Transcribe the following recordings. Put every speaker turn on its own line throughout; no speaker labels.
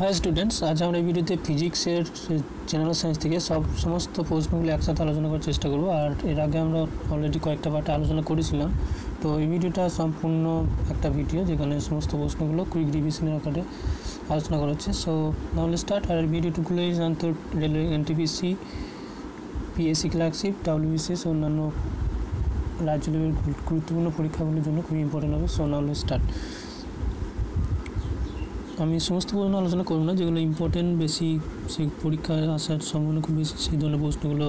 হ্যাঁ স্টুডেন্টস আজ আমরা এই ভিডিওতে ফিজিক্সের জেনারেল সায়েন্স থেকে সব সমস্ত প্রশ্নগুলো একসাথে আলোচনা করার চেষ্টা করব আর এর আগে আমরা অলরেডি কয়েকটা পার্টে আলোচনা করেছিলাম তো এই ভিডিওটা সম্পূর্ণ একটা ভিডিও যেখানে সমস্ত প্রশ্নগুলো কুইক রিভিশনের আকারে আলোচনা করা হচ্ছে সো নাহলে স্টার্ট আর ভিডিওটুকুলো ইজ আন্তর railway NTPC PSC clerkship WBCS অন্যান্য রাজ্য লেভেল গুরুত্বপূর্ণ পরীক্ষাগুলোর জন্য খুবই ইম্পর্টেন্ট হবে সো নাহলে স্টার্ট আমি সমস্ত প্রশ্ন আলোচনা করব না যেগুলো ইম্পর্টেন্ট বেশি সেই পরীক্ষা আসার সম্ভাবনা খুব বেশি সেই ধরনের প্রশ্নগুলো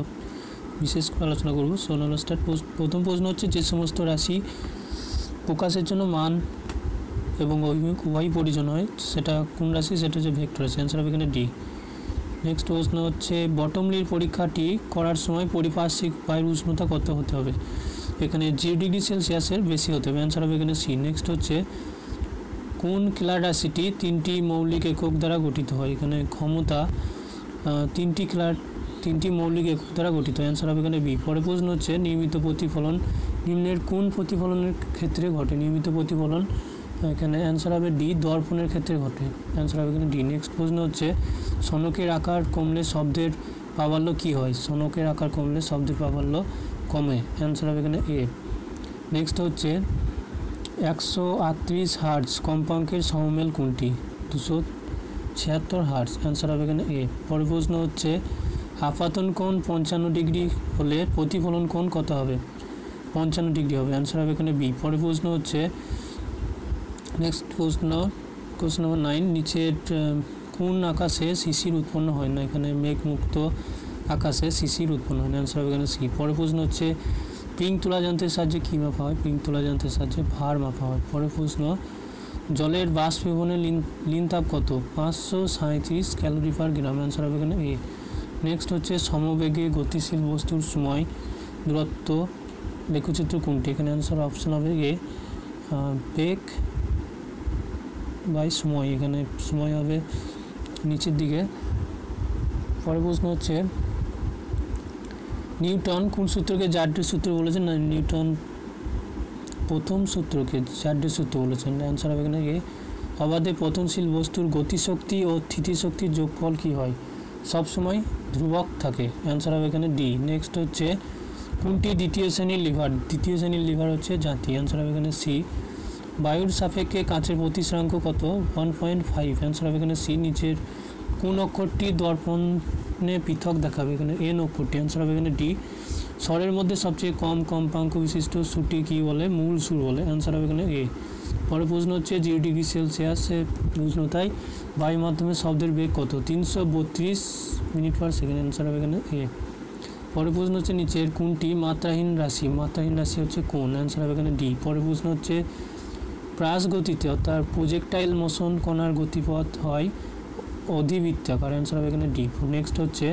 বিশেষ করে আলোচনা করবো করব স্টার্ট প্রথম প্রশ্ন হচ্ছে যে সমস্ত রাশি প্রকাশের জন্য মান এবং অভিমুখ উভয় প্রয়োজন হয় সেটা কোন রাশি সেটা হচ্ছে ভেক্টর রাশি অ্যান্সার হবে এখানে ডি নেক্সট প্রশ্ন হচ্ছে বটমলির পরীক্ষাটি করার সময় পরিপার্শ্বিক বায়ুর উষ্ণতা কত হতে হবে এখানে জিরো ডিগ্রি সেলসিয়াসের বেশি হতে হবে অ্যান্সার হবে এখানে সি নেক্সট হচ্ছে কোন সিটি তিনটি মৌলিক একক দ্বারা গঠিত হয় এখানে ক্ষমতা তিনটি ক্লা তিনটি মৌলিক একক দ্বারা গঠিত হয় অ্যান্সার হবে এখানে বি পরে প্রশ্ন হচ্ছে নিয়মিত প্রতিফলন নিম্নের কোন প্রতিফলনের ক্ষেত্রে ঘটে নিয়মিত প্রতিফলন এখানে অ্যান্সার হবে ডি দর্পণের ক্ষেত্রে ঘটে অ্যান্সার হবে এখানে ডি নেক্সট প্রশ্ন হচ্ছে সনকের আকার কমলে শব্দের প্রাবল্য কী হয় সনকের আকার কমলে শব্দের প্রাবল্য কমে অ্যান্সার হবে এখানে এ নেক্সট হচ্ছে একশো আটত্রিশ হার্টস কম্পাঙ্কের সমমেল কোনটি দুশো ছিয়াত্তর হার্টস অ্যান্সার হবে এখানে এ পরের প্রশ্ন হচ্ছে আপাতন কোণ পঞ্চান্ন ডিগ্রি হলে প্রতিফলন কোণ কত হবে পঞ্চান্ন ডিগ্রি হবে অ্যান্সার হবে এখানে বি পরের প্রশ্ন হচ্ছে নেক্সট প্রশ্ন কোশ্চেন নম্বর নাইন নিচের কোন আকাশে শিশির উৎপন্ন হয় না এখানে মেঘমুক্ত আকাশে শিশির উৎপন্ন হয় না অ্যান্সার হবে এখানে সি পরের প্রশ্ন হচ্ছে পিং তোলা যন্ত্রের সাহায্যে কী মাপা হয় পিং তোলা যন্ত্রের সাহায্যে ভার মাপা হয় পরে প্রশ্ন জলের বাষ্পীভবনের লিন তাপ কত পাঁচশো সাঁত্রিশ ক্যালোরি পার গ্রাম অ্যান্সার হবে এখানে এ নেক্সট হচ্ছে সমবেগে গতিশীল বস্তুর সময় দূরত্ব বেকুচিত্র কোনটি এখানে অ্যান্সার অপশান হবে এ বেগ বাই সময় এখানে সময় হবে নিচের দিকে পরে প্রশ্ন হচ্ছে নিউটন কোন সূত্রকে জাড্রের সূত্র বলেছেন না নিউটন প্রথম সূত্রকে জাড্রের সূত্র বলেছেন অ্যান্সার হবে কিনা অবাধে পতনশীল বস্তুর গতিশক্তি ও স্থিতিশক্তির যোগফল কি হয় সবসময় ধ্রুবক থাকে অ্যান্সার হবে এখানে ডি নেক্সট হচ্ছে কোনটি দ্বিতীয় শ্রেণীর লিভার দ্বিতীয় শ্রেণীর লিভার হচ্ছে জাতি অ্যান্সার হবে এখানে সি বায়ুর সাপেক্ষে কাঁচের প্রতিশ্রাঙ্ক কত ওয়ান পয়েন্ট ফাইভ অ্যান্সার হবে এখানে সি নিচের কোন অক্ষরটি দর্পণ স্বপ্নে পৃথক দেখাবে এখানে এন ও কোটি অ্যান্সার হবে এখানে ডি স্বরের মধ্যে সবচেয়ে কম কম্পাঙ্ক বিশিষ্ট সুটি কী বলে মূল সুর বলে অ্যান্সার হবে এখানে এ পরের প্রশ্ন হচ্ছে জিরো ডিগ্রি সেলসিয়াসে উষ্ণতায় বায়ুর মাধ্যমে শব্দের বেগ কত তিনশো বত্রিশ মিনিট পার সেকেন্ড অ্যান্সার হবে এখানে এ পরের প্রশ্ন হচ্ছে নিচের কোনটি মাত্রাহীন রাশি মাত্রাহীন রাশি হচ্ছে কোন অ্যান্সার হবে এখানে ডি পরের প্রশ্ন হচ্ছে প্রাস গতিতে অর্থাৎ প্রজেক্টাইল মোশন কণার গতিপথ হয় কার অ্যান্সার হবে এখানে ডি নেক্সট হচ্ছে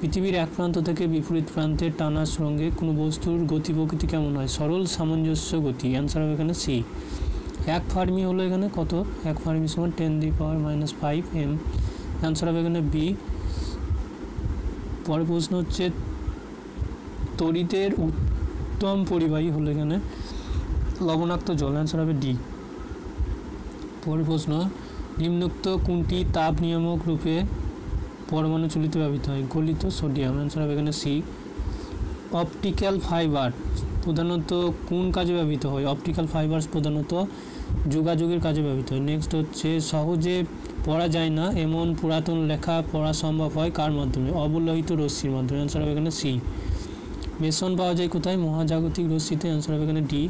পৃথিবীর এক প্রান্ত থেকে বিপরীত প্রান্তে টানার সঙ্গে কোনো বস্তুর গতি প্রকৃতি কেমন হয় সরল সামঞ্জস্য গতি অ্যান্সার হবে এখানে সি এক ফার্মি হলো এখানে কত এক ফার্মি সমান ten the power minus five m answer হবে এখানে বি পরের প্রশ্ন হচ্ছে তরিতের উত্তম পরিবাহী হলো এখানে লবণাক্ত জল অ্যান্সার হবে ডি পরের প্রশ্ন নিম্নোক্ত কোনটি তাপ নিয়ামক রূপে পরমাণু চলিতে ব্যবহৃত হয় গলিত সোডিয়াম অ্যান্সার হবে এখানে সি অপটিক্যাল ফাইবার প্রধানত কোন কাজে ব্যবহৃত হয় অপটিক্যাল ফাইবারস প্রধানত যোগাযোগের কাজে ব্যবহৃত হয় নেক্সট হচ্ছে সহজে পড়া যায় না এমন পুরাতন লেখা পড়া সম্ভব হয় কার মাধ্যমে অবলোহিত রশ্মির মাধ্যমে অ্যান্সার হবে এখানে সি মেশন পাওয়া যায় কোথায় মহাজাগতিক রশ্মিতে অ্যান্সার হবে এখানে ডি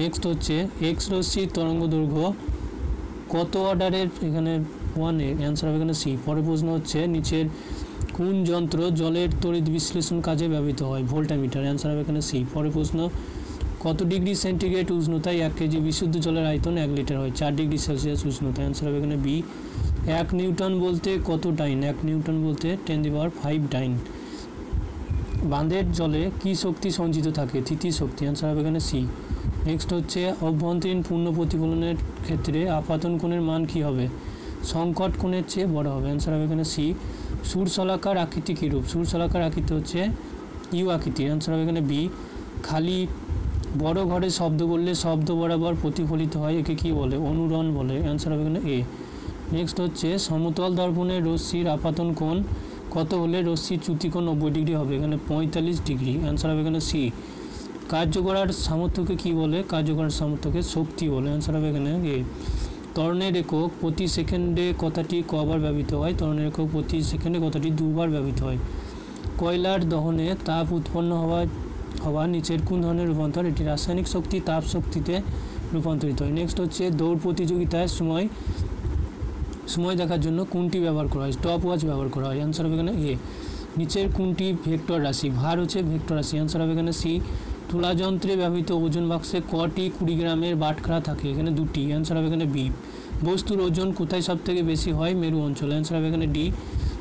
নেক্সট হচ্ছে এক্স রশ্মির তরঙ্গ দৈর্ঘ্য কত অর্ডারের এখানে ওয়ানে অ্যান্সার হবে এখানে সি পরের প্রশ্ন হচ্ছে নিচের কোন যন্ত্র জলের তড়িৎ বিশ্লেষণ কাজে ব্যবহৃত হয় ভোল্টামিটার অ্যান্সার হবে এখানে সি পরের প্রশ্ন কত ডিগ্রি সেন্টিগ্রেড উষ্ণতায় এক কেজি বিশুদ্ধ জলের আয়তন এক লিটার হয় চার ডিগ্রি সেলসিয়াস উষ্ণতা অ্যান্সার হবে এখানে বি এক নিউটন বলতে কত টাইন এক নিউটন বলতে টেন দি পাওয়ার ফাইভ ডাইন বাঁধের জলে কি শক্তি সঞ্চিত থাকে তৃতীয় শক্তি অ্যান্সার হবে এখানে সি নেক্সট হচ্ছে অভ্যন্তরীণ পূর্ণ প্রতিফলনের ক্ষেত্রে আপাতন কোণের মান কি হবে সংকট কোণের চেয়ে বড় হবে অ্যান্সার হবে এখানে সি সুরসলাকার আকৃতি কীরূপ সুরসলাকার আকৃতি হচ্ছে ইউ আকৃতি অ্যান্সার হবে এখানে বি খালি বড় ঘরে শব্দ বললে শব্দ বরাবর প্রতিফলিত হয় একে কি বলে অনুরণ বলে অ্যান্সার হবে এখানে এ নেক্সট হচ্ছে সমতল দর্পণের রশ্মির আপাতন কোণ কত হলে রশ্মির চ্যুতিকোণ নব্বই ডিগ্রি হবে এখানে পঁয়তাল্লিশ ডিগ্রি অ্যান্সার হবে এখানে সি কার্য করার সামর্থ্যকে কী বলে কার্য করার সামর্থ্যকে শক্তি বলে অ্যান্সার হবে এখানে এ তরণের একক প্রতি সেকেন্ডে কথাটি কবার ব্যবহৃত হয় তরণের একক প্রতি সেকেন্ডে কথাটি দুবার ব্যবহৃত হয় কয়লার দহনে তাপ উৎপন্ন হওয়া হওয়া নিচের কোন ধরনের রূপান্তর এটি রাসায়নিক শক্তি তাপ শক্তিতে রূপান্তরিত হয় নেক্সট হচ্ছে দৌড় প্রতিযোগিতায় সময় সময় দেখার জন্য কোনটি ব্যবহার করা হয় স্টপ ওয়াচ ব্যবহার করা হয় অ্যান্সার হবে এখানে এ নিচের কোনটি ভেক্টর রাশি ভার হচ্ছে ভেক্টর রাশি অ্যান্সার হবে এখানে সি তুলা যন্ত্রে ব্যবহৃত ওজন বাক্সে কটি কুড়ি গ্রামের বাটখারা থাকে এখানে দুটি অ্যান্সার হবে এখানে বি বস্তুর ওজন কোথায় সব থেকে বেশি হয় মেরু অঞ্চল অ্যান্সার হবে এখানে ডি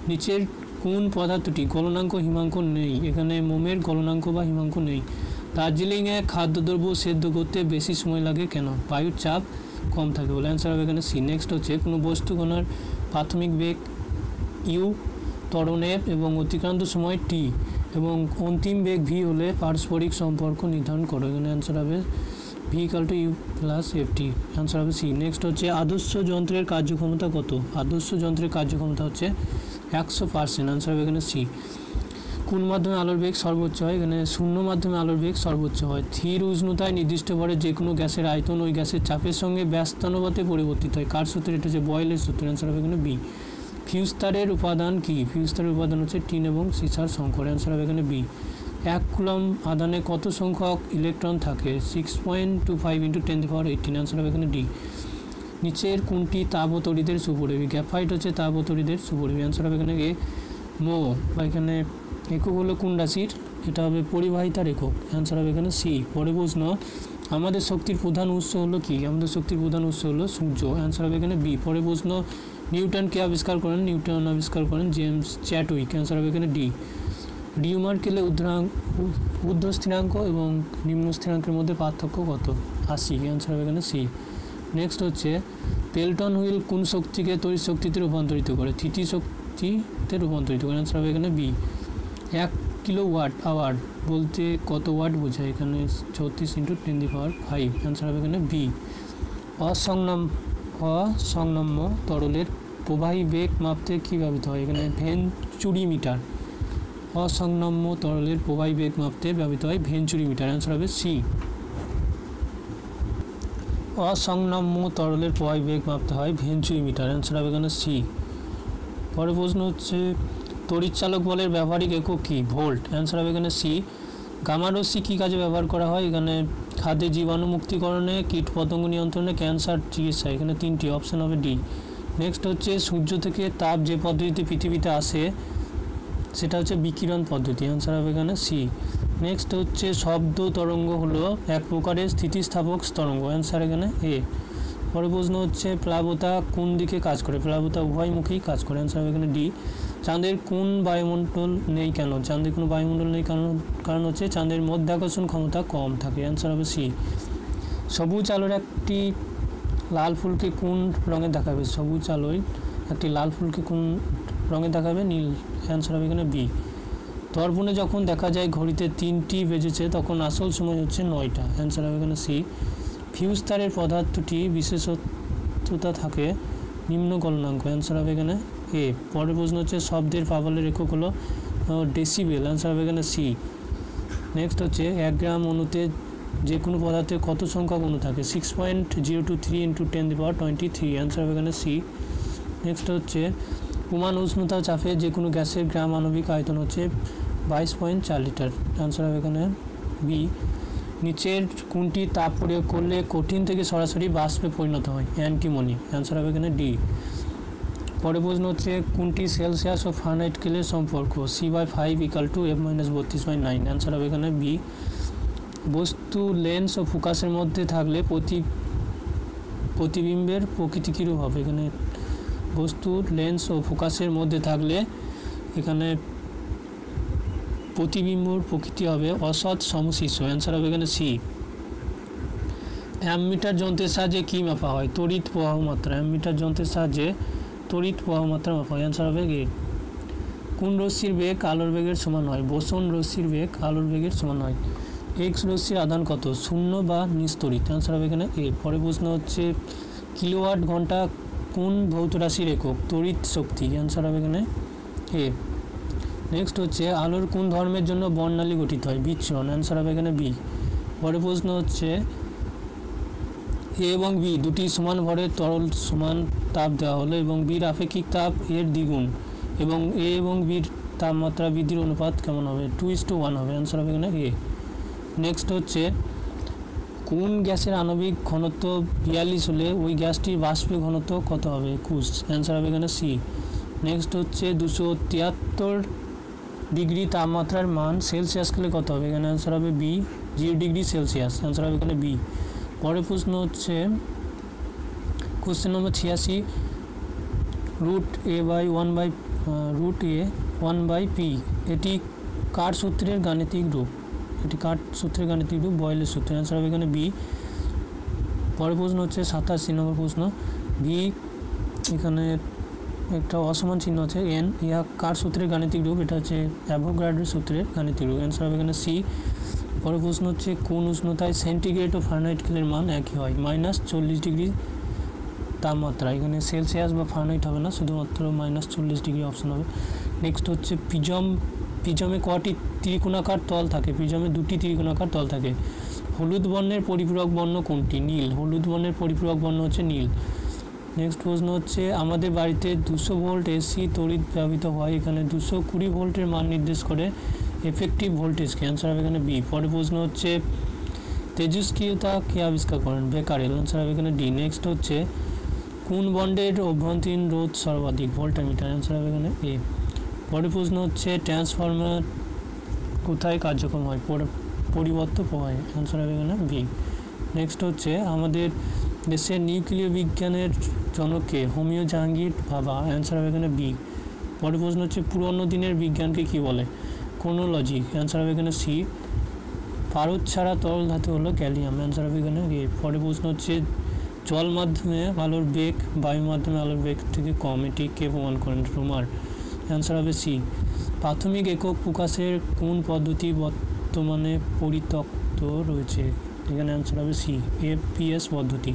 নিচের কোন পদার্থটি গলনাঙ্ক হিমাঙ্ক নেই এখানে মোমের গলনাঙ্ক বা হিমাঙ্ক নেই দার্জিলিংয়ে খাদ্যদ্রব্য সেদ্ধ করতে বেশি সময় লাগে কেন বায়ুর চাপ কম থাকে বলে অ্যান্সার হবে এখানে সি নেক্সট হচ্ছে কোনো বস্তু প্রাথমিক বেগ ইউ ত্বরণের এবং অতিক্রান্ত সময় টি এবং অন্তিম বেগ ভি হলে পারস্পরিক সম্পর্ক নির্ধারণ করো এখানে অ্যান্সার হবে V equal to U plus F T answer হবে সি নেক্সট হচ্ছে আদর্শ যন্ত্রের কার্যক্ষমতা কত আদর্শ যন্ত্রের কার্যক্ষমতা হচ্ছে একশো পার্সেন্ট অ্যান্সার হবে এখানে সি কোন মাধ্যমে আলোর বেগ সর্বোচ্চ হয় এখানে শূন্য মাধ্যমে আলোর বেগ সর্বোচ্চ হয় থির উষ্ণতায় নির্দিষ্ট পরে যে কোনো গ্যাসের আয়তন ওই গ্যাসের চাপের সঙ্গে ব্যস্তানুপাতে পরিবর্তিত হয় কার সূত্রে এটা হচ্ছে বয়লের সূত্র অ্যান্সার হবে এখানে বি ফিউস্তারের উপাদান কি ফিউস্তারের উপাদান হচ্ছে টিন এবং সিসার সংকর অ্যান্সার হবে এখানে বি এক কুলম আদানে কত সংখ্যক ইলেকট্রন থাকে six point two five into ten power eighteen answer হবে এখানে ডি নিচের কোনটি তাপ ও তরিদের সুপরিবি গ্যাফাইট হচ্ছে তাপ ও তরিদের সুপরিবি অ্যান্সার হবে এখানে এ মো বা এখানে একক হলো কোন রাশির এটা হবে পরিবাহিতার একক অ্যান্সার হবে এখানে সি পরে প্রশ্ন আমাদের শক্তির প্রধান উৎস হলো কি আমাদের শক্তির প্রধান উৎস হলো সূর্য অ্যান্সার হবে এখানে বি পরে প্রশ্ন নিউটন কে আবিষ্কার করেন নিউটন আবিষ্কার করেন জেমস চ্যাটউইক অ্যান্সার হবে এখানে ডি কেলে উর্ধ্বাঙ্ক ঊর্ধ্ব স্থিরাঙ্ক এবং নিম্ন স্থিরাঙ্কের মধ্যে পার্থক্য কত আশি অ্যান্সার হবে এখানে সি নেক্সট হচ্ছে পেলটন হুইল কোন শক্তিকে তড়িৎ শক্তিতে রূপান্তরিত করে থিতি শক্তিতে রূপান্তরিত করে অ্যান্সার হবে এখানে বি এক কিলো ওয়াট আওয়ার বলতে কত ওয়াট বোঝায় এখানে চৌত্রিশ into ten the power five answer হবে এখানে বি অসংনাম সংলম্ব তরলের প্রবাহী বেগ মাপতে কী ব্যবহৃত হয় এখানে চুরি মিটার অসংলম্ব তরলের প্রবাহী বেগ মাপতে ব্যবহৃত হয় ভেঞ্চুরি মিটার অ্যান্সার হবে সি অসংলম্ব তরলের প্রবাহী বেগ মাপতে হয় ভেঞ্চুরি মিটার অ্যান্সার হবে এখানে সি পরের প্রশ্ন হচ্ছে তড়িৎচালক বলের ব্যবহারিক একক কী ভোল্ট অ্যান্সার হবে এখানে সি গামারসি কী কাজে ব্যবহার করা হয় এখানে খাদ্যে জীবাণু মুক্তিকরণে কীটপতঙ্গ নিয়ন্ত্রণে ক্যান্সার চিকিৎসা এখানে তিনটি অপশান হবে ডি নেক্সট হচ্ছে সূর্য থেকে তাপ যে পদ্ধতিতে পৃথিবীতে আসে সেটা হচ্ছে বিকিরণ পদ্ধতি অ্যান্সার হবে এখানে সি নেক্সট হচ্ছে শব্দ তরঙ্গ হলো এক প্রকারের স্থিতিস্থাপক তরঙ্গ অ্যান্সার এখানে এ পরের প্রশ্ন হচ্ছে প্লাবতা কোন দিকে কাজ করে প্লাবতা উভয়মুখী কাজ করে অ্যান্সার হবে এখানে ডি চাঁদের কোন বায়ুমণ্ডল নেই কেন চাঁদের কোনো বায়ুমণ্ডল নেই কারণ কারণ হচ্ছে চাঁদের মধ্যাকর্ষণ ক্ষমতা কম থাকে অ্যান্সার হবে সি সবুজ আলোর একটি লাল ফুলকে কোন রঙে দেখাবে সবুজ আলোয় একটি লাল ফুলকে কোন রঙে দেখাবে নীল অ্যান্সার হবে এখানে বি দর্পণে যখন দেখা যায় ঘড়িতে তিনটি বেজেছে তখন আসল সময় হচ্ছে নয়টা অ্যান্সার হবে এখানে সি ফিউজ তারের পদার্থটি বিশেষত্বতা থাকে নিম্ন গলনাঙ্ক অ্যান্সার হবে এখানে এ পরের প্রশ্ন হচ্ছে শব্দের ফাফলের একক হলো ডেসিবেল আনসার হবে এখানে সি নেক্সট হচ্ছে এক গ্রাম অণুতে যে কোনো পদার্থে কত সংখ্যক অণু থাকে six point zero two three into ten the power twenty three answer হবে এখানে সি নেক্সট হচ্ছে কুমান উষ্ণতা চাপে যে কোনো গ্যাসের গ্রাম আণবিক আয়তন হচ্ছে বাইশ পয়েন্ট চার লিটার অ্যান্সার হবে এখানে বি নিচের কোনটি তাপ প্রয়োগ করলে কঠিন থেকে সরাসরি বাষ্পে পরিণত হয় অ্যান্টিমনি অ্যান্সার হবে এখানে ডি পরে প্রশ্ন হচ্ছে কোনটি সেলসিয়াস ও ফারেনহাইট কেলের সম্পর্ক C by five equal to F minus বত্রিশ বাই নাইন অ্যান্সার হবে এখানে বি বস্তু লেন্স ও ফোকাসের মধ্যে থাকলে প্রতি প্রতিবিম্বের প্রকৃতি কীরূপ হবে এখানে বস্তু লেন্স ও ফোকাসের মধ্যে থাকলে এখানে প্রতিবিম্বর প্রকৃতি হবে অসৎ সমশিষ্য অ্যান্সার হবে এখানে সি অ্যামিটার যন্ত্রের সাহায্যে কী মাপা হয় তড়িৎ প্রবাহ মাত্রা অ্যামিটার যন্ত্রের সাহায্যে তড়িৎ প্রবাহমাত্রার উপাদান বেগ এ কোন রশ্মির বেগ আলোর বেগের সমান হয় বোসন রশ্মির বেগ আলোর বেগের সমান হয় এক্স রশ্মির আধান কত শূন্য বা নিস্তরিত অ্যান্সার হবে এখানে এ পরে প্রশ্ন হচ্ছে কিলোওয়াট ঘন্টা কোন ভৌত রাশির একক তড়িৎ শক্তি অ্যান্সার হবে এখানে এ নেক্সট হচ্ছে আলোর কোন ধর্মের জন্য বর্ণালী গঠিত হয় বিচ্ছন অ্যান্সার হবে এখানে বি পরে প্রশ্ন হচ্ছে এ এবং বি দুটি সমান ভরের তরল সমান তাপ দেওয়া হলো এবং বির আপেক্ষিক তাপ এর দ্বিগুণ এবং এ এবং বির তাপমাত্রা বৃদ্ধির অনুপাত কেমন হবে টু ইস টু ওয়ান হবে অ্যান্সার হবে কিনা এ নেক্সট হচ্ছে কোন গ্যাসের আণবিক ঘনত্ব বিয়াল্লিশ হলে ওই গ্যাসটির বাষ্পীয় ঘনত্ব কত হবে একুশ অ্যান্সার হবে এখানে সি নেক্সট হচ্ছে দুশো তিয়াত্তর ডিগ্রি তাপমাত্রার মান সেলসিয়াস খেলে কত হবে এখানে অ্যান্সার হবে B zero degree Celsius answer হবে এখানে বি পরের প্রশ্ন হচ্ছে কোশ্চেন নম্বর ছিয়াশি root A by one by root A one by P এটি কার সূত্রের গাণিতিক রূপ এটি কাঠ সূত্রের গাণিতিক রূপ বয়েলের সূত্রে অ্যান্সার হবে এখানে বি পরের প্রশ্ন হচ্ছে সাতাশি নম্বর প্রশ্ন বি এখানে একটা অসমান চিহ্ন আছে এন ইয়া কার সূত্রের গাণিতিক রূপ এটা হচ্ছে অ্যাভোগ্রাডের সূত্রের গাণিতিক রূপ অ্যান্সার হবে এখানে সি পরের প্রশ্ন হচ্ছে কোন উষ্ণতায় সেন্টিগ্রেড ও ফারেনহাইট কেলের মান একই হয় মাইনাস চল্লিশ ডিগ্রি তাপমাত্রা এখানে সেলসিয়াস বা ফারেনহাইট হবে না শুধুমাত্র মাইনাস চল্লিশ ডিগ্রি অপশন হবে নেক্সট হচ্ছে পিজম পিজমে কটি ত্রিকোণাকার তল থাকে পিজমে দুটি ত্রিকোণাকার তল থাকে হলুদ বর্ণের পরিপূরক বর্ণ কোনটি নীল হলুদ বর্ণের পরিপূরক বর্ণ হচ্ছে নীল নেক্সট প্রশ্ন হচ্ছে আমাদের বাড়িতে দুশো ভোল্ট এসি তড়িৎ ব্যবহৃত হয় এখানে দুশো কুড়ি ভোল্টের মান নির্দেশ করে এফেক্টিভ কি অ্যান্সার হবে এখানে বি পরের প্রশ্ন হচ্ছে তেজস্ক্রিয়তা কে আবিষ্কার করেন বেকারেল অ্যান্সার হবে এখানে ডি নেক্সট হচ্ছে কোন বন্ডের অভ্যন্তরীণ রোধ সর্বাধিক ভোল্টামিটার অ্যান্সার হবে এখানে এ পরের প্রশ্ন হচ্ছে ট্রান্সফরমার কোথায় কার্যক্রম হয় পরিবর্তন হয় অ্যান্সার হবে এখানে বি নেক্সট হচ্ছে আমাদের দেশের নিউক্লিয় বিজ্ঞানের জনকে হোমিও জাহাঙ্গীর ভাবা অ্যান্সার হবে এখানে বি পরের প্রশ্ন হচ্ছে পুরনো দিনের বিজ্ঞানকে কি বলে কোনোলজি অ্যান্সার হবে এখানে সি পারদ ছাড়া তরল ধাতু হলো ক্যালিয়াম অ্যান্সার হবে এখানে পরের প্রশ্ন হচ্ছে জল মাধ্যমে আলোর বেগ বায়ু মাধ্যমে আলোর বেগ থেকে কম এটি কে প্রমাণ করেন রোমার অ্যান্সার হবে সি প্রাথমিক একক প্রকাশের কোন পদ্ধতি বর্তমানে পরিত্যক্ত রয়েছে এখানে অ্যান্সার হবে সি এস পদ্ধতি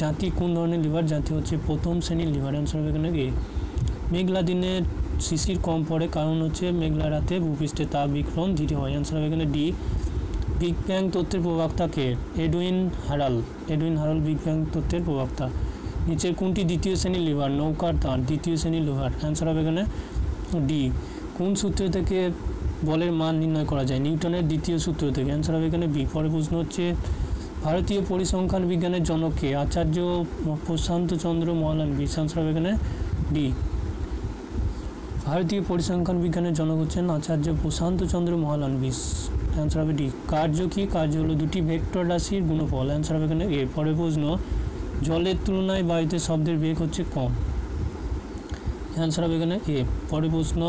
জাতি কোন ধরনের লিভার জাতি হচ্ছে প্রথম শ্রেণীর লিভার অ্যান্সার হবে এখানে এ মেঘলা দিনে শিশির কম পড়ে কারণ হচ্ছে মেঘলা রাতে ভূপৃষ্ঠে তাপ বিক্রম ধীরে হয় অ্যান্সার হবে এখানে ডি বিগ ব্যাং তত্ত্বের প্রবক্তাকে Edwin Hubble Edwin Hubble big bang তত্ত্বের প্রবক্তা নিচের কোনটি দ্বিতীয় শ্রেণীর লিভার নৌকার তার দ্বিতীয় শ্রেণীর লিভার অ্যান্সার হবে এখানে ডি কোন সূত্র থেকে বলের মান নির্ণয় করা যায় নিউটনের দ্বিতীয় সূত্র থেকে অ্যান্সার হবে এখানে বি পরে প্রশ্ন হচ্ছে ভারতীয় পরিসংখ্যান বিজ্ঞানের জনককে আচার্য প্রশান্ত প্রশান্তচন্দ্র মহলানবি অ্যান্সার হবে এখানে ডি ভারতীয় পরিসংখ্যান বিজ্ঞানের জনক হচ্ছেন আচার্য প্রশান্ত চন্দ্র মহালান বিশ অ্যান্সার হবে ডি কার্য কি কার্য হলো দুটি ভেক্টর রাশির গুণফল অ্যান্সার হবে এখানে এ পরে প্রশ্ন জলের তুলনায় বায়ুতে শব্দের বেগ হচ্ছে কম অ্যান্সার হবে এখানে এ পরে প্রশ্ন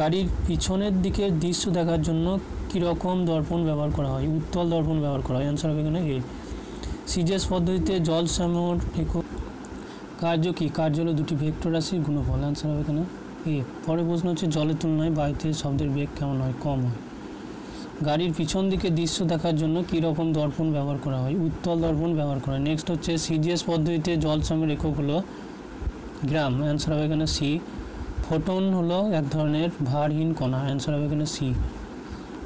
গাড়ির পিছনের দিকের দৃশ্য দেখার জন্য কীরকম দর্পণ ব্যবহার করা হয় উত্তল দর্পণ ব্যবহার করা হয় অ্যান্সার হবে এখানে এ সিজেস পদ্ধতিতে জল সামর একক কার্য কী কার্য হলো দুটি ভেক্টর রাশির গুণফল অ্যান্সার হবে এখানে এ পরে প্রশ্ন হচ্ছে জলের তুলনায় বায়ুতে শব্দের বেগ কেমন হয় কম হয় গাড়ির পিছন দিকে দৃশ্য দেখার জন্য রকম দর্পণ ব্যবহার করা হয় উত্তল দর্পণ ব্যবহার করা হয় নেক্সট হচ্ছে সিজিএস পদ্ধতিতে সমের একক হলো গ্রাম অ্যান্সার হবে এখানে সি ফোটন হলো এক ধরনের ভারহীন কণা অ্যান্সার হবে এখানে সি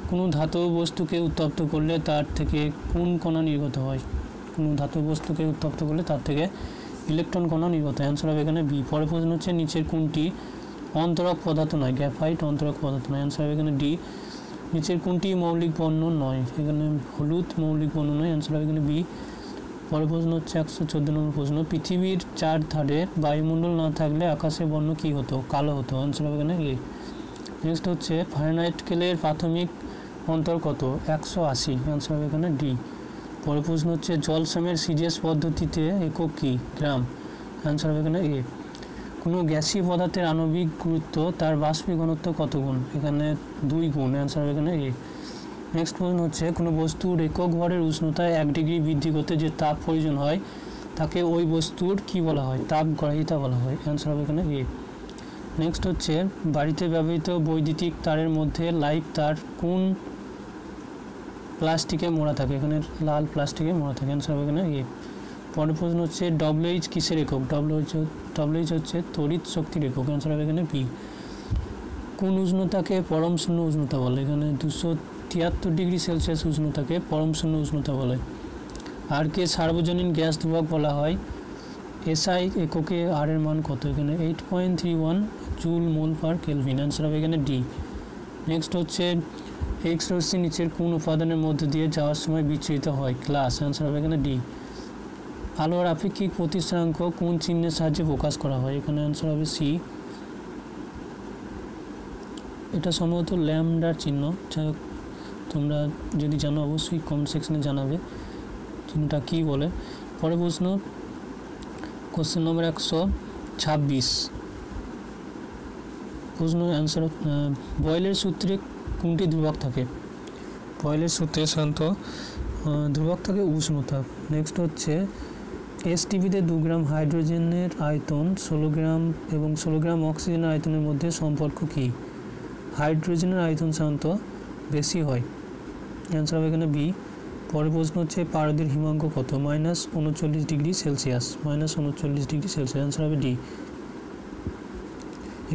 কোনো ধাতব বস্তুকে উত্তপ্ত করলে তার থেকে কোন কণা নির্গত হয় কোনো ধাতব বস্তুকে উত্তপ্ত করলে তার থেকে ইলেকট্রন কণা নির্গত অ্যান্সার হবে এখানে বি পরের প্রশ্ন হচ্ছে নিচের কোনটি অন্তরক পদার্থ নয় গ্যাফাইট অন্তরক পদার্থ নয় অ্যান্সার হবে এখানে ডি নিচের কোনটি মৌলিক বর্ণ নয় এখানে হলুদ মৌলিক বর্ণ নয় অ্যান্সার হবে এখানে বি পরের প্রশ্ন হচ্ছে একশো চোদ্দো নম্বর প্রশ্ন পৃথিবীর চার ধারে বায়ুমণ্ডল না থাকলে আকাশের বর্ণ কী হতো কালো হতো অ্যান্সার হবে এখানে এ নেক্সট হচ্ছে ফাইনাইট কেলের প্রাথমিক অন্তর কত একশো আশি অ্যান্সার হবে এখানে ডি পরের প্রশ্ন হচ্ছে জলসামের সিজিএস পদ্ধতিতে একক কী গ্রাম অ্যান্সার হবে এখানে এ কোনো গ্যাসীয় পদার্থের আণবিক গুরুত্ব তার বাষ্পী ঘনত্ব কত গুণ এখানে দুই গুণ অ্যান্সার হবে এখানে এ নেক্সট প্রশ্ন হচ্ছে কোনো বস্তুর একক ঘরের উষ্ণতায় এক ডিগ্রি বৃদ্ধি করতে যে তাপ প্রয়োজন হয় তাকে ওই বস্তুর কি বলা হয় তাপ গ্রাহিতা বলা হয় অ্যান্সার হবে এখানে এ নেক্সট হচ্ছে বাড়িতে ব্যবহৃত বৈদ্যুতিক তারের মধ্যে লাইভ তার কোন প্লাস্টিকে মোড়া থাকে এখানে লাল প্লাস্টিকে মোড়া থাকে অ্যান্সার হবে এখানে এ পরের প্রশ্ন হচ্ছে এইচ কিসের একক এইচ তাবলেজ হচ্ছে তড়িৎ শক্তির একক অ্যান্সার হবে এখানে পি কোন উষ্ণতাকে পরম শূন্য উষ্ণতা বলে এখানে দুশো তিয়াত্তর ডিগ্রি সেলসিয়াস উষ্ণতাকে পরম শূন্য উষ্ণতা বলে আর কে সার্বজনীন গ্যাস ধুবক বলা হয় এসআই এককে আর এর মান কত এখানে এইট পয়েন্ট থ্রি ওয়ান চুল মোল পার কেলভিন অ্যান্সার হবে এখানে ডি নেক্সট হচ্ছে এক্স রশ্মি নিচের কোন উপাদানের মধ্য দিয়ে যাওয়ার সময় বিচ্ছুরিত হয় ক্লাস অ্যান্সার হবে এখানে ডি আলোর আপেক্ষিক প্রতিষ্ঠাঙ্ক কোন চিহ্নের সাহায্যে প্রকাশ করা হয় এখানে অ্যান্সার হবে সি এটা সম্ভবত ল্যামডার চিহ্ন তোমরা যদি জানো অবশ্যই কম সেকশনে জানাবে চিহ্নটা কী বলে পরে প্রশ্ন কোশ্চেন নম্বর একশো ছাব্বিশ প্রশ্ন অ্যান্সার বয়েলের সূত্রে কোনটি ধ্রুবক থাকে বয়েলের সূত্রে সাধারণত ধ্রুবক থাকে উষ্ণতা নেক্সট হচ্ছে এস টিভিতে দু গ্রাম হাইড্রোজেনের আয়তন ষোলো গ্রাম এবং ষোলো গ্রাম অক্সিজেনের আয়তনের মধ্যে সম্পর্ক কী হাইড্রোজেনের আয়তন সাধারণত বেশি হয় অ্যান্সার হবে এখানে বি পরের প্রশ্ন হচ্ছে পারদের হিমাঙ্ক কত মাইনাস উনচল্লিশ ডিগ্রি সেলসিয়াস মাইনাস উনচল্লিশ ডিগ্রি সেলসিয়াস অ্যান্সার হবে ডি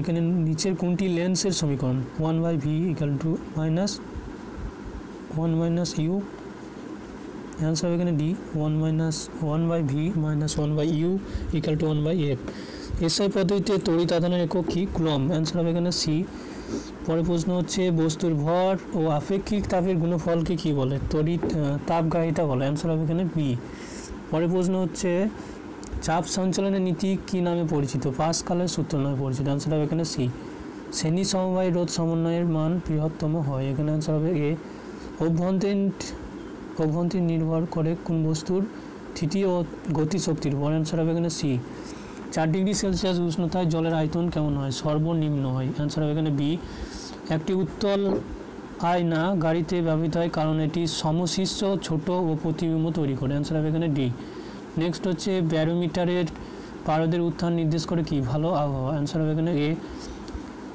এখানে নিচের কোনটি লেন্সের সমীকরণ one by V equal to minus one minus U answer হবে এখানে D one minus one by V minus one by U equal to one by F SI পদ্ধতিতে তড়িৎ আধানের একক কি ক্লম অ্যান্সার হবে এখানে সি পরে প্রশ্ন হচ্ছে বস্তুর ভর ও আপেক্ষিক তাপের গুণফলকে কি বলে তড়িৎ তাপগাহিতা বলে অ্যান্সার হবে এখানে বি পরে প্রশ্ন হচ্ছে চাপ সঞ্চালনের নীতি কি নামে পরিচিত পাঁচকালের সূত্র নামে পরিচিত অ্যান্সার হবে এখানে সি শ্রেণী সমবায় রোধ সমন্বয়ের মান বৃহত্তম হয় এখানে অ্যান্সার হবে এ অভ্যন্তরীণ অভ্যন্তরীণ নির্ভর করে কোন বস্তুর তৃতীয় গতিশক্তির উপর অ্যান্সার হবে এখানে সি চার ডিগ্রি সেলসিয়াস উষ্ণতায় জলের আয়তন কেমন হয় সর্বনিম্ন হয় অ্যান্সার হবে এখানে বি একটি উত্তল আয়না গাড়িতে ব্যবহৃত হয় কারণ এটি সমশিষ্ট ছোট ও প্রতিবিম্ব তৈরি করে অ্যান্সার হবে এখানে ডি নেক্সট হচ্ছে ব্যারোমিটারের পারদের উত্থান নির্দেশ করে কি ভালো আবহাওয়া অ্যান্সার হবে এখানে এ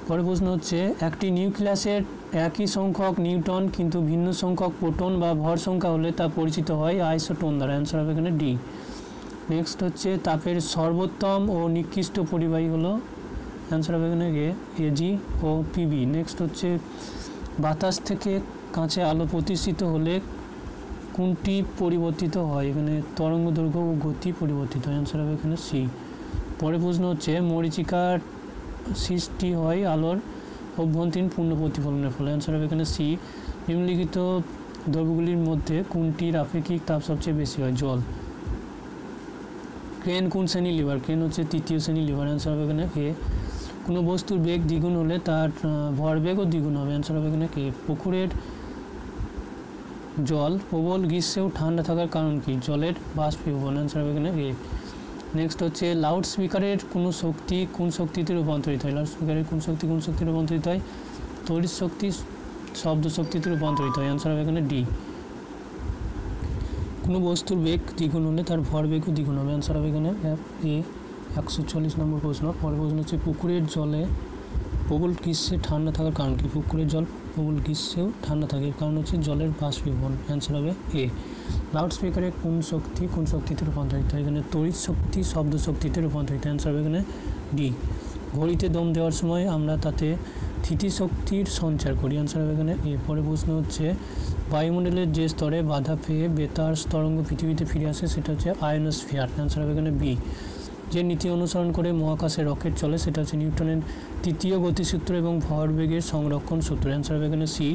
পরে প্রশ্ন হচ্ছে একটি নিউক্লিয়াসের একই সংখ্যক নিউটন কিন্তু ভিন্ন সংখ্যক প্রোটন বা ভর সংখ্যা হলে তা পরিচিত হয় আইসোটোন দ্বারা অ্যান্সার হবে এখানে ডি নেক্সট হচ্ছে তাপের সর্বোত্তম ও নিকৃষ্ট পরিবাহী হলো অ্যান্সার হবে এখানে এজি ও পিবি নেক্সট হচ্ছে বাতাস থেকে কাঁচে আলো প্রতিষ্ঠিত হলে কোনটি পরিবর্তিত হয় এখানে তরঙ্গ দৈর্ঘ্য ও গতি পরিবর্তিত হয় অ্যান্সার হবে এখানে সি পরে প্রশ্ন হচ্ছে মরিচিকার সৃষ্টি হয় আলোর অভ্যন্তরীণ পূর্ণ প্রতিফলনের ফলে অ্যান্সার হবে এখানে সি নিম্নলিখিত দ্রব্যগুলির মধ্যে কোনটির আপেক্ষিক তাপ সবচেয়ে বেশি হয় জল ক্রেন কোন শ্রেণী লিভার ক্রেন হচ্ছে তৃতীয় শ্রেণী লিভার অ্যান্সার হবে এখানে কে কোনো বস্তুর বেগ দ্বিগুণ হলে তার ভরবেগও দ্বিগুণ হবে অ্যান্সার হবে এখানে কে পুকুরের জল প্রবল গ্রীষ্মেও ঠান্ডা থাকার কারণ কি জলের বাষ্পীভবন অ্যান্সার হবে এখানে কে নেক্সট হচ্ছে লাউড স্পিকারের কোনো শক্তি কোন শক্তিতে রূপান্তরিত হয় লাউড স্পিকারের কোন শক্তি কোন শক্তি রূপান্তরিত হয় তড়িৎ শক্তি শব্দ শক্তিতে রূপান্তরিত হয় অ্যান্সার হবে এখানে ডি কোনো বস্তুর বেগ দ্বিগুণ হলে তার ভর বেগও দ্বিগুণ হবে অ্যান্সার হবে এখানে এ একশো চল্লিশ নম্বর প্রশ্ন পরের প্রশ্ন হচ্ছে পুকুরের জলে প্রবল গ্রীষ্মে ঠান্ডা থাকার কারণ কি পুকুরের জল প্রবল গ্রীষ্মেও ঠান্ডা থাকে কারণ হচ্ছে জলের বাষ্পীভবন অ্যান্সার হবে এ লাউড স্পিকারে কোন শক্তি কোন শক্তিতে রূপান্তরিত হয় এখানে তড়িৎ শক্তি শব্দ শক্তিতে রূপান্তরিত অ্যান্সার হবে এখানে ডি ঘড়িতে দম দেওয়ার সময় আমরা তাতে স্থিতিশক্তির সঞ্চার করি অ্যান্সার হবে এখানে এরপরে প্রশ্ন হচ্ছে বায়ুমণ্ডলের যে স্তরে বাধা পেয়ে বেতার স্তরঙ্গ পৃথিবীতে ফিরে আসে সেটা হচ্ছে আয়নোস্ফিয়ার অ্যান্সার হবে এখানে বি যে নীতি অনুসরণ করে মহাকাশে রকেট চলে সেটা হচ্ছে নিউটনের তৃতীয় গতিসূত্র এবং ভরবেগের সংরক্ষণ সূত্র অ্যান্সার হবে এখানে সি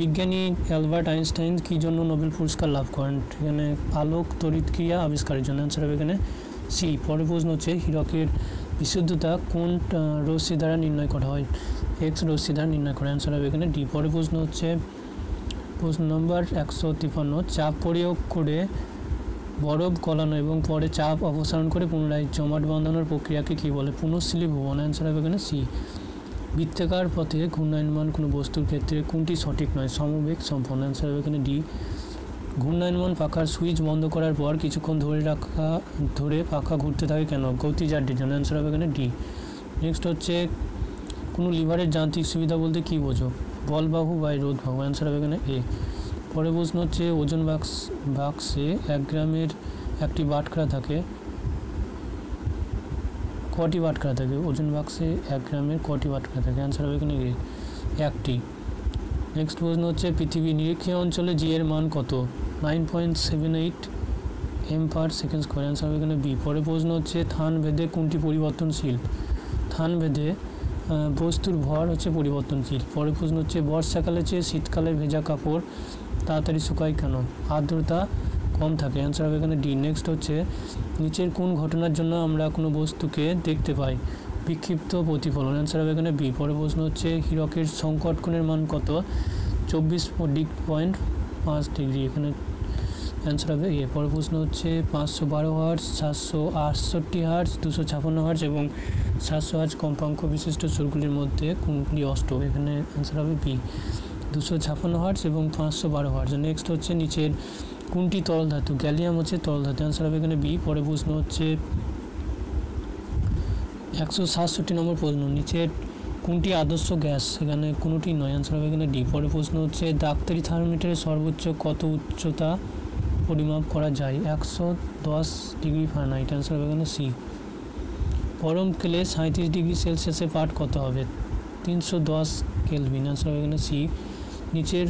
বিজ্ঞানী অ্যালবার্ট আইনস্টাইন কী জন্য নোবেল পুরস্কার লাভ করেন এখানে আলোক ক্রিয়া আবিষ্কারের জন্য অ্যান্সার হবে এখানে সি পরের প্রশ্ন হচ্ছে হীরকের বিশুদ্ধতা কোন রশ্মি দ্বারা নির্ণয় করা হয় এক্স রশ্মি দ্বারা নির্ণয় করা অ্যান্সার হবে এখানে ডি পরের প্রশ্ন হচ্ছে প্রশ্ন নম্বর একশো তিপ্পান্ন চাপ প্রয়োগ করে বরফ গলানো এবং পরে চাপ অপসারণ করে পুনরায় জমাট বাঁধানোর প্রক্রিয়াকে কী বলে পুনঃশিলি ভবন অ্যান্সার হবে এখানে সি বৃত্তাকার পথে ঘূর্ণায়মান কোনো বস্তুর ক্ষেত্রে কোনটি সঠিক নয় সমবেগ সম্পন্ন অ্যান্সার হবে এখানে ডি ঘূর্ণায়মান পাখার সুইচ বন্ধ করার পর কিছুক্ষণ ধরে রাখা ধরে পাখা ঘুরতে থাকে কেন গতি যার জন্য অ্যান্সার হবে এখানে ডি নেক্সট হচ্ছে কোনো লিভারের যান্ত্রিক সুবিধা বলতে কী বোঝো বলবাহু বা রোধ বাহু অ্যান্সার হবে এখানে এ পরে প্রশ্ন হচ্ছে ওজন বাক্স বাক্সে এক গ্রামের একটি বাটখারা থাকে কটি বাটখারা থাকে ওজন বাক্সে এক গ্রামের কটি বাটখারা থাকে অ্যান্সার হবে এখানে একটি নেক্সট প্রশ্ন হচ্ছে পৃথিবীর নিরীক্ষীয় অঞ্চলে জি এর মান কত nine point seven eight m per second square answer হবে এখানে বি পরে প্রশ্ন হচ্ছে থান ভেদে কোনটি পরিবর্তনশীল থান ভেদে বস্তুর ভর হচ্ছে পরিবর্তনশীল পরে প্রশ্ন হচ্ছে বর্ষাকালে চেয়ে শীতকালে ভেজা কাপড় তাড়াতাড়ি শুকায় কেন আর্দ্রতা কম থাকে অ্যান্সার হবে এখানে ডি নেক্সট হচ্ছে নিচের কোন ঘটনার জন্য আমরা কোনো বস্তুকে দেখতে পাই বিক্ষিপ্ত প্রতিফলন অ্যান্সার হবে এখানে বি পরের প্রশ্ন হচ্ছে হিরকের সংকট কোণের মান কত চব্বিশ পয়েন্ট পাঁচ ডিগ্রি এখানে অ্যান্সার হবে এ পরের প্রশ্ন হচ্ছে পাঁচশো বারো হার্স সাতশো আটষট্টি হার্স দুশো ছাপান্ন হার্স এবং সাতশো হার্স কম্পাঙ্ক বিশিষ্ট সুরগুলির মধ্যে কোনগুলি অষ্ট এখানে অ্যান্সার হবে বি দুশো ছাপান্ন হার্স এবং পাঁচশো বারো হার্স নেক্সট হচ্ছে নিচের কোনটি তরল ধাতু গ্যালিয়াম হচ্ছে তল ধাতু অ্যান্সার হবে এখানে বি পরে প্রশ্ন হচ্ছে একশো সাতষট্টি নম্বর প্রশ্ন নিচে কোনটি আদর্শ গ্যাস এখানে কোনোটি নয় অ্যান্সার হবে এখানে ডি পরে প্রশ্ন হচ্ছে ডাক্তারি থার্মোমিটারের সর্বোচ্চ কত উচ্চতা পরিমাপ করা যায় একশো দশ ডিগ্রি ফারেনহাইট অ্যান্সার হবে এখানে সি পরম কেলে সাঁত্রিশ ডিগ্রি সেলসিয়াসে পাঠ কত হবে তিনশো দশ কেলভিন অ্যান্সার হবে এখানে সি নিচের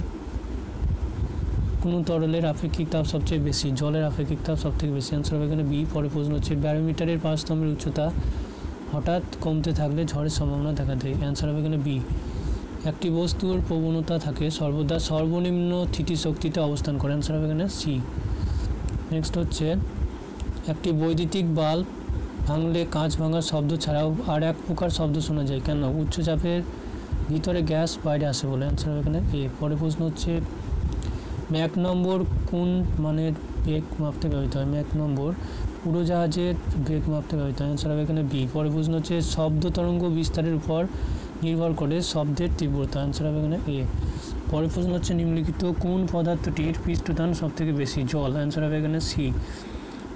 কোনো তরলের আপেক্ষিক তাপ সবচেয়ে বেশি জলের আপেক্ষিক তাপ সব থেকে বেশি অ্যান্সার হবে এখানে বি পরে প্রশ্ন হচ্ছে ব্যারোমিটারের পাঁচতমের উচ্চতা হঠাৎ কমতে থাকলে ঝড়ের সম্ভাবনা দেখা দেয় অ্যান্সার হবে এখানে বি একটি বস্তুর প্রবণতা থাকে সর্বদা সর্বনিম্ন শক্তিতে অবস্থান করে অ্যান্সার হবে এখানে সি নেক্সট হচ্ছে একটি বৈদ্যুতিক বাল্ব ভাঙলে কাঁচ ভাঙার শব্দ ছাড়াও আর এক প্রকার শব্দ শোনা যায় কেন উচ্চ চাপের ভিতরে গ্যাস বাইরে আসে বলে অ্যান্সার হবে এখানে এ পরে প্রশ্ন হচ্ছে ম্যাক নম্বর কোন মানের বেগ মাপতে ব্যবহৃত হয় ম্যাক নম্বর উড়োজাহাজের বেগ মাপতে ব্যবহৃত হয় আনসার হবে এখানে বি পরে প্রশ্ন হচ্ছে শব্দ তরঙ্গ বিস্তারের উপর নির্ভর করে শব্দের তীব্রতা আনসার হবে এখানে এ পরের প্রশ্ন হচ্ছে নিম্নলিখিত কোন পদার্থটির পৃষ্ঠদান সবথেকে বেশি জল অ্যান্সার হবে এখানে সি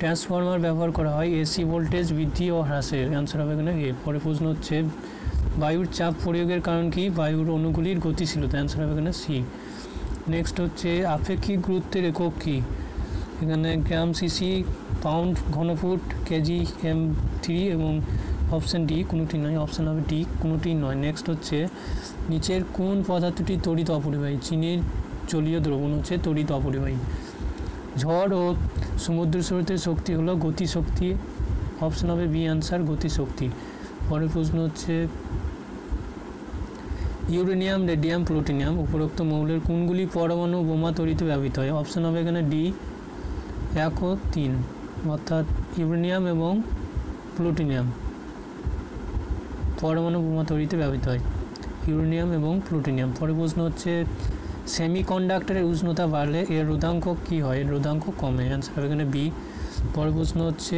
ট্রান্সফর্মার ব্যবহার করা হয় এসি ভোল্টেজ বৃদ্ধি ও হ্রাসের অ্যান্সার হবে এখানে এ পরের প্রশ্ন হচ্ছে বায়ুর চাপ প্রয়োগের কারণ কি বায়ুর অণুগুলির গতিশীলতা অ্যান্সার হবে এখানে সি নেক্সট হচ্ছে আপেক্ষিক গুরুত্বের একক কী এখানে গ্রাম সিসি পাউন্ড ঘনফুট কেজি এম থ্রি এবং অপশান ডি কোনোটি নয় অপশান হবে ডি কোনোটি নয় নেক্সট হচ্ছে নিচের কোন পদার্থটি তরিত অপরিবাহী চীনের জলীয় দ্রবণ হচ্ছে তরিত অপরিবাহী ঝড় ও সমুদ্র স্রোতের শক্তি হলো গতিশক্তি অপশান হবে বি আনসার গতিশক্তি পরের প্রশ্ন হচ্ছে ইউরেনিয়াম রেডিয়াম প্লুটিনিয়াম উপরোক্ত মৌলের কোনগুলি পরমাণু বোমা তৈরিতে ব্যবহৃত হয় অপশন হবে এখানে ডি এক ও তিন অর্থাৎ ইউরেনিয়াম এবং প্লুটিনিয়াম পরমাণু বোমা তৈরিতে ব্যবহৃত হয় ইউরেনিয়াম এবং প্লুটিনিয়াম পরে প্রশ্ন হচ্ছে সেমিকন্ডাক্টরের উষ্ণতা বাড়লে এর রোধাঙ্ক কী হয় এর রোধাঙ্ক কমে অ্যান্সার হবে এখানে বি পরে প্রশ্ন হচ্ছে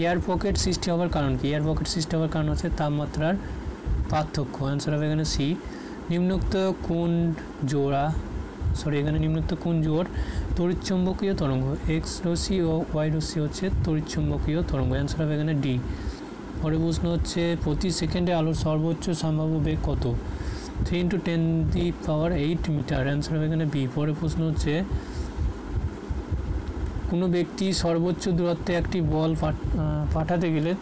এয়ার পকেট সৃষ্টি হওয়ার কারণ কি এয়ার পকেট সৃষ্টি হওয়ার কারণ হচ্ছে তাপমাত্রার পার্থক্য অ্যান্সার হবে এখানে সি নিম্নোক্ত কোন জোড়া সরি এখানে নিম্নোক্ত কোন জোর তড়িৎচুম্বকীয় তরঙ্গ এক্স রসি ও ওয়াই রসি হচ্ছে তড়িৎচুম্বকীয় তরঙ্গ অ্যান্সার হবে এখানে ডি পরে প্রশ্ন হচ্ছে প্রতি সেকেন্ডে আলোর সর্বোচ্চ সম্ভাব্য বেগ কত three into ten the power eight metre answer হবে এখানে বি পরে প্রশ্ন হচ্ছে কোনো ব্যক্তি সর্বোচ্চ দূরত্বে একটি বল পাঠাতে গেলে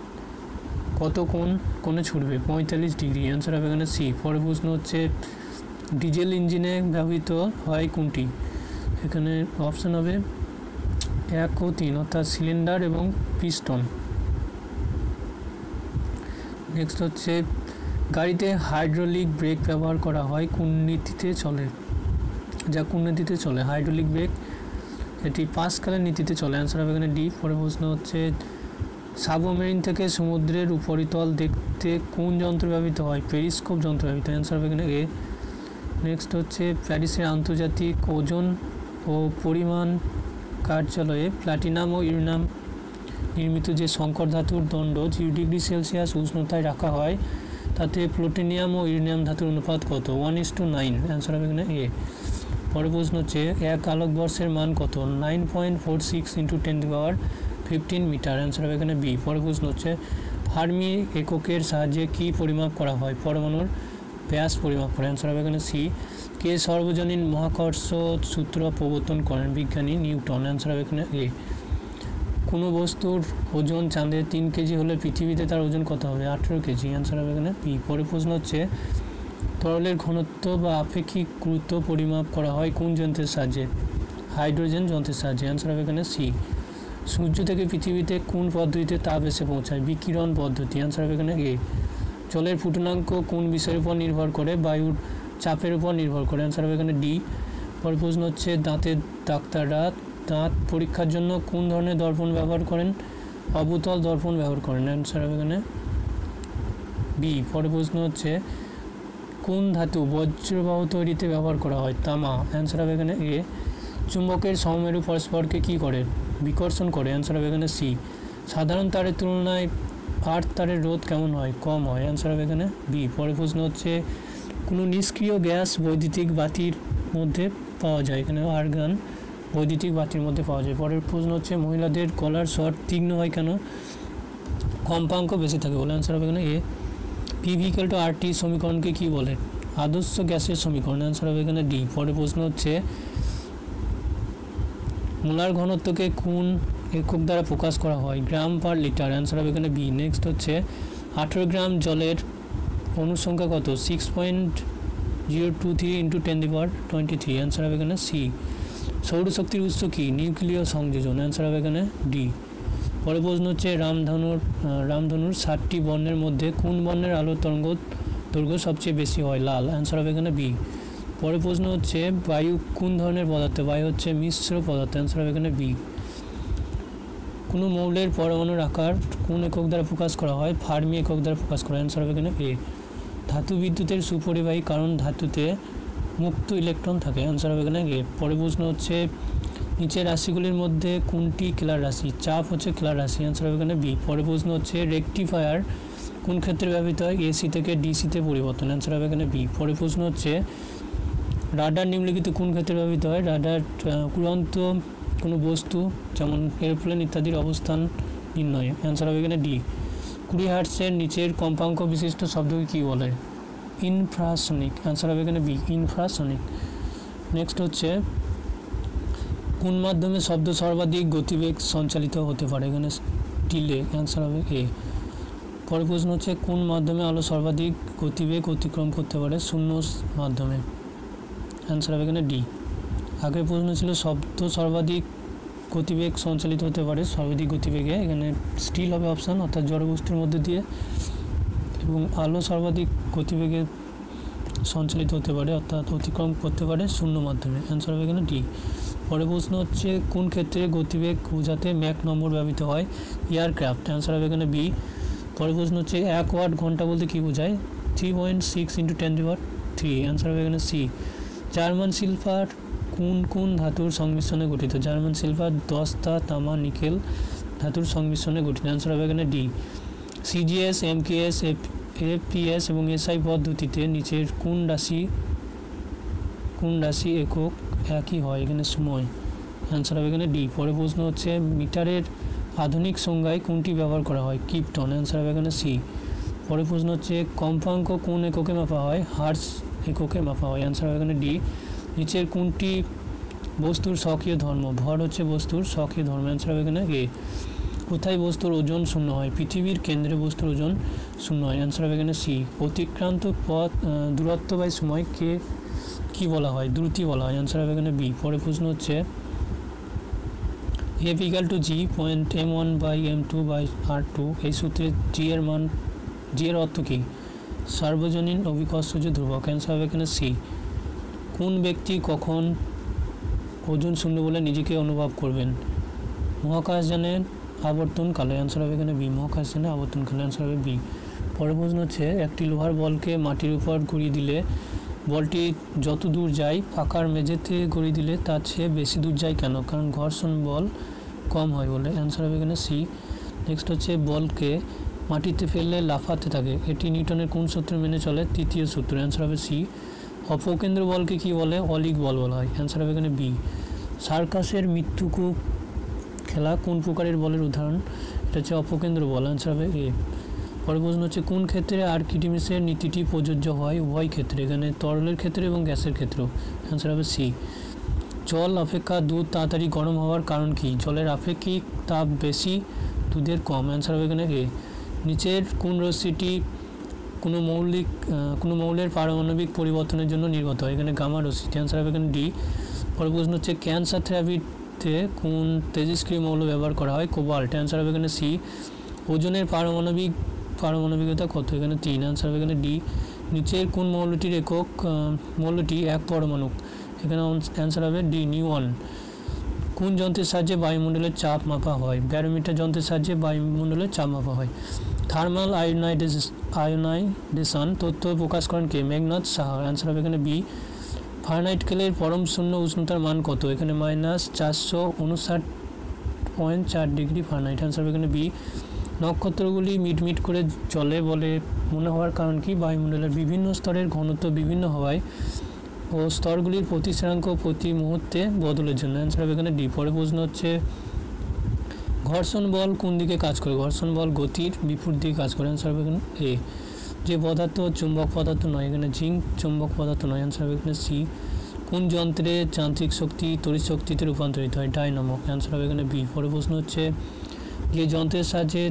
কত কোন কোণে ছুটবে পঁয়তাল্লিশ ডিগ্রি অ্যান্সার হবে এখানে সি পরের প্রশ্ন হচ্ছে ডিজেল ইঞ্জিনে ব্যবহৃত হয় কোনটি এখানে অপশান হবে এক ও তিন অর্থাৎ সিলিন্ডার এবং পিস্টন নেক্সট হচ্ছে গাড়িতে হাইড্রোলিক ব্রেক ব্যবহার করা হয় কোন নীতিতে চলে যা কোন নীতিতে চলে হাইড্রোলিক ব্রেক এটি পাঁচ কালের নীতিতে চলে অ্যান্সার হবে এখানে ডি পরে প্রশ্ন হচ্ছে সাবমেরিন থেকে সমুদ্রের উপরিতল দেখতে কোন যন্ত্র ব্যবহৃত হয় পেরিস্কোপ যন্ত্র ব্যবহৃত হয় অ্যান্সার হবে এখানে নেক্সট হচ্ছে প্যারিসের আন্তর্জাতিক ওজন ও পরিমাণ কার্যালয়ে প্লাটিনাম ও ইউরিনাম নির্মিত যে শঙ্কর ধাতুর দণ্ড জিরো ডিগ্রি সেলসিয়াস উষ্ণতায় রাখা হয় তাতে প্লোটিনিয়াম ও ইউরিনিয়াম ধাতুর অনুপাত কত one is to nine answer হবে এখানে এ পরের প্রশ্ন হচ্ছে এক আলোকবর্ষের মান কত nine point four six into ten power fifteen metre answer হবে এখানে বি পরে প্রশ্ন হচ্ছে ফার্মি এককের সাহায্যে কি পরিমাপ করা হয় পরমাণুর ব্যাস পরিমাপ করে অ্যান্সার হবে এখানে সি কে সর্বজনীন মহাকর্ষ সূত্র প্রবর্তন করেন বিজ্ঞানী নিউটন অ্যান্সার হবে এখানে এ কোনো বস্তুর ওজন চাঁদে তিন কেজি হলে পৃথিবীতে তার ওজন কত হবে আঠেরো কেজি অ্যান্সার হবে এখানে পি পরে প্রশ্ন হচ্ছে তরলের ঘনত্ব বা আপেক্ষিক গুরুত্ব পরিমাপ করা হয় কোন যন্ত্রের সাহায্যে হাইড্রোজেন যন্ত্রের সাহায্যে অ্যান্সার হবে এখানে সি সূর্য থেকে পৃথিবীতে কোন পদ্ধতিতে তাপ এসে পৌঁছায় বিকিরণ পদ্ধতি অ্যান্সার হবে এখানে এ জলের ফুটনাঙ্ক কোন বিষয়ের উপর নির্ভর করে বায়ুর চাপের উপর নির্ভর করে অ্যান্সার হবে এখানে ডি পর প্রশ্ন হচ্ছে দাঁতের ডাক্তাররা দাঁত পরীক্ষার জন্য কোন ধরনের দর্পণ ব্যবহার করেন অবতল দর্পণ ব্যবহার করেন অ্যান্সার হবে এখানে বি পরের প্রশ্ন হচ্ছে কোন ধাতু বজ্রবাহ তৈরিতে ব্যবহার করা হয় তামা অ্যান্সার হবে এখানে এ চুম্বকের সমমেরু পরস্পরকে কি করে বিকর্ষণ করে অ্যান্সার হবে এখানে সি সাধারণ তারের তুলনায় আট তারের রোধ কেমন হয় কম হয় অ্যান্সার হবে এখানে বি পরের প্রশ্ন হচ্ছে কোনো নিষ্ক্রিয় গ্যাস বৈদ্যুতিক বাতির মধ্যে পাওয়া যায় এখানে আর্গান বৈদ্যুতিক বাতির মধ্যে পাওয়া যায় পরের প্রশ্ন হচ্ছে মহিলাদের কলার স্বর তীক্ষ্ণ হয় কেন কম্পাঙ্ক বেশি থাকে বলে অ্যান্সার হবে এখানে এ পিভিকেল টু আরটি সমীকরণকে কী বলে আদর্শ গ্যাসের সমীকরণ অ্যান্সার হবে এখানে ডি পরের প্রশ্ন হচ্ছে মোলার ঘনত্বকে কোন একক দ্বারা প্রকাশ করা হয় গ্রাম পার লিটার অ্যান্সার হবে এখানে বি নেক্সট হচ্ছে আঠেরো গ্রাম জলের অনুসংখ্যা কত six point zero two three into ten the power twenty three answer হবে এখানে সি সৌরশক্তির উৎস কি নিউক্লিয় সংযোজন অ্যান্সার হবে এখানে ডি পরের প্রশ্ন হচ্ছে রামধনুর রামধনুর ষাটটি বর্ণের মধ্যে কোন বর্ণের আলোর তরঙ্গ দৈর্ঘ্য সবচেয়ে বেশি হয় লাল অ্যান্সার হবে এখানে বি পরের প্রশ্ন হচ্ছে বায়ু কোন ধরনের পদার্থ বায়ু হচ্ছে মিশ্র পদার্থ অ্যান্সার হবে এখানে বি কোনো মৌলের পরমাণুর আকার কোন একক দ্বারা প্রকাশ করা হয় ফার্মি একক দ্বারা প্রকাশ করা হয় অ্যান্সার হবে এখানে এ ধাতু বিদ্যুতের সুপরিবাহী কারণ ধাতুতে মুক্ত ইলেকট্রন থাকে অ্যান্সার হবে এখানে এ পরের প্রশ্ন হচ্ছে নিচের রাশিগুলির মধ্যে কোনটি খেলার রাশি চাপ হচ্ছে খেলার রাশি অ্যান্সার হবে এখানে বি পরের প্রশ্ন হচ্ছে রেক্টিফায়ার কোন ক্ষেত্রে ব্যবহৃত হয় এসি থেকে ডিসিতে পরিবর্তন অ্যান্সার হবে এখানে বি পরের প্রশ্ন হচ্ছে রাডার নিম্নলিখিত কোন ক্ষেত্রে ব্যবহৃত হয় রাডার কুড়ন্ত কোনো বস্তু যেমন এরোপ্লেন ইত্যাদির অবস্থান নির্ণয় অ্যান্সার হবে এখানে ডি কুড়ি হার্টসের নিচের কম্পাঙ্ক বিশিষ্ট শব্দকে কী বলে ইনফ্রাসনিক অ্যান্সার হবে এখানে বি ইনফ্রাসনিক নেক্সট হচ্ছে কোন মাধ্যমে শব্দ সর্বাধিক গতিবেগ সঞ্চালিত হতে পারে এখানে ডিলে অ্যান্সার হবে এ পরের প্রশ্ন হচ্ছে কোন মাধ্যমে আলো সর্বাধিক গতিবেগ অতিক্রম করতে পারে শূন্য মাধ্যমে অ্যান্সার হবে এখানে ডি আগের প্রশ্ন ছিল শব্দ সর্বাধিক গতিবেগ সঞ্চালিত হতে পারে সর্বাধিক গতিবেগে এখানে স্টিল হবে অপশান অর্থাৎ জড়বস্তুর মধ্যে দিয়ে এবং আলো সর্বাধিক গতিবেগে সঞ্চালিত হতে পারে অর্থাৎ অতিক্রম করতে পারে শূন্য মাধ্যমে অ্যান্সার হবে এখানে ডি পরের প্রশ্ন হচ্ছে কোন ক্ষেত্রে গতিবেগ বোঝাতে ম্যাক নম্বর ব্যবহৃত হয় এয়ারক্রাফট অ্যান্সার হবে এখানে বি পরের প্রশ্ন হচ্ছে এক ওয়াট ঘন্টা বলতে কী বোঝায় three point six into ten the power three answer হবে এখানে সি জার্মান সিলভার কোন কোন ধাতুর সংমিশ্রণে গঠিত জার্মান সিলভার দস্তা তামা নিকেল ধাতুর সংমিশ্রণে গঠিত আনসার হবে এখানে ডি সিজিএস এমকেএস এফ এবং এসআই পদ্ধতিতে নিচের কোন রাশি কোন রাশি একক একই হয় এখানে সময় অ্যান্সার হবে এখানে ডি পরে প্রশ্ন হচ্ছে মিটারের আধুনিক সংজ্ঞায় কোনটি ব্যবহার করা হয় কিপটন অ্যান্সার হবে এখানে সি পরে প্রশ্ন হচ্ছে কম্পাঙ্ক কোন এককে মাপা হয় হার্স এককে মাপা হয় অ্যান্সার হবে এখানে ডি নিচের কোনটি বস্তুর স্বকীয় ধর্ম ভর হচ্ছে বস্তুর স্বকীয় ধর্ম অ্যান্সার হবে এখানে এ কোথায় বস্তুর ওজন শূন্য হয় পৃথিবীর কেন্দ্রে বস্তুর ওজন শূন্য হয় অ্যান্সার হবে এখানে সি অতিক্রান্ত পথ দূরত্ব বাই সময় কে কি বলা হয় দ্রুতি বলা হয় অ্যান্সার হবে এখানে বি পরে প্রশ্ন হচ্ছে F equal to G point M one by M two by R two এই সূত্রে জি এর মান জি এর অর্থ কী সার্বজনীন অভিকর্ষজ ধ্রুবক অ্যান্সার হবে এখানে সি কোন ব্যক্তি কখন ওজন শূন্য বলে নিজেকে অনুভব করবেন মহাকাশযানের আবর্তনকালে অ্যান্সার হবে এখানে বি মহাকাশযানের আবর্তনকালে অ্যান্সার হবে বি পরের প্রশ্ন হচ্ছে একটি লোহার বলকে মাটির উপর ঘুরিয়ে দিলে বলটি যত দূর যায় ফাঁকার মেঝেতে ঘুরিয়ে দিলে তার চেয়ে বেশি দূর যায় কেন কারণ ঘর্ষণ বল কম হয় বলে অ্যান্সার হবে এখানে সি নেক্সট হচ্ছে বলকে মাটিতে ফেললে লাফাতে থাকে এটি নিউটনের কোন সূত্র মেনে চলে তৃতীয় সূত্র অ্যান্সার হবে সি অপকেন্দ্র বলকে কি বলে অলিক বল বলা হয় অ্যান্সার হবে এখানে বি সার্কাসের মৃত্যুকূপ খেলা কোন প্রকারের বলের উদাহরণ এটা হচ্ছে অপকেন্দ্র বল অ্যান্সার হবে এ পরের প্রশ্ন হচ্ছে কোন ক্ষেত্রে আর কিটিমিসের নীতিটি প্রযোজ্য হয় উভয় ক্ষেত্রে এখানে তরলের ক্ষেত্রে এবং গ্যাসের ক্ষেত্রেও অ্যান্সার হবে সি জল অপেক্ষা দুধ তাড়াতাড়ি গরম হওয়ার কারণ কি জলের আপেক্ষিক তাপ বেশি দুধের কম অ্যান্সার হবে এখানে এ নিচের কোন রশ্মিটি কোনো মৌলিক কোনো মৌলের পারমাণবিক পরিবর্তনের জন্য নির্গত হয় এখানে গামা রশ্মি ক্যান্সার হবে এখানে ডি পরের প্রশ্ন হচ্ছে ক্যান্সার থেরাপিতে কোন তেজস্ক্রিয় মৌল ব্যবহার করা হয় কোবাল ক্যান্সার হবে এখানে সি ওজনের পারমাণবিক পারমাণবিকতা কত এখানে তিন অ্যান্সার হবে এখানে ডি নিচের কোন মৌলটির একক মৌলটি এক পরমাণু এখানে অ্যান্সার হবে ডি নিউ ওয়ান কোন যন্ত্রের সাহায্যে বায়ুমণ্ডলের চাপ মাপা হয় ব্যারোমিটার যন্ত্রের সাহায্যে বায়ুমণ্ডলের চাপ মাপা হয় থার্মাল আয়োনাইডেস আয়োনাইডেশন তথ্য প্রকাশ করেন কে মেঘনাথ সাহা অ্যান্সার হবে এখানে বি ফার্নাইট কেলের পরম শূন্য উষ্ণতার মান কত এখানে মাইনাস চারশো উনষাট পয়েন্ট চার ডিগ্রি ফার্নাইট অ্যান্সার হবে এখানে বি নক্ষত্রগুলি মিটমিট করে চলে বলে মনে হওয়ার কারণ কি বায়ুমণ্ডলের বিভিন্ন স্তরের ঘনত্ব বিভিন্ন হওয়ায় ও স্তরগুলির প্রতি শ্রেণাঙ্ক প্রতি মুহূর্তে বদলের জন্য অ্যান্সার হবে এখানে ডি পরে প্রশ্ন হচ্ছে ঘর্ষণ বল কোন দিকে কাজ করে ঘর্ষণ বল গতির বিপুর দিকে কাজ করে অ্যান্সার হবে এখানে এ যে পদার্থ চুম্বক পদার্থ নয় এখানে জিঙ্ক চুম্বক পদার্থ নয় অ্যান্সার হবে এখানে সি কোন যন্ত্রে যান্ত্রিক শক্তি তড়িৎ শক্তিতে রূপান্তরিত হয় ডাইনামো অ্যান্সার হবে এখানে বি পরে প্রশ্ন হচ্ছে যে যন্ত্রের সাহায্যে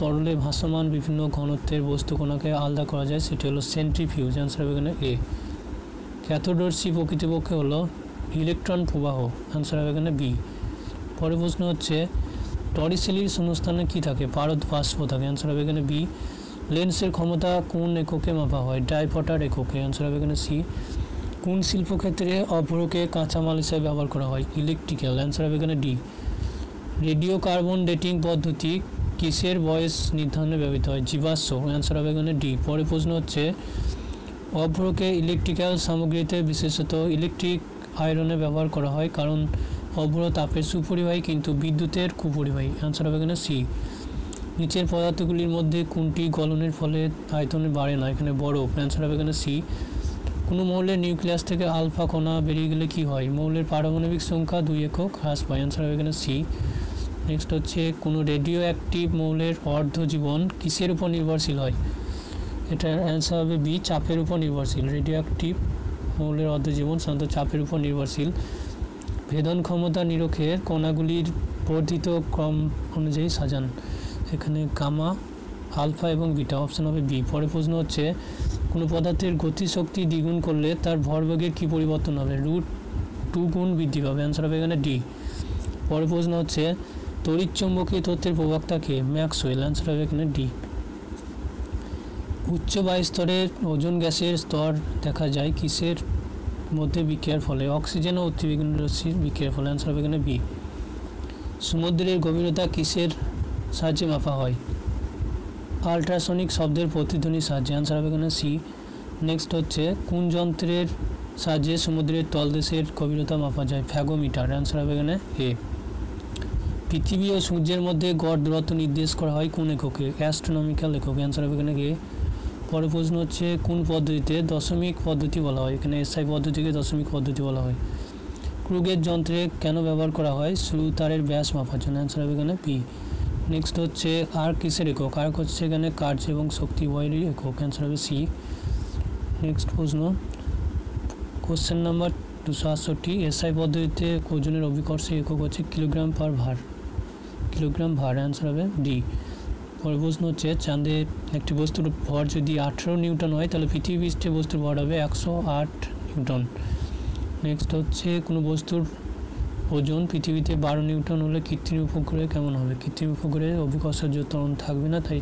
তরলে ভাসমান বিভিন্ন ঘনত্বের বস্তু কোনাকে আলাদা করা যায় সেটি হলো সেন্ট্রিফিউজ অ্যান্সার হবে এখানে এ ক্যাথোডোর সি প্রকৃতপক্ষে হলো ইলেকট্রন প্রবাহ অ্যান্সার হবে এখানে বি পরের প্রশ্ন হচ্ছে টরিসেলির শূন্যস্থানে কি থাকে পারদ বাষ্প থাকে অ্যান্সার হবে এখানে বি লেন্সের ক্ষমতা কোন এককে মাপা হয় ডাইপটার এককে অ্যান্সার হবে এখানে সি কোন শিল্পক্ষেত্রে অপরকে কাঁচামাল হিসেবে ব্যবহার করা হয় ইলেকট্রিক্যাল অ্যান্সার হবে এখানে ডি রেডিও কার্বন ডেটিং পদ্ধতি কিসের বয়স নির্ধারণে ব্যবহৃত হয় জীবাশ্ম অ্যান্সার হবে এখানে ডি পরে প্রশ্ন হচ্ছে অভ্রকে ইলেকট্রিক্যাল সামগ্রীতে বিশেষত ইলেকট্রিক আয়রনে ব্যবহার করা হয় কারণ অভ্র তাপের সুপরিবাহী কিন্তু বিদ্যুতের কুপরিবাহী অ্যান্সার হবে এখানে সি নিচের পদার্থগুলির মধ্যে কোনটি গলনের ফলে আয়তনে বাড়ে না এখানে বরফ অ্যান্সার হবে এখানে সি কোনো মৌলের নিউক্লিয়াস থেকে আলফা কণা বেরিয়ে গেলে কি হয় মৌলের পারমাণবিক সংখ্যা দুই একক হ্রাস পায় অ্যান্সার হবে এখানে সি নেক্সট হচ্ছে কোনো রেডিও অ্যাক্টিভ মৌলের অর্ধ জীবন কিসের উপর নির্ভরশীল হয় এটার অ্যান্সার হবে বি চাপের উপর নির্ভরশীল অ্যাক্টিভ মৌলের অর্ধজীবন সাধারণত চাপের উপর নির্ভরশীল ভেদন ক্ষমতা নিরক্ষের কণাগুলির বর্ধিত ক্রম অনুযায়ী সাজান এখানে কামা আলফা এবং বিটা অপশান হবে বি পরে প্রশ্ন হচ্ছে কোনো পদার্থের গতিশক্তি দ্বিগুণ করলে তার ভরবেগের কী পরিবর্তন হবে রুট টু গুণ বৃদ্ধি পাবে অ্যান্সার হবে এখানে ডি পরে প্রশ্ন হচ্ছে চুম্বকীয় তথ্যের প্রবক্তাকে ম্যাক্সওয়েল অ্যান্সার হবে এখানে ডি উচ্চ বায়ুস্তরের ওজন গ্যাসের স্তর দেখা যায় কিসের মধ্যে বিক্রিয়ার ফলে অক্সিজেন ও অতিবেগুন রশ্মির বিক্রিয়ার ফলে অ্যান্সার হবে এখানে বি সমুদ্রের গভীরতা কিসের সাহায্যে মাপা হয় আলট্রাসনিক শব্দের প্রতিধ্বনির সাহায্যে অ্যান্সার হবে এখানে সি নেক্সট হচ্ছে কোন যন্ত্রের সাহায্যে সমুদ্রের তলদেশের গভীরতা মাপা যায় ফ্যাগোমিটার অ্যান্সার হবে এখানে এ পৃথিবী ও সূর্যের মধ্যে গড় দূরত্ব নির্দেশ করা হয় কোন এককে অ্যাস্ট্রোনমিক্যাল এককে অ্যান্সার হবে এখানে এ পরের প্রশ্ন হচ্ছে কোন পদ্ধতিতে দশমিক পদ্ধতি বলা হয় এখানে এসআই পদ্ধতিকে দশমিক পদ্ধতি বলা হয় ক্রুগের যন্ত্রে কেন ব্যবহার করা হয় শুরু তারের ব্যাস মাপার জন্য অ্যান্সার হবে এখানে পি নেক্সট হচ্ছে আর কিসের একক আর্ক হচ্ছে এখানে কার্য এবং শক্তি উভয়েরই একক অ্যান্সার হবে সি নেক্সট প্রশ্ন কোশ্চেন নাম্বার দুশো আটষট্টি এসআই পদ্ধতিতে ওজনের অভিকর্ষে একক হচ্ছে কিলোগ্রাম পার ভার কিলোগ্রাম ভার অ্যান্সার হবে ডি পরের প্রশ্ন হচ্ছে চাঁদে একটি বস্তুর ভর যদি আঠেরো নিউটন হয় তাহলে পৃথিবী বস্তুর ভর হবে একশো আট নিউটন নেক্সট হচ্ছে কোনো বস্তুর ওজন পৃথিবীতে বারো নিউটন হলে কৃত্রিম উপগ্রহে কেমন হবে কৃত্রিম উপগ্রহে অভিকর্ষজ তরণ থাকবে না তাই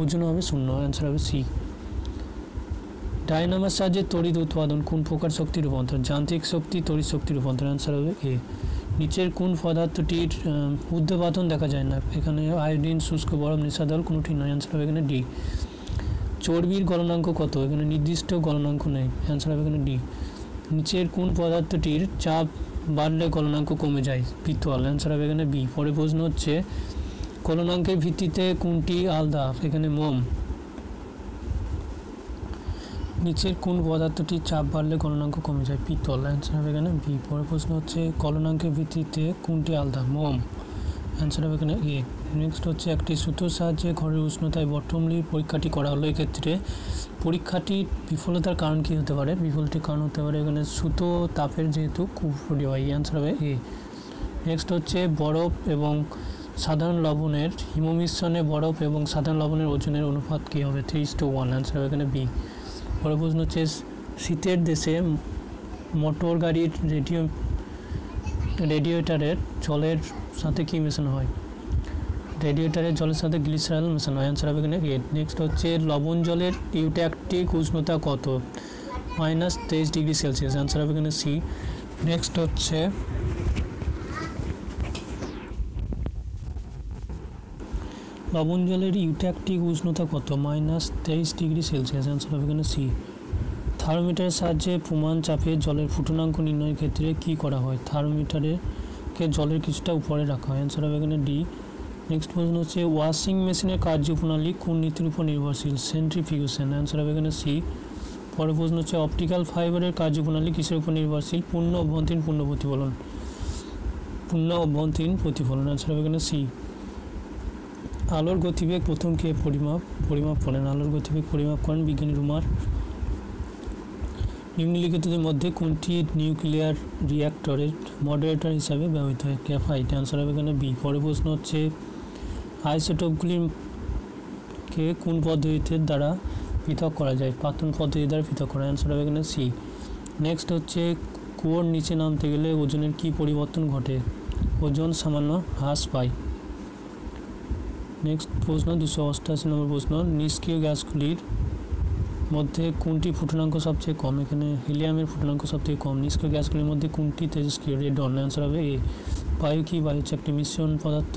ওজন হবে শূন্য অ্যান্সার হবে সি ডায়নামার সাহায্যে তড়িৎ উৎপাদন কোন প্রকার শক্তি রূপান্তর যান্ত্রিক শক্তি তড়িৎ শক্তি রূপান্তর অ্যান্সার হবে এ নিচের কোন পদার্থটির উদ্ধপাতন দেখা যায় না এখানে আয়োডিন শুষ্ক বরফ নিঃসাদল কোনোটি নয় অ্যান্সার হবে এখানে ডি চর্বির গলনাঙ্ক কত এখানে নির্দিষ্ট গলনাঙ্ক নেই অ্যান্সার হবে এখানে ডি নিচের কোন পদার্থটির চাপ বাড়লে গলনাঙ্ক কমে যায় পিতল অ্যান্সার হবে এখানে বি পরে প্রশ্ন হচ্ছে গলনাঙ্কের ভিত্তিতে কোনটি আলাদা এখানে মম নিচের কোন পদার্থটির চাপ বাড়লে গলনাঙ্ক কমে যায় পিতল অ্যান্সার হবে এখানে বি পরের প্রশ্ন হচ্ছে কলনাঙ্কের ভিত্তিতে কোনটি আলাদা মোম অ্যান্সার হবে এখানে এ নেক্সট হচ্ছে একটি সূত্রের সাহায্যে ঘরের উষ্ণতায় বটমলি পরীক্ষাটি করা হলো এক্ষেত্রে পরীক্ষাটির বিফলতার কারণ কী হতে পারে বিফলটির কারণ হতে পারে এখানে সুতো তাপের যেহেতু খুব হয় অ্যান্সার হবে এ নেক্সট হচ্ছে বরফ এবং সাধারণ লবণের হিমমিশ্রণে বরফ এবং সাধারণ লবণের ওজনের অনুপাত কী হবে থ্রি টু ওয়ান অ্যান্সার হবে এখানে বি পরে প্রশ্ন হচ্ছে শীতের দেশে মোটর গাড়ির রেডিও রেডিয়েটারের জলের সাথে কী মেশানো হয় রেডিয়েটারের জলের সাথে গ্লিসারাল মেশানো হয় অ্যান্সার হবে এখানে এট নেক্সট হচ্ছে লবণ জলের ইউট্যাকটিক উষ্ণতা কত মাইনাস তেইশ ডিগ্রি সেলসিয়াস অ্যান্সার হবে এখানে সি নেক্সট হচ্ছে লবণ জলের ইউট্যাকটিক উষ্ণতা কত মাইনাস তেইশ ডিগ্রি সেলসিয়াস অ্যান্সার হবে এখানে সি থার্মোমিটারের সাহায্যে প্রমাণ চাপে জলের ফুটনাঙ্ক নির্ণয়ের ক্ষেত্রে কি করা হয় থার্মোমিটারেরকে জলের কিছুটা উপরে রাখা হয় অ্যান্সার হবে এখানে ডি নেক্সট প্রশ্ন হচ্ছে ওয়াশিং মেশিনের কার্যপ্রণালী কোন নীতির উপর নির্ভরশীল সেন্ট্রিফিউশন অ্যান্সার হবে এখানে সি পরের প্রশ্ন হচ্ছে অপটিক্যাল ফাইবারের কার্যপ্রণালী কিসের উপর নির্ভরশীল পূর্ণ অভ্যন্তরীণ পূর্ণ প্রতিফলন পূর্ণ অভ্যন্তরীণ প্রতিফলন অ্যান্সার হবে এখানে সি আলোর গতিবেগ প্রথম কে পরিমাপ পরিমাপ করেন আলোর গতিবেগ পরিমাপ করেন বিজ্ঞানী রুমার নিম্নলিখিতদের মধ্যে কোনটি নিউক্লিয়ার রিয়াক্টরের মডারেটর হিসাবে ব্যবহৃত হয় গ্যাফাইট অ্যান্সার হবে এখানে বি পরে প্রশ্ন হচ্ছে আইসোটোপগুলিকে কোন পদ্ধতির দ্বারা পৃথক করা যায় প্রাথম পদ্ধতি দ্বারা পৃথক করা অ্যান্সার হবে এখানে সি নেক্সট হচ্ছে কুয়োর নিচে নামতে গেলে ওজনের কি পরিবর্তন ঘটে ওজন সামান্য হ্রাস পায় নেক্সট প্রশ্ন দুশো অষ্টাশি নম্বর প্রশ্ন নিষ্ক্রিয় গ্যাসগুলির মধ্যে কোনটি ফুটনাঙ্ক সবচেয়ে কম এখানে হিলিয়ামের ফুটনাঙ্ক সবথেকে কম নিষ্ক্রিয় গ্যাসগুলির মধ্যে কোনটি তেজস্ক্রিয় রেড অন্য অ্যান্সার হবে এ বায়ু কি বায়ু হচ্ছে একটি মিশ্রণ পদার্থ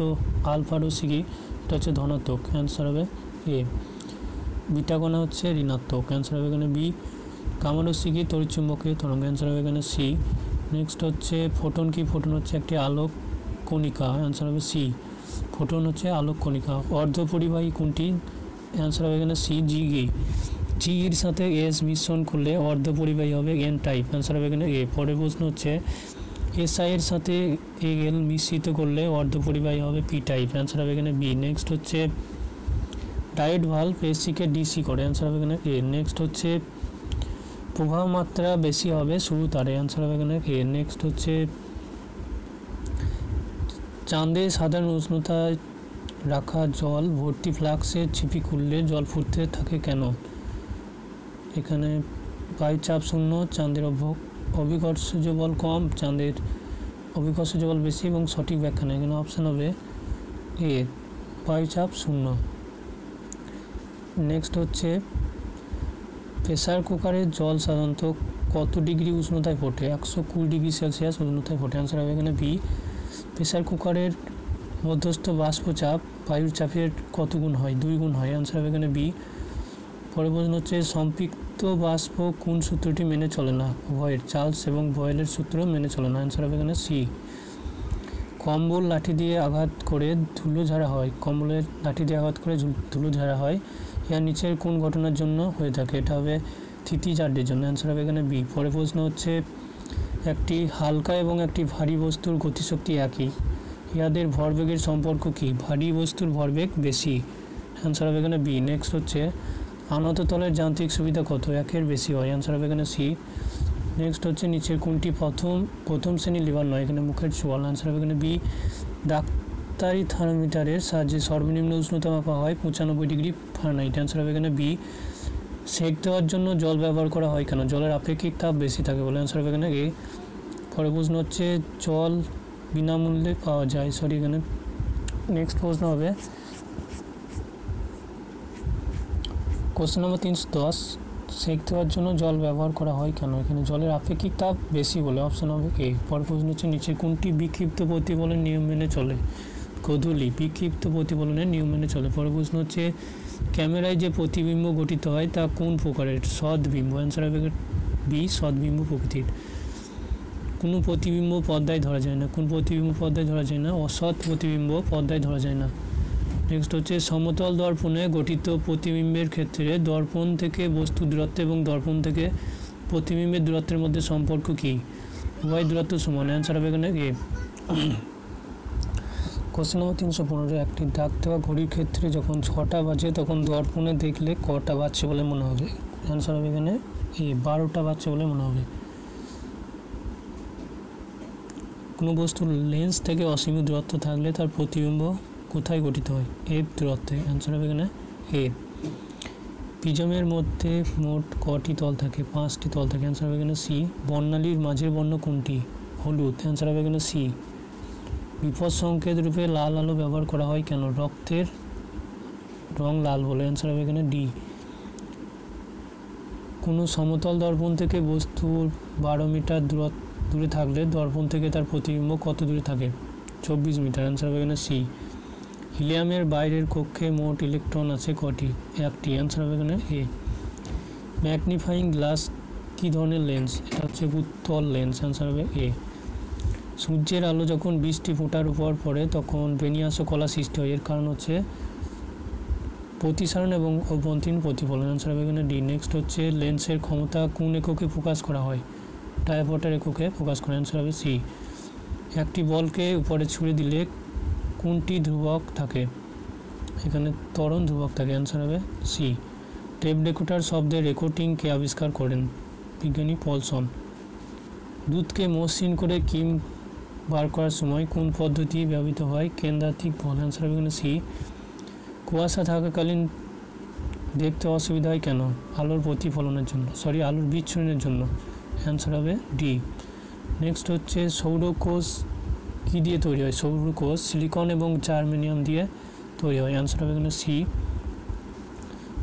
আলফাডো সিগি এটা হচ্ছে ধনাত্মক অ্যান্সার হবে এ বিটাকোনা হচ্ছে ঋণাত্মক অ্যান্সার হবে এখানে বি কামারো সিগি তড়িৎচুম্বকীয় তরঙ্গ অ্যান্সার হবে এখানে সি নেক্সট হচ্ছে ফোটন কি ফোটন হচ্ছে একটি আলোক কণিকা অ্যান্সার হবে সি ফোটন হচ্ছে আলোক কণিকা অর্ধপরিবাহী কোনটি অ্যান্সার হবে এখানে সি জি জি এর সাথে এস মিশ্রণ করলে অর্ধপরিবাহী হবে এন টাইপ অ্যান্সার হবে এখানে এ পরের প্রশ্ন হচ্ছে এসআইয়ের সাথে এ এল মিশ্রিত করলে অর্ধপরিবাহী হবে পি টাইপ অ্যান্সার হবে এখানে বি নেক্সট হচ্ছে ডায়েট ভাল্ভ এসিকে ডিসি করে অ্যান্সার হবে এখানে এ নেক্সট হচ্ছে প্রভাব মাত্রা বেশি হবে শুরু তারে অ্যান্সার হবে এখানে এ নেক্সট হচ্ছে চাঁদে সাধারণ উষ্ণতায় রাখা জল ভর্তি ফ্লাক্সে ছিপি খুললে জল ফুটতে থাকে কেন এখানে বায়ু চাপ শূন্য চাঁদের অভিকর্ষজ বল কম চাঁদের অভিকর্ষজ বল বেশি এবং সঠিক ব্যাখ্যা নেই এখানে অপশান হবে এ বায়ু চাপ শূন্য নেক্সট হচ্ছে প্রেসার কুকারে জল সাধারণত কত ডিগ্রি উষ্ণতায় ফোটে একশো কুড়ি ডিগ্রি সেলসিয়াস উষ্ণতায় ফোটে অ্যান্সার হবে এখানে বি প্রেসার কুকারের মধ্যস্থ বাষ্পচাপ বায়ুর চাপের কত গুণ হয় দুই গুণ হয় অ্যান্সার হবে এখানে বি পরের প্রশ্ন হচ্ছে সম্পৃক্ত বাষ্প কোন সূত্রটি মেনে চলে না ভয়ের চার্লস এবং ভয়েলের সূত্র মেনে চলে না অ্যান্সার হবে এখানে সি কম্বল লাঠি দিয়ে আঘাত করে ধুলো ঝাড়া হয় কম্বলের লাঠি দিয়ে আঘাত করে ধুলো ঝাড়া হয় ইয়ার নিচের কোন ঘটনার জন্য হয়ে থাকে এটা হবে থিতি চারটির জন্য অ্যান্সার হবে এখানে বি পরের প্রশ্ন হচ্ছে একটি হালকা এবং একটি ভারী বস্তুর গতিশক্তি একই ইয়াদের ভরবেগের সম্পর্ক কি ভারী বস্তুর ভরবেগ বেশি অ্যান্সার হবে এখানে বি নেক্সট হচ্ছে আনত তলের যান্ত্রিক সুবিধা কত একের বেশি হয় অ্যান্সার হবে এখানে সি নেক্সট হচ্ছে নিচের কোনটি প্রথম প্রথম শ্রেণীর লিভার নয় এখানে মুখের সোয়াল অ্যান্সার হবে এখানে বি ডাক্তারি থার্মোমিটারের সাহায্যে সর্বনিম্ন উষ্ণতা মাপা হয় পঁচানব্বই ডিগ্রি ফার্নাইট অ্যান্সার হবে এখানে বি সেক দেওয়ার জন্য জল ব্যবহার করা হয় কেন জলের আপেক্ষিক তাপ বেশি থাকে বলে অ্যান্সার হবে এখানে পরে প্রশ্ন হচ্ছে জল বিনামূল্যে পাওয়া যায় সরি এখানে নেক্সট প্রশ্ন হবে কোশ্চেন নম্বর তিনশো দশ সেক দেওয়ার জন্য জল ব্যবহার করা হয় কেন এখানে জলের আপেক্ষিক তাপ বেশি বলে অপশন হবে এ পরের প্রশ্ন হচ্ছে নিচে কোনটি বিক্ষিপ্ত প্রতিফলনের নিয়ম মেনে চলে গধুলি বিক্ষিপ্ত প্রতিফলনের নিয়ম মেনে চলে পরের প্রশ্ন হচ্ছে ক্যামেরায় যে প্রতিবিম্ব গঠিত হয় তা কোন প্রকারের সদ্বিম্ব অ্যান্সার হবে বি সদ্বিম্ব প্রকৃতির কোনো প্রতিবিম্ব পর্দায় ধরা যায় না কোন প্রতিবিম্ব পর্দায় ধরা যায় না অসৎ প্রতিবিম্ব পর্দায় ধরা যায় না নেক্সট হচ্ছে সমতল দর্পণে গঠিত প্রতিবিম্বের ক্ষেত্রে দর্পণ থেকে বস্তু দূরত্ব এবং দর্পণ থেকে প্রতিবিম্বের দূরত্বের মধ্যে সম্পর্ক কী উভয় দূরত্ব সমান অ্যান্সার হবে এখানে এ কোশ্চেন নম্বর তিনশো পনেরো একটি ডাক দেওয়া ঘড়ির ক্ষেত্রে যখন ছটা বাজে তখন দর্পণে দেখলে কটা বাজছে বলে মনে হবে অ্যান্সার হবে এখানে এ বারোটা বাজছে বলে মনে হবে কোনো বস্তুর লেন্স থেকে অসীমিত দূরত্ব থাকলে তার প্রতিবিম্ব কোথায় গঠিত হয় এফ দূরত্বে অ্যান্সার হবে এখানে এ পিজমের মধ্যে মোট কটি তল থাকে পাঁচটি তল থাকে অ্যান্সার হবে এখানে সি বর্ণালীর মাঝের বর্ণ কোনটি হলুদ অ্যান্সার হবে এখানে সি বিপদ সংকেত রূপে লাল আলো ব্যবহার করা হয় কেন রক্তের রং লাল বলে অ্যান্সার হবে এখানে ডি কোনো সমতল দর্পণ থেকে বস্তু বারো মিটার দূর দূরে থাকলে দর্পণ থেকে তার প্রতিবিম্ব কত দূরে থাকে চব্বিশ মিটার অ্যান্সার হবে এখানে সি হিলিয়ামের বাইরের কক্ষে মোট ইলেকট্রন আছে কটি একটি অ্যান্সার হবে এখানে এ ম্যাগনিফাইং গ্লাস কী ধরনের লেন্স এটা হচ্ছে উত্তল লেন্স অ্যান্সার হবে এ সূর্যের আলো যখন বৃষ্টি ফোটার উপর পড়ে তখন বেনিয়াস ও কলা সৃষ্টি হয় এর কারণ হচ্ছে প্রতিসারণ এবং অভ্যন্তরীণ প্রতিফলন আনসার হবে এখানে ডি নেক্সট হচ্ছে লেন্সের ক্ষমতা কোন এককে ফোকাস করা হয় টাইপটার এককে ফোকাস করা আনসার হবে সি একটি বলকে উপরে ছুঁড়ে দিলে কোনটি ধ্রুবক থাকে এখানে তরণ ধ্রুবক থাকে অ্যান্সার হবে সি টেপ রেকর্ডার শব্দে রেকর্ডিংকে আবিষ্কার করেন বিজ্ঞানী পলসন দুধকে মসৃণ করে কিম বার করার সময় কোন পদ্ধতি ব্যবহৃত হয় কেন্দ্রাতিক বল অ্যান্সার হবে সি কুয়াশা থাকাকালীন দেখতে অসুবিধা হয় কেন আলোর প্রতিফলনের জন্য সরি আলোর বিচ্ছুরণের জন্য অ্যান্সার হবে ডি নেক্সট হচ্ছে সৌরকোষ কী দিয়ে তৈরি হয় সৌরকোষ সিলিকন এবং জার্মেনিয়াম দিয়ে তৈরি হয় অ্যান্সার হবে এখানে সি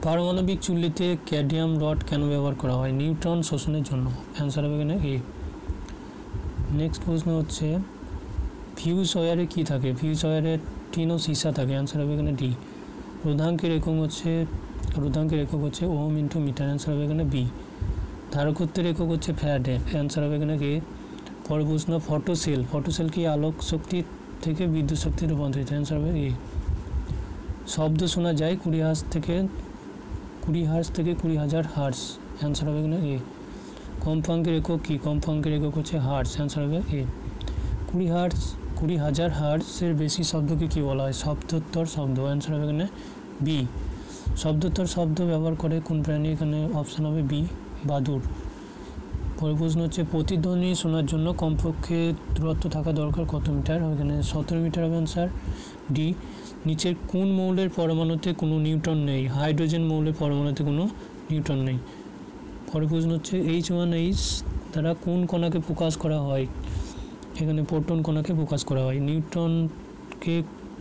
পারমাণবিক চুল্লিতে ক্যাডিয়াম রড কেন ব্যবহার করা হয় নিউট্রন শোষণের জন্য অ্যান্সার হবে এখানে এ নেক্সট প্রশ্ন হচ্ছে ফিউজ ওয়ারে কি থাকে ফিউজ ওয়ারে টিনো সিসা থাকে অ্যান্সার হবে এখানে ডি রোধাঙ্কের একক হচ্ছে রোধাঙ্কের একক হচ্ছে ওম ইন্টু মিটার অ্যান্সার হবে এখানে বি ধারকত্বের একক হচ্ছে ফ্যাডে অ্যান্সার হবে এখানে কে পর বুঝলো ফটোসেল ফটোসেল কি আলোক শক্তি থেকে বিদ্যুৎ শক্তি রূপান্তরিত অ্যান্সার হবে এ শব্দ শোনা যায় কুড়ি হার্স থেকে কুড়ি হার্স থেকে কুড়ি হাজার হার্স অ্যান্সার হবে এখানে এ কম্পাঙ্কের একক কী কম্পাঙ্কের একক হচ্ছে হার্স অ্যান্সার হবে এ কুড়ি হার্স কুড়ি হাজার হার্সের বেশি শব্দকে কী বলা হয় শব্দোত্তর শব্দ অ্যান্সার হবে এখানে বি শব্দোত্তর শব্দ ব্যবহার করে কোন প্রাণী এখানে অপশান হবে বি বাদুর পরের প্রশ্ন হচ্ছে প্রতিধ্বনি শোনার জন্য কমপক্ষে দূরত্ব থাকা দরকার কত মিটার এখানে সতেরো মিটার হবে অ্যান্সার ডি নিচের কোন মৌলের পরমাণুতে কোনো নিউটন নেই হাইড্রোজেন মৌলের পরমাণুতে কোনো নিউটন নেই পরের প্রশ্ন হচ্ছে এইচ ওয়ান এইচ দ্বারা কোন কণাকে প্রকাশ করা হয় এখানে প্রোটন কণাকে ফোকাস করা হয় নিউট্রনকে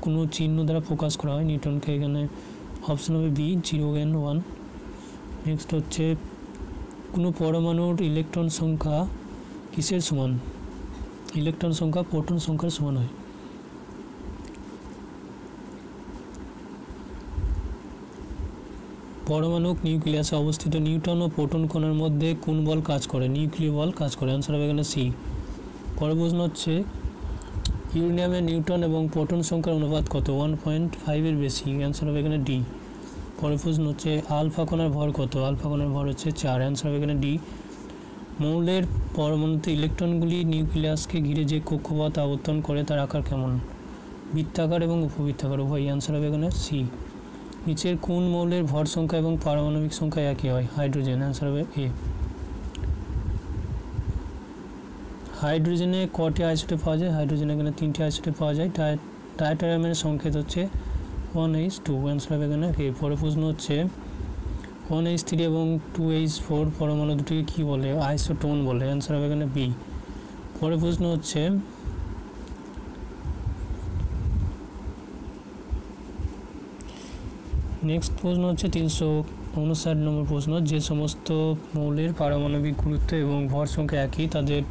কোনো চিহ্ন দ্বারা ফোকাস করা হয় নিউট্রনকে এখানে অপশন হবে B zero N one next হচ্ছে কোনো পরমাণুর ইলেকট্রন সংখ্যা কিসের সমান ইলেকট্রন সংখ্যা প্রোটন সংখ্যার সমান হয় পরমাণু নিউক্লিয়াসে অবস্থিত নিউট্রন ও প্রোটন কণার মধ্যে কোন বল কাজ করে নিউক্লিয় বল কাজ করে অ্যান্সার হবে এখানে সি পরের প্রশ্ন হচ্ছে ইউরেনিয়ামের নিউটন এবং প্রোটন সংখ্যার অনুপাত কত ওয়ান পয়েন্ট ফাইভের বেশি অ্যান্সার হবে এখানে ডি পরের প্রশ্ন হচ্ছে আলফাকোনার ভর কত আলফাকোনার ভর হচ্ছে চার অ্যান্সার হবে এখানে ডি মৌলের পরমাণুতে ইলেকট্রনগুলি নিউক্লিয়াসকে ঘিরে যে কক্ষপথ আবর্তন করে তার আকার কেমন বৃত্তাকার এবং উপবৃত্তাকার উভয় অ্যান্সার হবে এখানে সি নিচের কোন মৌলের ভর সংখ্যা এবং পারমাণবিক সংখ্যা একই হয় হাইড্রোজেন অ্যান্সার হবে এ হাইড্রোজেনে কটি আইসোটোপ পাওয়া যায় হাইড্রোজেনে এখানে তিনটি আইসোটোপ পাওয়া যায় টাইটারামের সংকেত হচ্ছে ওয়ান এইচ টু অ্যান্সার হবে এখানে পরে প্রশ্ন হচ্ছে ওয়ান এইচ থ্রি এবং টু এইচ ফোর পরমাণু দুটিকে কী বলে আইসোটোন বলে অ্যান্সার হবে এখানে বি পরে প্রশ্ন হচ্ছে নেক্সট প্রশ্ন হচ্ছে তিনশো উনষাট নম্বর প্রশ্ন যে সমস্ত মৌলের পারমাণবিক গুরুত্ব এবং ভর সংখ্যা একই তাদের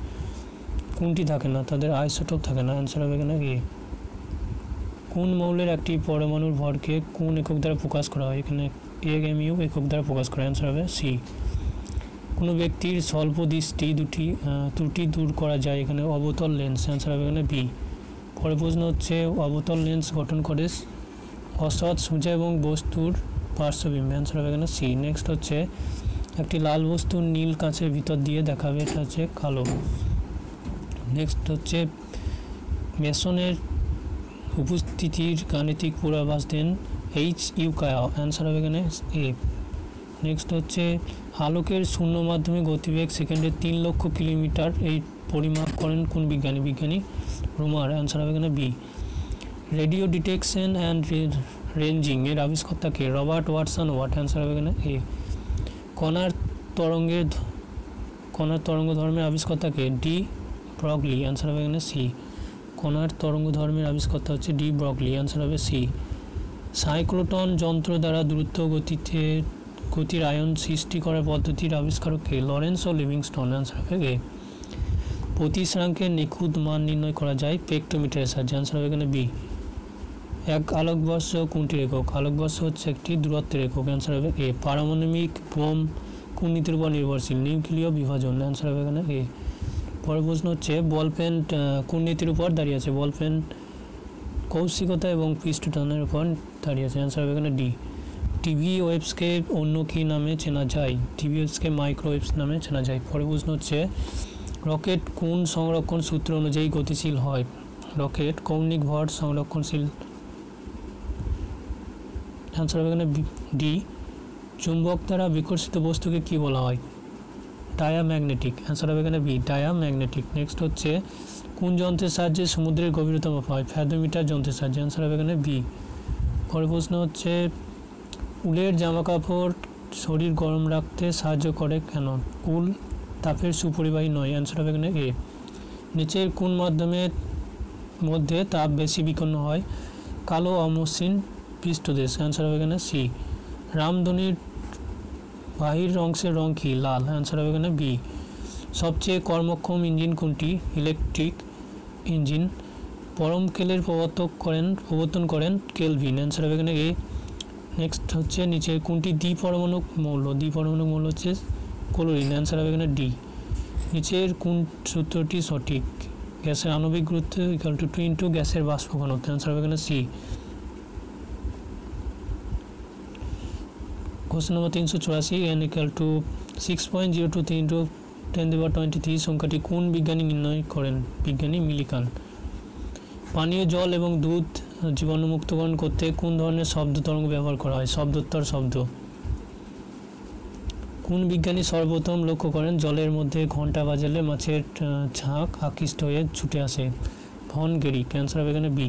কোনটি থাকে না তাদের আইসোটোপ থাকে না অ্যান্সার হবে কিনা কি কোন মৌলের একটি পরমাণুর ভরকে কোন একক দ্বারা প্রকাশ করা হয় এখানে এ এম ইউ একক দ্বারা প্রকাশ করা অ্যান্সার হবে সি কোনো ব্যক্তির স্বল্প দৃষ্টি দুটি ত্রুটি দূর করা যায় এখানে অবতল লেন্স অ্যান্সার হবে এখানে বি পরে প্রশ্ন হচ্ছে অবতল লেন্স গঠন করে অসৎ সোজা এবং বস্তুর পার্শ্ববিম্ব অ্যান্সার হবে এখানে সি নেক্সট হচ্ছে একটি লাল বস্তু নীল কাঁচের ভিতর দিয়ে দেখাবে এটা হচ্ছে কালো নেক্সট হচ্ছে মেসনের উপস্থিতির গাণিতিক পূর্বাভাস দেন এইচ ইউ কায়া অ্যান্সার হবে এখানে এ নেক্সট হচ্ছে আলোকের শূন্য মাধ্যমে গতিবেগ সেকেন্ডে তিন লক্ষ কিলোমিটার এই পরিমাপ করেন কোন বিজ্ঞানী বিজ্ঞানী রোমার অ্যান্সার হবে এখানে B radio detection and ranging এর আবিষ্কর্তাকে রবার্ট ওয়াটসন ওয়াট অ্যান্সার হবে এখানে এ কণার তরঙ্গের কণার তরঙ্গ ধর্মের আবিষ্কর্তাকে ডি ব্রগলি অ্যান্সার হবে এখানে সি কণার তরঙ্গ ধর্মের আবিষ্কর্তা হচ্ছে ডি ব্রগলি অ্যান্সার হবে সি সাইক্লোটন যন্ত্র দ্বারা দ্রুত গতিতে গতির আয়ন সৃষ্টি করার পদ্ধতির আবিষ্কারককে লরেন্স ও লিভিংস্টন অ্যান্সার হবে এ প্রতিশ্রাঙ্কের নিখুঁত মান নির্ণয় করা যায় পেক্টোমিটারের সাহায্যে অ্যান্সার হবে এখানে বি এক আলোকবর্ষ কোনটি রেখক আলোকবর্ষ হচ্ছে একটি দূরত্বের রেখক অ্যান্সার হবে এ পারমাণবিক বোম কোন নীতির উপর নির্ভরশীল নিউক্লিয় বিভাজন অ্যান্সার হবে এখানে এ পরের প্রশ্ন হচ্ছে বল পেন কোন নীতির উপর দাঁড়িয়ে আছে বল পেন কৌশিকতা এবং পৃষ্ঠটানের উপর দাঁড়িয়ে আছে অ্যান্সার হবে এখানে ডি টিভি ওয়েবসকে অন্য কী নামে চেনা যায় টিভি ওয়েবসকে ওয়েবস নামে চেনা যায় পরের প্রশ্ন হচ্ছে রকেট কোন সংরক্ষণ সূত্র অনুযায়ী গতিশীল হয় রকেট কৌণিক ভর সংরক্ষণশীল অ্যান্সার হবে এখানে ডি চুম্বক দ্বারা বিকর্ষিত বস্তুকে কি বলা হয় ডায়াম্যাগনেটিক অ্যান্সার হবে এখানে বি ডায়াম্যাগনেটিক নেক্সট হচ্ছে কোন যন্ত্রের সাহায্যে সমুদ্রের গভীরতা মাপা হয় ফ্যাদোমিটার যন্ত্রের সাহায্যে অ্যান্সার হবে এখানে বি পরের প্রশ্ন হচ্ছে উলের জামাকাপড় শরীর গরম রাখতে সাহায্য করে কেন উল তাপের সুপরিবাহী নয় অ্যান্সার হবে এখানে এ নিচের কোন মাধ্যমে মধ্যে তাপ বেশি বিকন্ন হয় কালো অমসৃণ পৃষ্ঠদেশ অ্যান্সার হবে এখানে সি রামধনির বাহির অংশের রং কি লাল অ্যান্সার হবে এখানে বি সবচেয়ে কর্মক্ষম ইঞ্জিন কোনটি ইলেকট্রিক ইঞ্জিন পরমকেলের প্রবর্তক করেন প্রবর্তন করেন কেলভিন অ্যান্সার হবে এখানে এ নেক্সট হচ্ছে নিচে কোনটি দ্বিপরমাণুক মৌল দ্বিপরমাণুক মৌল হচ্ছে ক্লোরিন অ্যান্সার হবে এখানে ডি নিচের কোন সূত্রটি সঠিক গ্যাসের আণবিক গুরুত্ব ইকাল টু টু ইন্টু গ্যাসের বাষ্প ঘনত্ব অ্যান্সার হবে এখানে সি क्वेश्चन नंबर तीन सौ चौरासी N equal to six point zero two তিন টু টেন দেবার টোয়েন্টি থ্রি সংখ্যাটি কোন বিজ্ঞানী নির্ণয় করেন বিজ্ঞানী মিলিকান পানীয় জল এবং দুধ জীবাণুমুক্তকরণ করতে কোন ধরনের শব্দ তরঙ্গ ব্যবহার করা হয় শব্দোত্তর শব্দ কোন বিজ্ঞানী সর্বপ্রথম লক্ষ্য করেন জলের মধ্যে ঘন্টা বাজালে মাছের ঝাঁক আকৃষ্ট হয়ে ছুটে আসে ভনগেরি ক্যান্সার হবে এখানে বি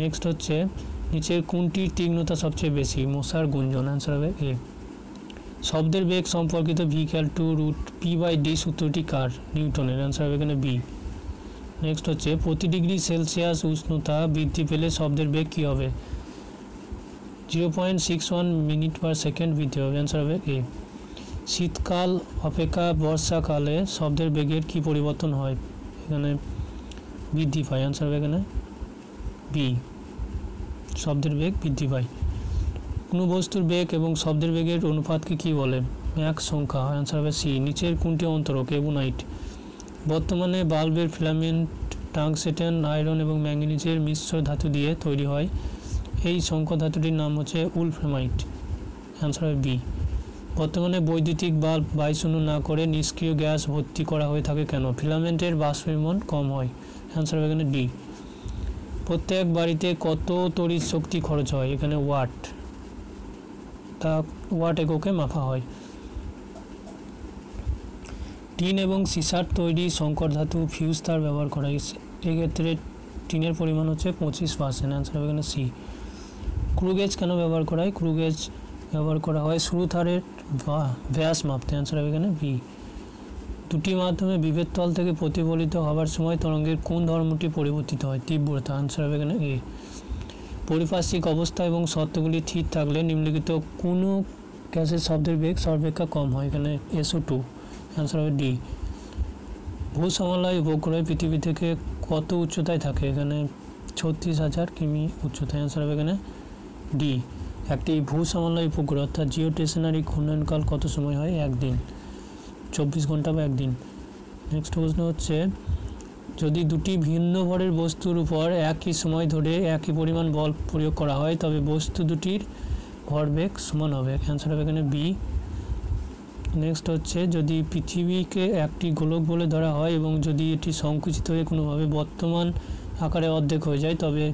নেক্সট হচ্ছে নিচের কোনটির তীক্ষ্ণতা সবচেয়ে বেশি মশার গুঞ্জন অ্যান্সার হবে এ শব্দের বেগ সম্পর্কিত V to root P by D সূত্রটি কার নিউটনের অ্যান্সার হবে এখানে বি নেক্সট হচ্ছে প্রতি ডিগ্রি সেলসিয়াস উষ্ণতা বৃদ্ধি পেলে শব্দের বেগ কী হবে zero point six one minute per second বৃদ্ধি হবে অ্যান্সার হবে এ শীতকাল অপেক্ষা বর্ষাকালে শব্দের বেগের কী পরিবর্তন হয় এখানে বৃদ্ধি পায় অ্যান্সার হবে এখানে বি শব্দের বেগ বৃদ্ধি পায় কোনো বস্তুর বেগ এবং শব্দের বেগের অনুপাতকে কি বলে এক সংখ্যা অ্যান্সার হবে সি নিচের কোনটি অন্তরক কেবুনাইট বর্তমানে বাল্বের ফিলামেন্ট টাংসেটেন আয়রন এবং ম্যাঙ্গানিজের মিশ্র ধাতু দিয়ে তৈরি হয় এই সংখ্যা ধাতুটির নাম হচ্ছে উলফ্রেমাইট অ্যান্সার হবে বি বর্তমানে বৈদ্যুতিক বাল্ব বায়ুশূন্য না করে নিষ্ক্রিয় গ্যাস ভর্তি করা হয়ে থাকে কেন ফিলামেন্টের পরিমাণ কম হয় অ্যান্সার হবে এখানে ডি প্রত্যেক বাড়িতে কত তড়িৎ শক্তি খরচ হয় এখানে ওয়াট তা ওয়াট এককে মাখা হয় টিন এবং সিসার তৈরি সংকর ধাতু ফিউজ তার ব্যবহার করা হয়েছে এক্ষেত্রে টিনের পরিমাণ হচ্ছে পঁচিশ পার্সেন্ট অ্যান্সার হবে এখানে সি ক্রুগেজ কেন ব্যবহার করা হয় ক্রুগেজ ব্যবহার করা হয় স্রু থারের ভ্যাস মাপতে অ্যান্সার হবে এখানে বি দুটি মাধ্যমে বিভেদ তল থেকে প্রতিফলিত হবার সময় তরঙ্গের কোন ধর্মটি পরিবর্তিত হয় তীব্রতা আনসার হবে এখানে এ পরিপার্শ্বিক অবস্থা এবং শর্তগুলি ঠিক থাকলে নিম্নলিখিত কোনো গ্যাসের শব্দের বেগ সর্বেক্ষা কম হয় এখানে এসও টু অ্যান্সার হবে ডি ভূসমালয় উপগ্রহে পৃথিবী থেকে কত উচ্চতায় থাকে এখানে ছত্রিশ হাজার কিমি উচ্চতায় অ্যান্সার হবে এখানে ডি একটি ভূসমালয় উপগ্রহ অর্থাৎ জিও স্টেশনারি ঘূর্ণয়নকাল কত সময় হয় একদিন চব্বিশ ঘন্টা বা একদিন নেক্সট প্রশ্ন হচ্ছে যদি দুটি ভিন্ন ভরের বস্তুর উপর একই সময় ধরে একই পরিমাণ বল প্রয়োগ করা হয় তবে বস্তু দুটির ভরবেগ সমান হবে অ্যান্সার হবে এখানে বি নেক্সট হচ্ছে যদি পৃথিবীকে একটি গোলক বলে ধরা হয় এবং যদি এটি সংকুচিত হয়ে কোনোভাবে বর্তমান আকারে অর্ধেক হয়ে যায় তবে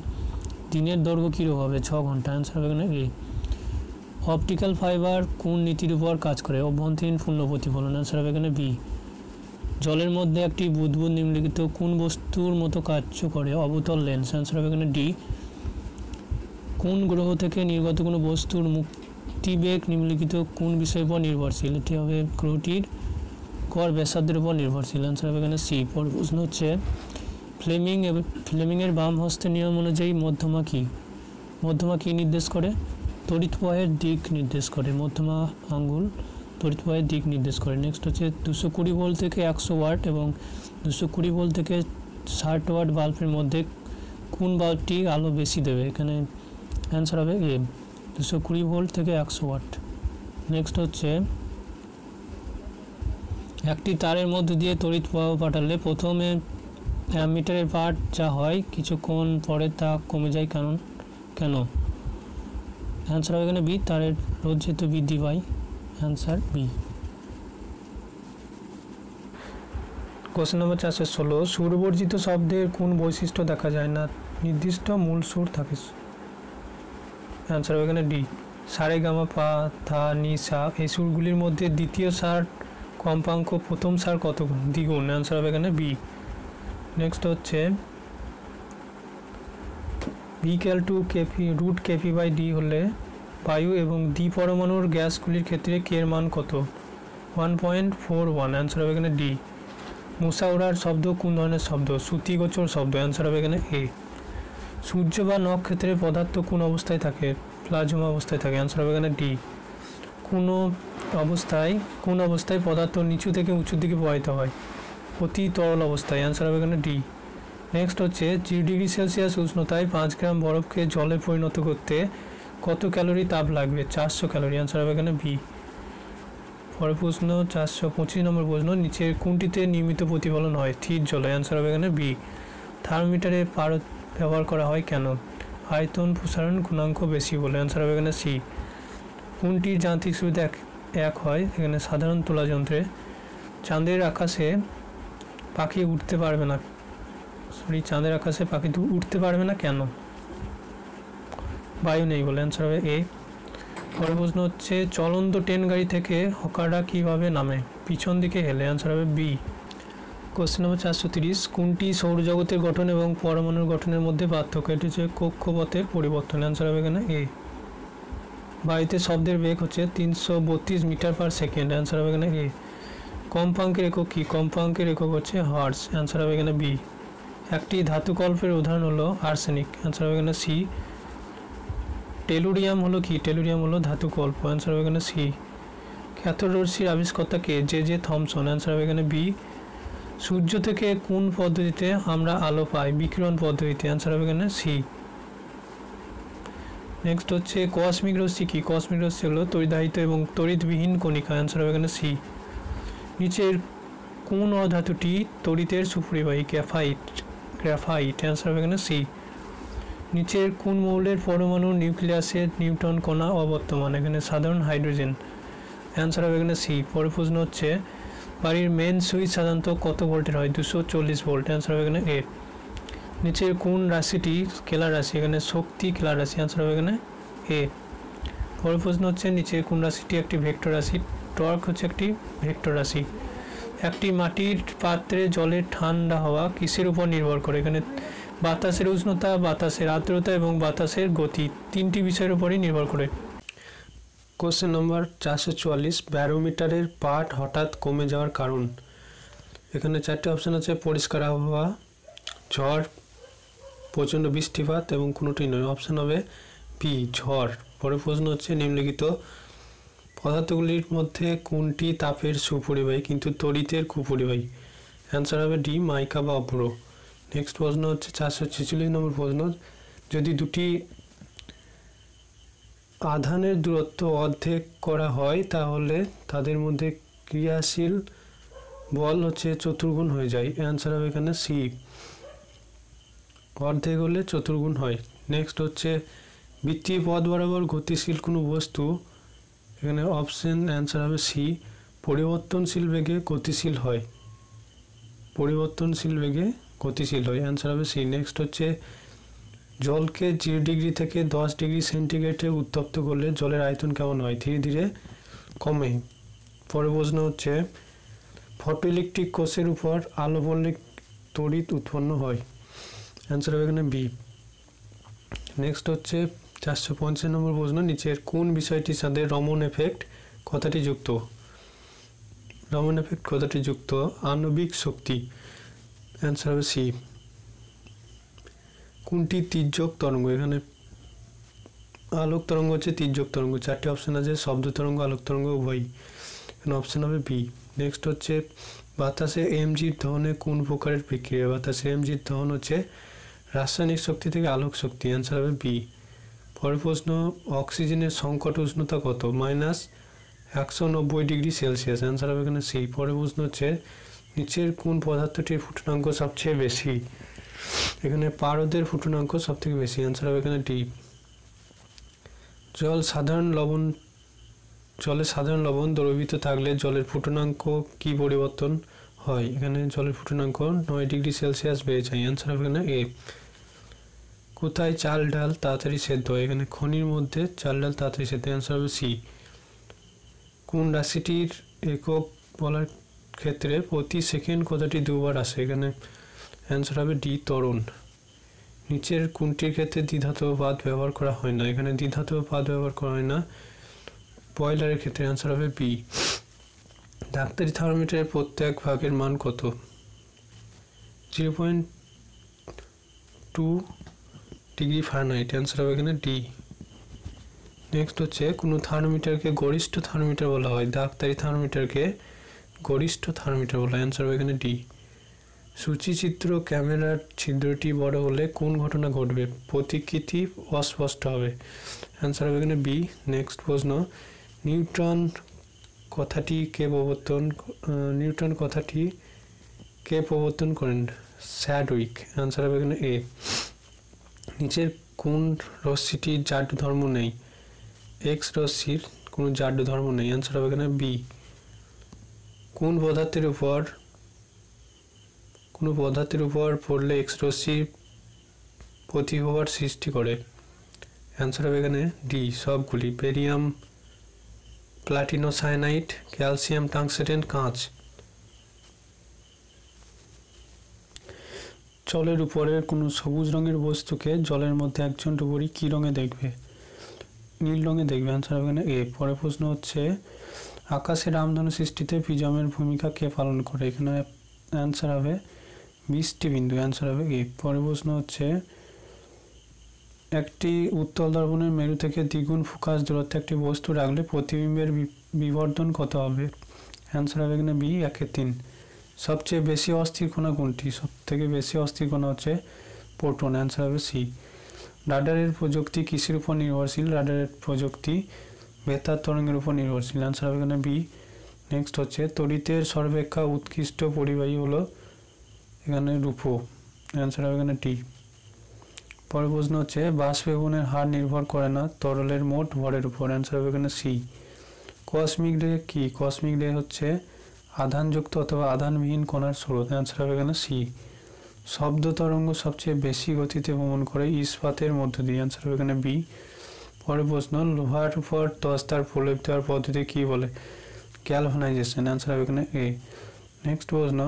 দিনের দৈর্ঘ্য কীরকম হবে ছ ঘন্টা অ্যান্সার হবে এখানে এ অপটিক্যাল ফাইবার কোন নীতির উপর কাজ করে অভ্যন্তরীণ পূর্ণ প্রতিফলন আনসার হবে এখানে বি জলের মধ্যে একটি বুদবুদ নিম্নলিখিত কোন বস্তুর মতো কার্য করে অবতল লেন্স আনসার হবে এখানে ডি কোন গ্রহ থেকে নির্গত কোনো বস্তুর মুক্তিবেগ নিম্নলিখিত কোন বিষয়ের উপর নির্ভরশীল এটি হবে গ্রহটির কর ব্যাসার্ধের উপর নির্ভরশীল আনসার হবে এখানে সি পর প্রশ্ন হচ্ছে ফ্লেমিং এবং ফ্লেমিংয়ের বাম হস্তের নিয়ম অনুযায়ী মধ্যমা কী মধ্যমা কী নির্দেশ করে তড়িৎ প্রবাহের দিক নির্দেশ করে মধ্যমা আঙ্গুল তড়িৎ প্রবাহের দিক নির্দেশ করে নেক্সট হচ্ছে দুশো কুড়ি ভোল্ট থেকে একশো ওয়াট এবং দুশো কুড়ি ভোল্ট থেকে ষাট ওয়াট বাল্বের মধ্যে কোন বাল্বটি আলো বেশি দেবে এখানে অ্যান্সার হবে এ দুশো কুড়ি ভোল্ট থেকে একশো ওয়াট নেক্সট হচ্ছে একটি তারের মধ্যে দিয়ে তড়িৎ প্রবাহ পাঠালে প্রথমে মিটারের পাঠ যা হয় কিছুক্ষণ পরে তা কমে যায় কারণ কেন অ্যান্সার হবে এখানে বি তার রোধ যেহেতু বি ডিওয়াই অ্যান্সার বি কোশ্চেন নম্বর চারশো ষোলো সুরবর্জিত
শব্দের কোন বৈশিষ্ট্য দেখা যায় না নির্দিষ্ট মূল সুর থাকে
অ্যান্সার হবে এখানে ডি সারে গামা পা থা নি সা এই সুরগুলির মধ্যে দ্বিতীয় সার কম্পাঙ্ক প্রথম সার কত দ্বিগুণ অ্যান্সার হবে এখানে বি নেক্সট হচ্ছে V equal to KP root KP by D হলে বায়ু এবং দ্বি পরমাণুর গ্যাসগুলির ক্ষেত্রে কে এর মান কত one point four one answer হবে এখানে ডি মুসাউরার শব্দ কোন ধরনের শব্দ শ্রুতিগোচর শব্দ অ্যান্সার হবে এখানে এ সূর্য বা নক্ষত্রের পদার্থ কোন অবস্থায় থাকে প্লাজমা অবস্থায় থাকে অ্যান্সার হবে এখানে ডি কোনো অবস্থায় কোন অবস্থায় পদার্থ নিচু থেকে উঁচুর দিকে প্রবাহিত হয় অতি তরল অবস্থায় অ্যান্সার হবে এখানে ডি
নেক্সট হচ্ছে জি ডিগ্রি সেলসিয়াস উষ্ণতায় পাঁচ গ্রাম বরফকে জলে পরিণত করতে কত ক্যালোরি তাপ লাগবে চারশো ক্যালোরি অ্যান্সার হবে এখানে বি পরে প্রশ্ন
চারশো পঁচিশ নম্বর প্রশ্ন নিচের কোনটিতে নিয়মিত প্রতিফলন হয় থির জলে আনসার হবে এখানে বি থার্মোমিটারে পারদ ব্যবহার করা হয় কেন আয়তন প্রসারণ গুণাঙ্ক বেশি বলে আনসার হবে এখানে সি কোনটির যান্ত্রিক সুবিধা এক এক হয় এখানে সাধারণ তোলা যন্ত্রে চাঁদের আকাশে পাখি উঠতে পারবে না সরি চাঁদের আকাশে পাখি উঠতে পারবে না কেন বায়ু নেই বলে অ্যান্সার হবে এ পরে প্রশ্ন হচ্ছে চলন্ত ট্রেন গাড়ি থেকে হকাডা কীভাবে নামে পিছন দিকে হেলে অ্যান্সার হবে বি কোশ্চেন নম্বর চারশো তিরিশ কোনটি সৌরজগতের গঠন এবং পরমাণুর গঠনের মধ্যে পার্থক্য এটি হচ্ছে কক্ষপথের পরিবর্তন অ্যান্সার হবে এখানে এ বাড়িতে শব্দের বেগ হচ্ছে তিনশো বত্রিশ মিটার পার সেকেন্ড অ্যান্সার হবে এখানে এ কম্পাঙ্কের একক কী কম্পাঙ্কের একক হচ্ছে হার্স অ্যান্সার হবে এখানে বি একটি ধাতুকল্পের উদাহরণ হলো আর্সেনিক অ্যান্সার হবে এখানে সি টেলুরিয়াম হলো কি টেলুরিয়াম হলো ধাতুকল্প অ্যান্সার হবে এখানে সি খ্যাতরশ্মির আবিষ্কর্তাকে জে জে থমসন অ্যান্সার হবে এখানে বি সূর্য থেকে কোন পদ্ধতিতে আমরা আলো পাই বিকিরণ পদ্ধতিতে অ্যান্সার হবে এখানে সি
নেক্সট হচ্ছে কসমিক রশ্মি কি কসমিক রশ্মি হলো তরিদাহিত এবং তড়িৎবিহীন কণিকা অ্যান্সার হবে এখানে সি নিচের কোন অধাতুটি তড়িতের সুপরিবাহী ক্যাফাইট
গ্রাফাইট অ্যান্সার হবে এখানে সি নিচের কোন মৌলের পরমাণু নিউক্লিয়াসের নিউটন কণা অবর্তমান এখানে সাধারণ হাইড্রোজেন অ্যান্সার হবে এখানে সি পরের প্রশ্ন হচ্ছে বাড়ির মেন সুইচ সাধারণত কত ভোল্টের হয় দুশো চল্লিশ ভোল্ট অ্যান্সার হবে এখানে এ নিচের কোন রাশিটি কেলা রাশি এখানে শক্তি কেলা রাশি অ্যান্সার হবে এখানে এ পরের প্রশ্ন হচ্ছে নিচের কোন রাশিটি একটি ভেক্টর রাশি টর্ক হচ্ছে একটি
ভেক্টর রাশি একটি মাটির পাত্রে জলের ঠান্ডা হওয়া কিসের উপর নির্ভর করে এখানে বাতাসের উষ্ণতা বাতাসের আর্দ্রতা এবং বাতাসের গতি তিনটি বিষয়ের উপরই নির্ভর করে কোশ্চেন নম্বর চারশো চুয়াল্লিশ ব্যারোমিটারের পাট হঠাৎ কমে যাওয়ার কারণ এখানে চারটি অপশান আছে পরিষ্কার আবহাওয়া ঝড় প্রচণ্ড বৃষ্টিপাত এবং কোনোটি নয় অপশান হবে পি ঝড় পরের প্রশ্ন হচ্ছে নিম্নলিখিত পদার্থগুলির মধ্যে কোনটি তাপের সুপরিবাহী কিন্তু তড়িতের কুপরিবাহী অ্যান্সার হবে ডি মাইকা বা অভ্র নেক্সট প্রশ্ন হচ্ছে চারশো ছেচল্লিশ নম্বর প্রশ্ন যদি দুটি আধানের দূরত্ব অর্ধেক করা হয় তাহলে তাদের মধ্যে ক্রিয়াশীল বল হচ্ছে চতুর্গুণ হয়ে যায় অ্যান্সার হবে এখানে সি অর্ধেক হলে চতুর্গুণ হয় নেক্সট হচ্ছে বৃত্তীয় পথ বরাবর গতিশীল কোনো বস্তু এখানে অপশন অ্যান্সার হবে সি পরিবর্তনশীল বেগে গতিশীল হয় পরিবর্তনশীল বেগে গতিশীল হয় অ্যান্সার হবে সি নেক্সট হচ্ছে জলকে জিরো ডিগ্রি থেকে দশ ডিগ্রি সেন্টিগ্রেডে উত্তপ্ত করলে জলের আয়তন কেমন হয় ধীরে ধীরে কমে পরে প্রশ্ন হচ্ছে ফটোইলেকট্রিক কোষের উপর আলো পড়লে তড়িৎ উৎপন্ন হয় অ্যান্সার হবে এখানে বি নেক্সট হচ্ছে চারশো পঞ্চান্ন নম্বর প্রশ্ন নিচের কোন বিষয়টির সাথে রমন এফেক্ট কথাটি যুক্ত রমন এফেক্ট কথাটি যুক্ত আণবিক শক্তি অ্যান্সার হবে সি কোনটি তির্যক তরঙ্গ এখানে আলোক তরঙ্গ হচ্ছে তির্যক তরঙ্গ চারটি অপশান আছে শব্দ তরঙ্গ আলোক তরঙ্গ উভয় এখানে অপশান হবে বি নেক্সট হচ্ছে বাতাসে এমজির দহনে কোন প্রকারের বিক্রিয়া বাতাসে এমজির ধন হচ্ছে রাসায়নিক শক্তি থেকে আলোক শক্তি অ্যান্সার হবে বি পরের প্রশ্ন অক্সিজেনের সংকট উষ্ণতা কত মাইনাস একশো নব্বই ডিগ্রি সেলসিয়াস অ্যান্সার হবে এখানে সেই পরের প্রশ্ন হচ্ছে নিচের কোন পদার্থটির ফুটনাঙ্ক সবচেয়ে বেশি এখানে পারদের ফুটনাঙ্ক সব থেকে বেশি অ্যান্সার হবে এখানে ডি জল সাধারণ লবণ জলে সাধারণ লবণ দ্রবীভূত থাকলে জলের ফুটনাঙ্ক কি পরিবর্তন হয় এখানে জলের ফুটনাঙ্ক নয় ডিগ্রি সেলসিয়াস বেড়ে যায় অ্যান্সার হবে এখানে এ কোথায় চাল ডাল তাড়াতাড়ি সেদ্ধ হয় এখানে খনির মধ্যে চাল ডাল তাড়াতাড়ি সেদ্ধ অ্যান্সার হবে সি কোন রাশিটির একক বলার ক্ষেত্রে প্রতি সেকেন্ড কথাটি দুবার আসে এখানে অ্যান্সার হবে ডি তরণ নিচের কোনটির ক্ষেত্রে দ্বিধাতব পাত ব্যবহার করা হয় না এখানে দ্বিধাতব পাত ব্যবহার করা হয় না ব্রয়লারের ক্ষেত্রে অ্যান্সার হবে বি ডাক্তারি থার্মোমিটারের প্রত্যেক ভাগের মান কত zero point two degree Fahrenheit answer হবে এখানে ডি নেক্সট হচ্ছে কোনো থার্মোমিটারকে গরিষ্ঠ থার্মোমিটার বলা হয় ডাক্তারি থার্মোমিটারকে গরিষ্ঠ থার্মোমিটার বলা হয় অ্যান্সার হবে এখানে ডি সূচিচিত্র ক্যামেরার ছিদ্রটি বড় হলে কোন ঘটনা ঘটবে প্রতিকৃতি অস্পষ্ট হবে অ্যান্সার হবে এখানে বি নেক্সট প্রশ্ন নিউট্রন কথাটি কে প্রবর্তন নিউটন কথাটি কে প্রবর্তন করেন স্যাড উইক অ্যান্সার হবে এখানে এ নিচের কোন রশ্মিটির জাড ধর্ম নেই এক্স রশ্মির কোনো জাড ধর্ম নেই অ্যান্সার হবে এখানে বি কোন পদার্থের উপর কোনো পদার্থের উপর পড়লে এক্স রশ্মি প্রতিভার সৃষ্টি করে অ্যান্সার হবে এখানে ডি সবগুলি পেরিয়াম প্লাটিনো সায়ানাইট ক্যালসিয়াম টাংসেটেন কাঁচ জলের উপরের কোনো সবুজ রঙের বস্তুকে জলের মধ্যে একজন ডুবুরি কী রঙে দেখবে নীল রঙে দেখবে অ্যান্সার হবে এ পরে প্রশ্ন হচ্ছে আকাশে রামধনু সৃষ্টিতে পিজমের ভূমিকা কে পালন করে এখানে অ্যান্সার হবে বিশটি বিন্দু অ্যান্সার হবে এ পরে প্রশ্ন হচ্ছে একটি উত্তল দর্পণের মেরু থেকে দ্বিগুণ ফোকাস দূরত্বে একটি বস্তু রাখলে প্রতিবিম্বের বিবর্ধন কত হবে অ্যান্সার হবে এখানে বি একে তিন সবচেয়ে বেশি অস্থির কোনা কোনটি সবথেকে বেশি অস্থির কোনা হচ্ছে প্রোটন অ্যান্সার হবে সি রাডারের প্রযুক্তি কিসের উপর নির্ভরশীল রাডারের প্রযুক্তি বেতার তরঙ্গের উপর নির্ভরশীল অ্যান্সার হবে এখানে বি নেক্সট হচ্ছে তড়িতের সর্বেক্ষা উৎকৃষ্ট পরিবাহী হলো এখানে রূপো অ্যান্সার হবে এখানে টি পরের প্রশ্ন হচ্ছে বেগুনের হার নির্ভর করে না তরলের মোট ভরের উপর অ্যান্সার হবে এখানে সি কসমিক রে কি কসমিক রে হচ্ছে আধানযুক্ত অথবা আধানবিহীন কণার স্রোত অ্যান্সার হবে এখানে সি শব্দ তরঙ্গ সবচেয়ে বেশি গতিতে ভ্রমণ করে ইস্পাতের মধ্য দিয়ে অ্যান্সার হবে এখানে বি পরের প্রশ্ন লোহার উপর দস্তার প্রলেপ দেওয়ার পদ্ধতি কি বলে ক্যালভানাইজেশন অ্যান্সার হবে এখানে এ নেক্সট প্রশ্ন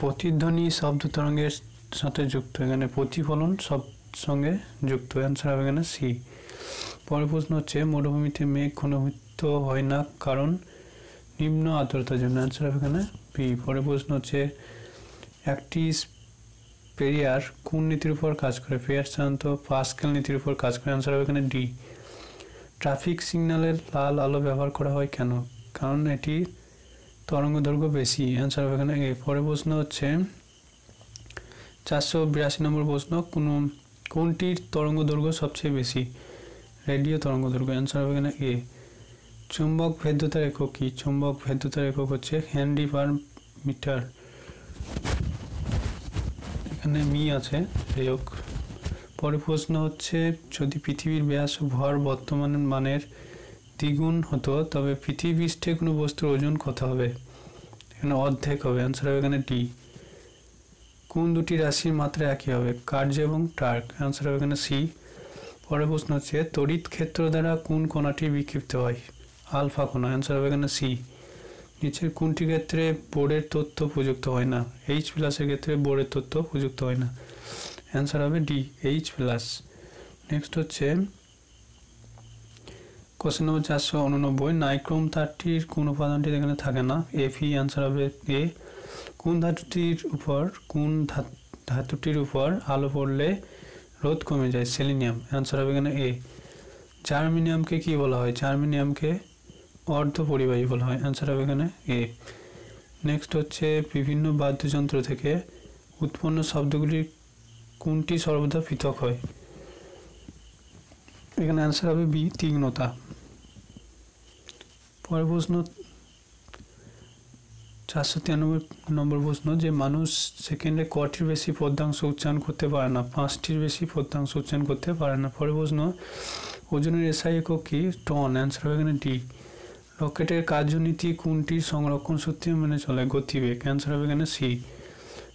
প্রতিধ্বনি শব্দ তরঙ্গের সাথে যুক্ত এখানে প্রতিফলন সব সঙ্গে যুক্ত অ্যান্সার হবে এখানে সি পরের প্রশ্ন হচ্ছে মরুভূমিতে মেঘ ঘনীভূত হয় না কারণ নিম্ন আর্দ্রতার জন্য অ্যান্সার হবে এখানে পি পরের প্রশ্ন হচ্ছে একটি পেরিয়ার কোন নীতির উপর কাজ করে ফেয়ার সাধারণত পাস্কেল নীতির উপর কাজ করে অ্যান্সার হবে এখানে ডি ট্রাফিক সিগন্যালের লাল আলো ব্যবহার করা হয় কেন কারণ এটি তরঙ্গ দৈর্ঘ্য বেশি অ্যান্সার হবে এখানে এ পরের প্রশ্ন হচ্ছে চারশো বিরাশি নম্বর প্রশ্ন কোন কোনটির তরঙ্গ দৈর্ঘ্য সবচেয়ে বেশি রেডিও তরঙ্গ দৈর্ঘ্য অ্যান্সার হবে এখানে এ চুম্বক ভেদ্যতার একক কি চুম্বক ভেদ্যতার একক হচ্ছে হেনরি পার মিটার এখানে মি আছে যাই হোক পরে প্রশ্ন হচ্ছে যদি পৃথিবীর ব্যাস ভর বর্তমান মানের দ্বিগুণ হতো তবে পৃথিবীষ্ঠে কোনো বস্তুর ওজন কত হবে এখানে অর্ধেক হবে অ্যান্সার হবে এখানে ডি কোন দুটি রাশির মাত্রা একই হবে কার্য এবং টার্ক অ্যান্সার হবে এখানে সি পরে প্রশ্ন হচ্ছে তড়িৎ ক্ষেত্র দ্বারা কোন কণাটি বিক্ষিপ্ত হয় আলফা কোন অ্যান্সার হবে এখানে সি নিচের কোনটি ক্ষেত্রে বোর্ডের তথ্য প্রযুক্ত হয় না এইচ প্লাসের ক্ষেত্রে বোর্ডের তথ্য প্রযুক্ত হয় না অ্যান্সার হবে ডি এইচ প্লাস নেক্সট হচ্ছে কোশ্চেন নম্বর চারশো উননব্বই নাইক্রোম থার্টির কোন উপাদানটি এখানে থাকে না এফি অ্যান্সার হবে এ কোন ধাতুটির উপর কোন ধাতুটির উপর আলো পড়লে রোদ কমে যায় সেলিনিয়াম অ্যান্সার হবে এখানে এ জার্মিনিয়ামকে কি বলা হয় জার্মিনিয়ামকে অর্ধ পরিবাহী বলা হয় অ্যান্সার হবে এখানে এ নেক্সট হচ্ছে বিভিন্ন বাদ্যযন্ত্র থেকে উৎপন্ন শব্দগুলির কোনটি সর্বদা পৃথক হয় এখানে অ্যান্সার হবে বি তীক্ষ্ণতা পরের প্রশ্ন চারশো তিরানব্বই নম্বর প্রশ্ন যে মানুষ সেকেন্ডে কটির বেশি পদ্মাংশ উচ্চারণ করতে পারে না পাঁচটির বেশি পদ্মাংশ উচ্চারণ করতে পারে না পরের প্রশ্ন ওজনের এসআই একক কি টন অ্যান্সার হবে এখানে ডি রকেটের কার্যনীতি কোনটি সংরক্ষণ সূত্রে মেনে চলে গতিবেগ অ্যান্সার হবে এখানে সি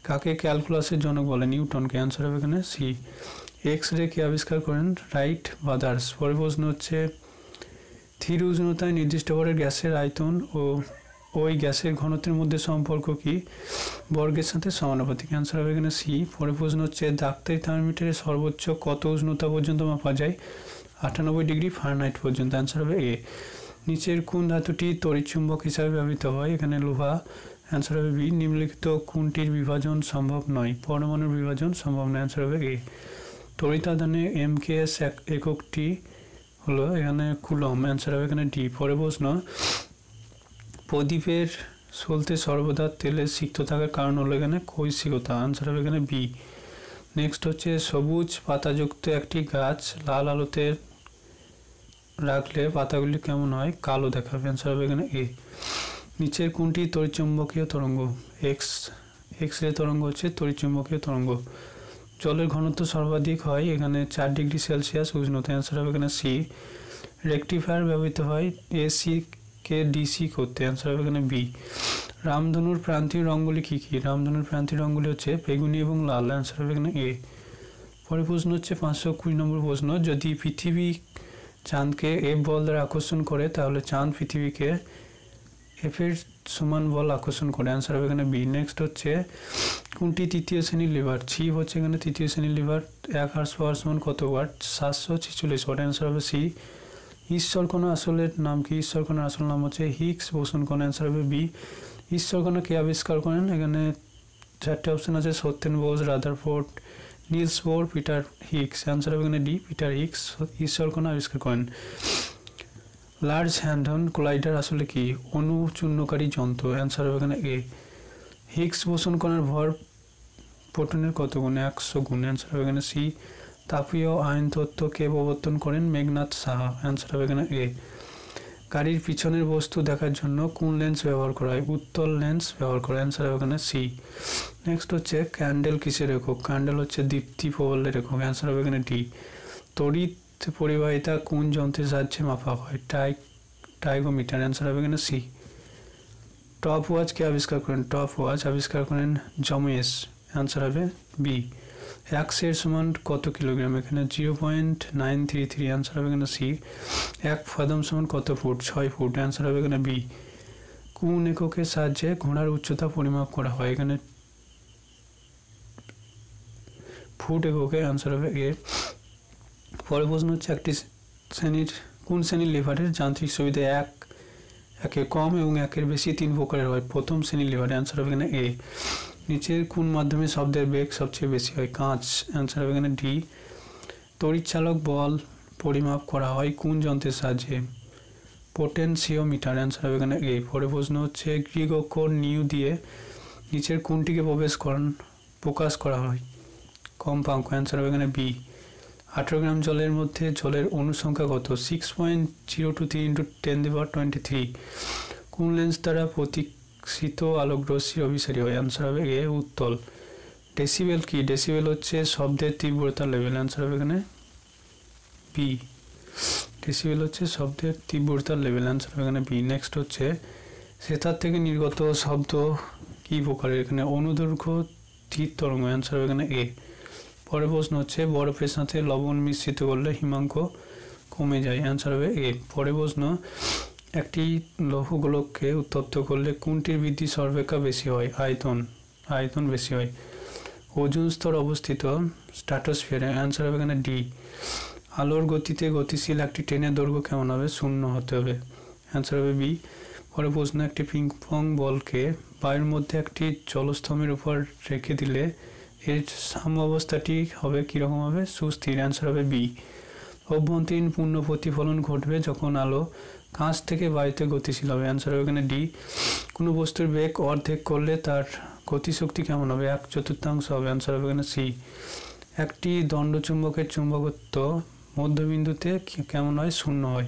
কাকে ক্যালকুলাসের জনক বলে নিউটনকে অ্যান্সার হবে এখানে সি এক্স রে কে আবিষ্কার করেন রাইট বাদার্স পরের প্রশ্ন হচ্ছে থির উষ্ণতায় নির্দিষ্ট ভরের গ্যাসের আয়তন ও ওই গ্যাসের ঘনত্বের মধ্যে সম্পর্ক কি বর্গের সাথে সমানুপাতিক অ্যান্সার হবে এখানে সি পরের প্রশ্ন হচ্ছে ডাক্তারি থার্মোমিটারে সর্বোচ্চ কত উষ্ণতা পর্যন্ত মাপা যায় আটানব্বই ডিগ্রি ফারেনহাইট পর্যন্ত অ্যান্সার হবে এ নিচের কোন ধাতুটি চুম্বক হিসাবে ব্যবহৃত হয় এখানে লোহা অ্যান্সার হবে বি নিম্নলিখিত কোনটির বিভাজন সম্ভব নয় পরমাণুর বিভাজন সম্ভব নয় অ্যান্সার হবে এ তড়িতাদানে এম কে এস এককটি হলো এখানে কুলম অ্যান্সার হবে এখানে ডি পরে প্রশ্ন প্রদীপের সলতে সর্বদা তেলে সিক্ত থাকার কারণ হলো এখানে কৈশিকতা অ্যান্সার হবে এখানে বি নেক্সট হচ্ছে সবুজ পাতাযুক্ত একটি গাছ লাল আলোতে রাখলে পাতাগুলি কেমন হয় কালো দেখাবে অ্যান্সার হবে এখানে এ নিচের কোনটি তরিচুম্বকীয় তরঙ্গ এক্স এক্স রে তরঙ্গ হচ্ছে তরিচুম্বকীয় তরঙ্গ জলের ঘনত্ব সর্বাধিক হয় এখানে চার ডিগ্রি সেলসিয়াস উষ্ণতা অ্যান্সার হবে এখানে সি রেকটিফায়ার ব্যবহৃত হয় এসি কে ডিসি করতে অ্যান্সার হবে এখানে বি রামধনুর প্রান্তীয় রঙগুলি কী কী রামধনুর প্রান্তীয় রঙগুলি হচ্ছে বেগুনি এবং লাল অ্যান্সার হবে এখানে এ পরের প্রশ্ন হচ্ছে পাঁচশো কুড়ি নম্বর প্রশ্ন যদি পৃথিবী চাঁদকে এফ বল দ্বারা আকর্ষণ করে তাহলে চাঁদ পৃথিবীকে এফের সমান বল আকর্ষণ করে অ্যান্সার হবে এখানে বি নেক্সট হচ্ছে কোনটি তৃতীয় শ্রেণীর লিভার সি হচ্ছে এখানে তৃতীয় শ্রেণীর লিভার এক হার্স পাওয়ার সমান কত ওয়াট সাতশো ছিচল্লিশ ওয়াট অ্যান্সার হবে সি ঈশ্বর কোনো আসলের নাম কি ঈশ্বর কোনো আসল নাম হচ্ছে হিক্স বোসন কোনো অ্যান্সার হবে বি ঈশ্বর কোনো কে আবিষ্কার করেন এখানে চারটে অপশন আছে Satyen Bose Rutherford Niels Bohr, Peter Higgs answer হবে এখানে ডি পিটার হিক্স ঈশ্বর কোন আবিষ্কার করেন লার্জ হ্যান্ডন কোলাইডার আসলে কি অণু যন্ত্র অ্যান্সার হবে এখানে এ হিক্স বোসন কণার ভর প্রোটনের কত গুণ একশো গুণ অ্যান্সার হবে এখানে সি তাপীয় আইন তত্ত্ব কে প্রবর্তন করেন মেঘনাথ সাহা অ্যান্সার হবে এখানে এ গাড়ির পিছনের বস্তু দেখার জন্য কোন লেন্স ব্যবহার করা হয় উত্তল লেন্স ব্যবহার করা অ্যান্সার হবে এখানে সি নেক্সট হচ্ছে ক্যান্ডেল কিসের একক ক্যান্ডেল হচ্ছে দীপ্তি প্রবলের একক অ্যান্সার হবে এখানে ডি তড়িৎ পরিবাহিতা কোন যন্ত্রের সাহায্যে মাফা হয় টাই টাইগোমিটার অ্যান্সার হবে এখানে সি টপ ওয়াচ কে আবিষ্কার করেন টপ ওয়াচ আবিষ্কার করেন জমেস অ্যান্সার হবে বি এক শের সমান কত কিলোগ্রাম এখানে zero point nine three three answer হবে এখানে সি এক ফাদম সমান কত ফুট ছয় ফুট অ্যান্সার হবে এখানে বি কোন এককের সাহায্যে ঘোড়ার উচ্চতা পরিমাপ করা হয় এখানে ফুট এককে অ্যান্সার হবে এ পরের প্রশ্ন হচ্ছে একটি শ্রেণীর কোন শ্রেণীর লিভারের যান্ত্রিক সুবিধা এক একে কম এবং একের বেশি তিন প্রকারের হয় প্রথম শ্রেণীর লিভারের অ্যান্সার হবে এখানে এ নিচের কোন মাধ্যমে শব্দের বেগ সবচেয়ে বেশি হয় কাঁচ অ্যান্সার হবে এখানে ডি তড়িৎচালক বল পরিমাপ করা হয় কোন যন্ত্রের সাহায্যে পোটেন্সিওমিটার অ্যান্সার হবে এখানে এ পরে প্রশ্ন হচ্ছে গ্রিক অক্ষর নিউ দিয়ে নিচের কোনটিকে প্রবেশ করান প্রকাশ করা হয় কম্পাঙ্ক অ্যান্সার হবে এখানে বি আঠেরো গ্রাম জলের মধ্যে জলের অনুসংখ্যা কত six point zero two three into ten দেওয়ার টোয়েন্টি থ্রি কোন লেন্স দ্বারা প্রতীক শীত আলোক রশ্মির অভিসারী হয় অ্যান্সার হবে এ উত্তল ডেসিবেল কি ডেসিবেল হচ্ছে শব্দের তীব্রতা লেভেল অ্যান্সার হবে এখানে বি ডেসিবেল হচ্ছে শব্দের তীব্রতার লেভেল অ্যান্সার হবে এখানে বি নেক্সট হচ্ছে সেতার থেকে নির্গত শব্দ কি প্রকারের এখানে অনুদৈর্ঘ্য তীর তরঙ্গ অ্যান্সার হবে এখানে এ পরের প্রশ্ন হচ্ছে বরফের সাথে লবণ মিশ্রিত করলে হিমাঙ্ক কমে যায় অ্যান্সার হবে এ পরের প্রশ্ন একটি লৌহগোলককে উত্তপ্ত করলে কোনটির বৃদ্ধি সর্বেক্ষা বেশি হয় আয়তন আয়তন বেশি হয় ওজন স্তর অবস্থিত স্ট্র্যাটোস্ফিয়ারে অ্যান্সার হবে এখানে ডি আলোর গতিতে গতিশীল একটি ট্রেনের দৈর্ঘ্য কেমন হবে শূন্য হতে হবে অ্যান্সার হবে বি পরে প্রশ্ন একটি পিংপং বলকে বায়ুর মধ্যে একটি জলস্তম্ভের উপর রেখে দিলে এর সাম্য অবস্থাটি হবে কীরকম হবে সুস্থির অ্যান্সার হবে বি অভ্যন্তরীণ পূর্ণ প্রতিফলন ঘটবে যখন আলো কাঁচ থেকে বায়ুতে গতিশীল হবে অ্যান্সার হবে এখানে ডি কোনো বস্তুর বেগ অর্ধেক করলে তার গতিশক্তি কেমন হবে এক চতুর্থাংশ হবে অ্যান্সার হবে এখানে সি একটি দণ্ডচুম্বকের চুম্বকত্ব মধ্যবিন্দুতে কেমন হয় শূন্য হয়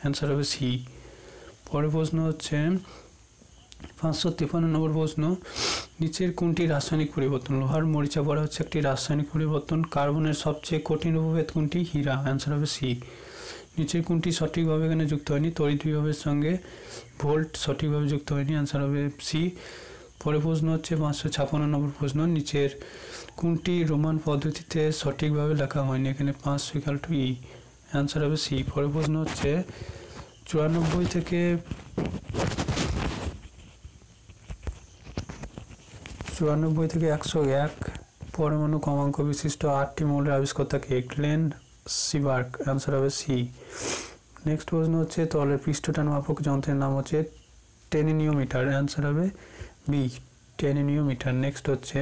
অ্যান্সার হবে সি পরের প্রশ্ন হচ্ছে পাঁচশো তিপান্ন নম্বর প্রশ্ন নিচের কোনটি রাসায়নিক পরিবর্তন লোহার মরিচা পড়া হচ্ছে একটি রাসায়নিক পরিবর্তন কার্বনের সবচেয়ে কঠিন উপভেদ কোনটি হীরা অ্যান্সার হবে সি নিচে কোনটি সঠিকভাবে এখানে যুক্ত হয়নি তড়িৎ বিভাগের সঙ্গে ভোল্ট সঠিকভাবে যুক্ত হয়নি আনসার হবে সি পরে প্রশ্ন হচ্ছে পাঁচশো ছাপান্ন নম্বর প্রশ্ন নিচের কোনটি রোমান পদ্ধতিতে সঠিকভাবে লেখা হয়নি এখানে পাঁচশো ইকাল টু ই অ্যান্সার হবে সি পরে প্রশ্ন হচ্ছে চুরানব্বই থেকে চুরানব্বই থেকে একশো এক পরমাণু কমাঙ্ক বিশিষ্ট আটটি মৌলের আবিষ্কর্তা কে গ্লেন সি বার্ক অ্যান্সার হবে সি নেক্সট প্রশ্ন হচ্ছে তলের পৃষ্ঠটান মাপক যন্ত্রের নাম হচ্ছে টেনিনিওমিটার অ্যান্সার হবে বি টেনিনিওমিটার নেক্সট হচ্ছে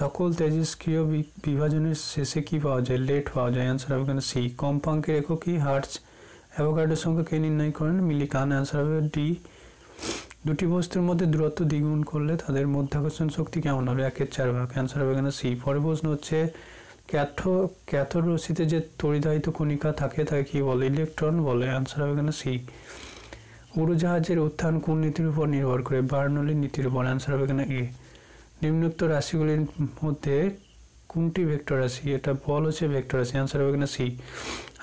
সকল তেজস্ক্রিয় বিভাজনের শেষে কি পাওয়া যায় লেট পাওয়া যায় অ্যান্সার হবে সি কম্পাঙ্কের কি হার্টস অ্যাভোকাডোর সংখ্যা কে নির্ণয় করেন মিলিকান অ্যান্সার হবে ডি দুটি বস্তুর মধ্যে দূরত্ব দ্বিগুণ করলে তাদের মধ্যাকর্ষণ শক্তি কেমন হবে একের চার ভাগ অ্যান্সার হবে এখানে সি পরের প্রশ্ন হচ্ছে ক্যাথো ক্যাথোড রশিতে যে তড়িদাহিত কণিকা থাকে তাকে কি বলে ইলেকট্রন বলে অ্যান্সার হবে কেন সি উড়োজাহাজের উত্থান কোন নীতির উপর নির্ভর করে বার্নলি নীতির উপর অ্যান্সার হবে কেন এ নিম্নোক্ত রাশিগুলির মধ্যে কোনটি ভেক্টর রাশি এটা বল হচ্ছে ভেক্টর রাশি অ্যান্সার হবে কিনা সি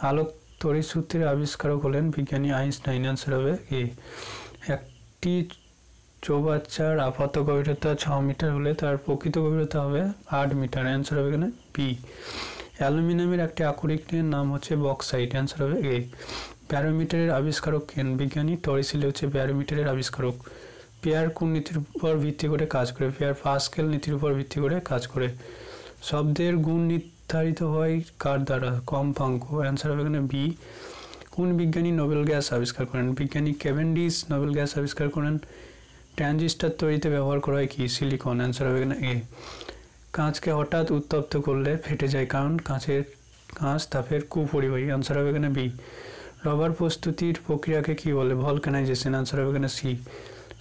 আলোক তড়িৎ সূত্রের আবিষ্কারক হলেন বিজ্ঞানী আইনস্টাইন অ্যান্সার হবে এ একটি চৌবাচ্চার আপাত গভীরতা ছ মিটার হলে তার প্রকৃত গভীরতা হবে আট মিটার অ্যান্সার হবে এখানে পি অ্যালুমিনিয়ামের একটি আকরিক নাম হচ্ছে বক্সাইট অ্যান্সার হবে এ প্যারোমিটারের আবিষ্কারক কেন বিজ্ঞানী টরিসিলে হচ্ছে ব্যারোমিটারের আবিষ্কারক পেয়ার কোন নীতির উপর ভিত্তি করে কাজ করে পেয়ার পাস্কেল নীতির উপর ভিত্তি করে কাজ করে শব্দের গুণ নির্ধারিত হয় কার দ্বারা কম্পাঙ্ক অ্যান্সার হবে এখানে বি কোন বিজ্ঞানী নোবেল গ্যাস আবিষ্কার করেন বিজ্ঞানী কেভেন্ডিস নোবেল গ্যাস আবিষ্কার করেন ট্রানজিস্টার তৈরিতে ব্যবহার করা হয় কি সিলিকন অ্যান্সার হবে না এ কাঁচকে হঠাৎ উত্তপ্ত করলে ফেটে যায় কারণ কাঁচের কাঁচ তাপের কুপরিবাহী অ্যান্সার হবে এখানে বি রবার প্রস্তুতির প্রক্রিয়াকে কি বলে ভলকানাইজেশন অ্যান্সার হবে এখানে সি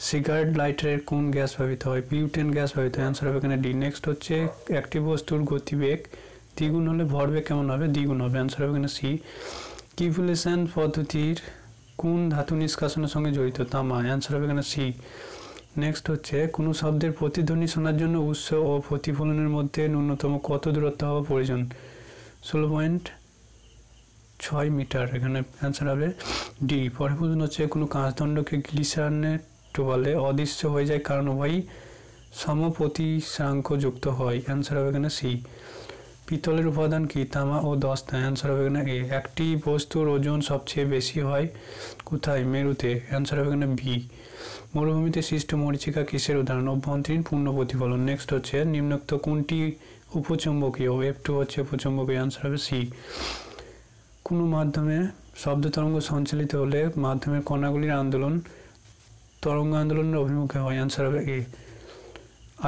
সিগারেট লাইটারের কোন গ্যাস ব্যবহৃত হয় বিউটেন গ্যাস ব্যবহৃত হয় অ্যান্সার হবে এখানে ডি নেক্সট হচ্ছে একটি বস্তুর গতিবেগ দ্বিগুণ হলে ভরবেগ কেমন হবে দ্বিগুণ হবে অ্যান্সার হবে এখানে সি কিভুলেশন পদ্ধতির কোন ধাতু নিষ্কাশনের সঙ্গে জড়িত তামা অ্যান্সার হবে এখানে সি নেক্সট হচ্ছে কোনো শব্দের প্রতিধ্বনি শোনার জন্য উৎস ও প্রতিফলনের মধ্যে ন্যূনতম কত দূরত্ব হওয়া প্রয়োজন ষোলো পয়েন্ট ছয় মিটার এখানে অ্যান্সার হবে ডি পরে প্রশ্ন হচ্ছে কোনো কাঁচদণ্ডকে গ্লিসারনে টোবালে অদৃশ্য হয়ে যায় কারণ উভয়ই সমপ্রতিসাঙ্ক যুক্ত হয় অ্যান্সার হবে এখানে সি পিতলের উপাদান কি তামা ও দস্তা অ্যান্সার হবে এখানে এ একটি বস্তুর ওজন সবচেয়ে বেশি হয় কোথায় মেরুতে অ্যান্সার হবে এখানে বি মরুভূমিতে সৃষ্ট মরিচিকা কিসের উদাহরণ অভ্যন্তরীণ পূর্ণ প্রতিফলন নেক্সট হচ্ছে নিম্নোক্ত কোনটি উপচম্বকীয় ওয়েব টু হচ্ছে উপচম্বকীয় আনসার হবে সি কোনো মাধ্যমে শব্দ তরঙ্গ সঞ্চালিত হলে মাধ্যমের কণাগুলির আন্দোলন তরঙ্গ আন্দোলনের অভিমুখে হয় আনসার হবে এ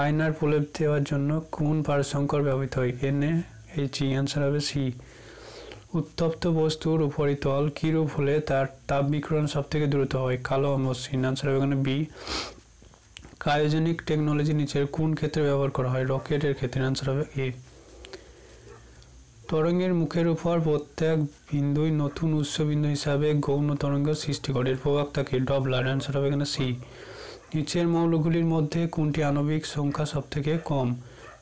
আয়নার প্রলেপ দেওয়ার জন্য কোন পারসংকর ব্যবহৃত হয় N A H E answer হবে সি উত্তপ্ত বস্তুর উপরিতল তল হলে তার তাপ সব থেকে দ্রুত হয় কালো মসৃণ আনসার হবে এখানে বি ক্রায়োজেনিক টেকনোলজি নিচের কোন ক্ষেত্রে ব্যবহার করা হয় রকেটের ক্ষেত্রে আনসার হবে এ তরঙ্গের মুখের উপর প্রত্যেক বিন্দুই নতুন উৎসবিন্দু হিসাবে গৌণ তরঙ্গ সৃষ্টি করে এর প্রভাব থাকে ডবলার অ্যান্সার হবে এখানে সি নিচের মৌলগুলির মধ্যে কোনটি আণবিক সংখ্যা সবথেকে কম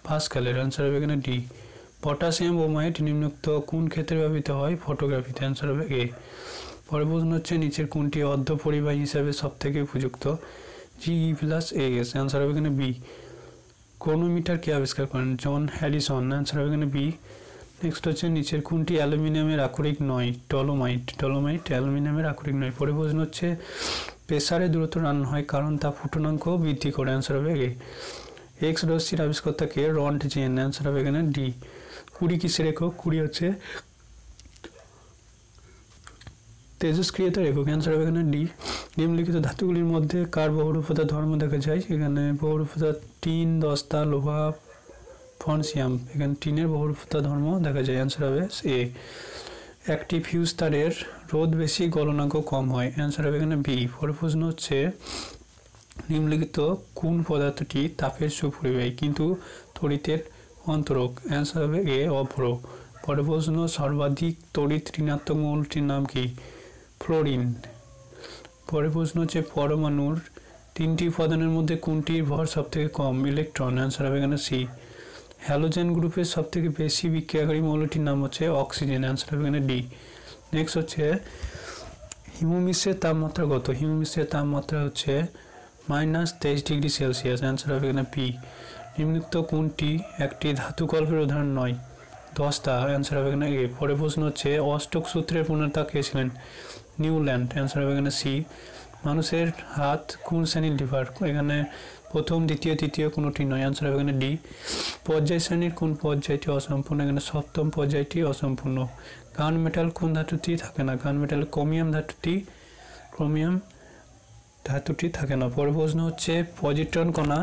পাঁচকালের অ্যান্সার হবে এখানে ডি পটাশিয়াম ওমাইট নিম্নোক্ত কোন ক্ষেত্রে ব্যবহৃত হয় ফটোগ্রাফিতে অ্যান্সার হবে এ পরের প্রশ্ন হচ্ছে নিচের কোনটি অর্ধ পরিবাহী হিসাবে সব থেকে উপযুক্ত G E plus A S answer হবে এখানে বি ক্রোনোমিটার কে আবিষ্কার করেন জন হ্যারিসন অ্যান্সার হবে এখানে বি নেক্সট হচ্ছে নিচের কোনটি অ্যালুমিনিয়ামের আকরিক নয় টলোমাইট টলোমাইট অ্যালুমিনিয়ামের আকরিক নয় পরে প্রশ্ন হচ্ছে প্রেসারে দূরত্ব রান্না হয় কারণ তা ফুটনাঙ্ক বৃদ্ধি করে অ্যান্সার হবে এ এক্স রশ্মির আবিষ্কর্তা কে রন্ট জেন অ্যান্সার হবে এখানে ডি কুড়ি কিসে রেখো কুড়ি হচ্ছে তেজস্ক্রিয়তা রেখো ক্যান্সার হবে এখানে ডি নিম্নলিখিত ধাতুগুলির মধ্যে কার বহুরূপতার ধর্ম দেখা যায় এখানে বহরূপতা টিন দস্তা লোহা ফনসিয়াম এখানে টিনের বহুরূপতা ধর্ম দেখা যায় অ্যান্সার হবে এ একটি ফিউজ তারের রোদ বেশি গলনাঙ্ক কম হয় অ্যান্সার হবে এখানে বি পরের প্রশ্ন হচ্ছে নিম্নলিখিত কোন পদার্থটি তাপের সুপরিবাহী কিন্তু তড়িতের অন্তরক অ্যান্সার এ অভ্র পরের প্রশ্ন সর্বাধিক তড়িৎ ঋণাত্মক মৌলটির নাম কি ফ্লোরিন পরের প্রশ্ন হচ্ছে পরমাণুর তিনটি উপাদানের মধ্যে কোনটির ভর সবথেকে কম ইলেকট্রন অ্যান্সার হবে এখানে সি হ্যালোজেন গ্রুপের সবথেকে বেশি বিক্রিয়াকারী মৌলটির নাম হচ্ছে অক্সিজেন অ্যান্সার হবে এখানে ডি নেক্সট হচ্ছে হিমমিশ্রের তাপমাত্রা কত হিমমিশ্রের তাপমাত্রা হচ্ছে মাইনাস তেইশ ডিগ্রি সেলসিয়াস অ্যান্সার হবে এখানে পি নিম্নিত কোনটি একটি ধাতু গল্পের উদাহরণ নয় দশটা অ্যান্সার হবে এখানে এ পরে প্রশ্ন হচ্ছে অষ্টক সূত্রের পুনর্তা খেয়েছিলেন নিউল্যান্ড অ্যান্সার হবে এখানে সি মানুষের হাত কোন শ্রেণীর লিভার এখানে প্রথম দ্বিতীয় তৃতীয় কোনোটি নয় অ্যান্সার হবে এখানে ডি পর্যায় শ্রেণীর কোন পর্যায়টি অসম্পূর্ণ এখানে সপ্তম পর্যায়টি অসম্পূর্ণ গান মেটাল কোন ধাতুটি থাকে না গান মেটাল ক্রোমিয়াম ধাতুটি ক্রোমিয়াম ধাতুটি থাকে না পরে প্রশ্ন হচ্ছে পজিট্রন কণা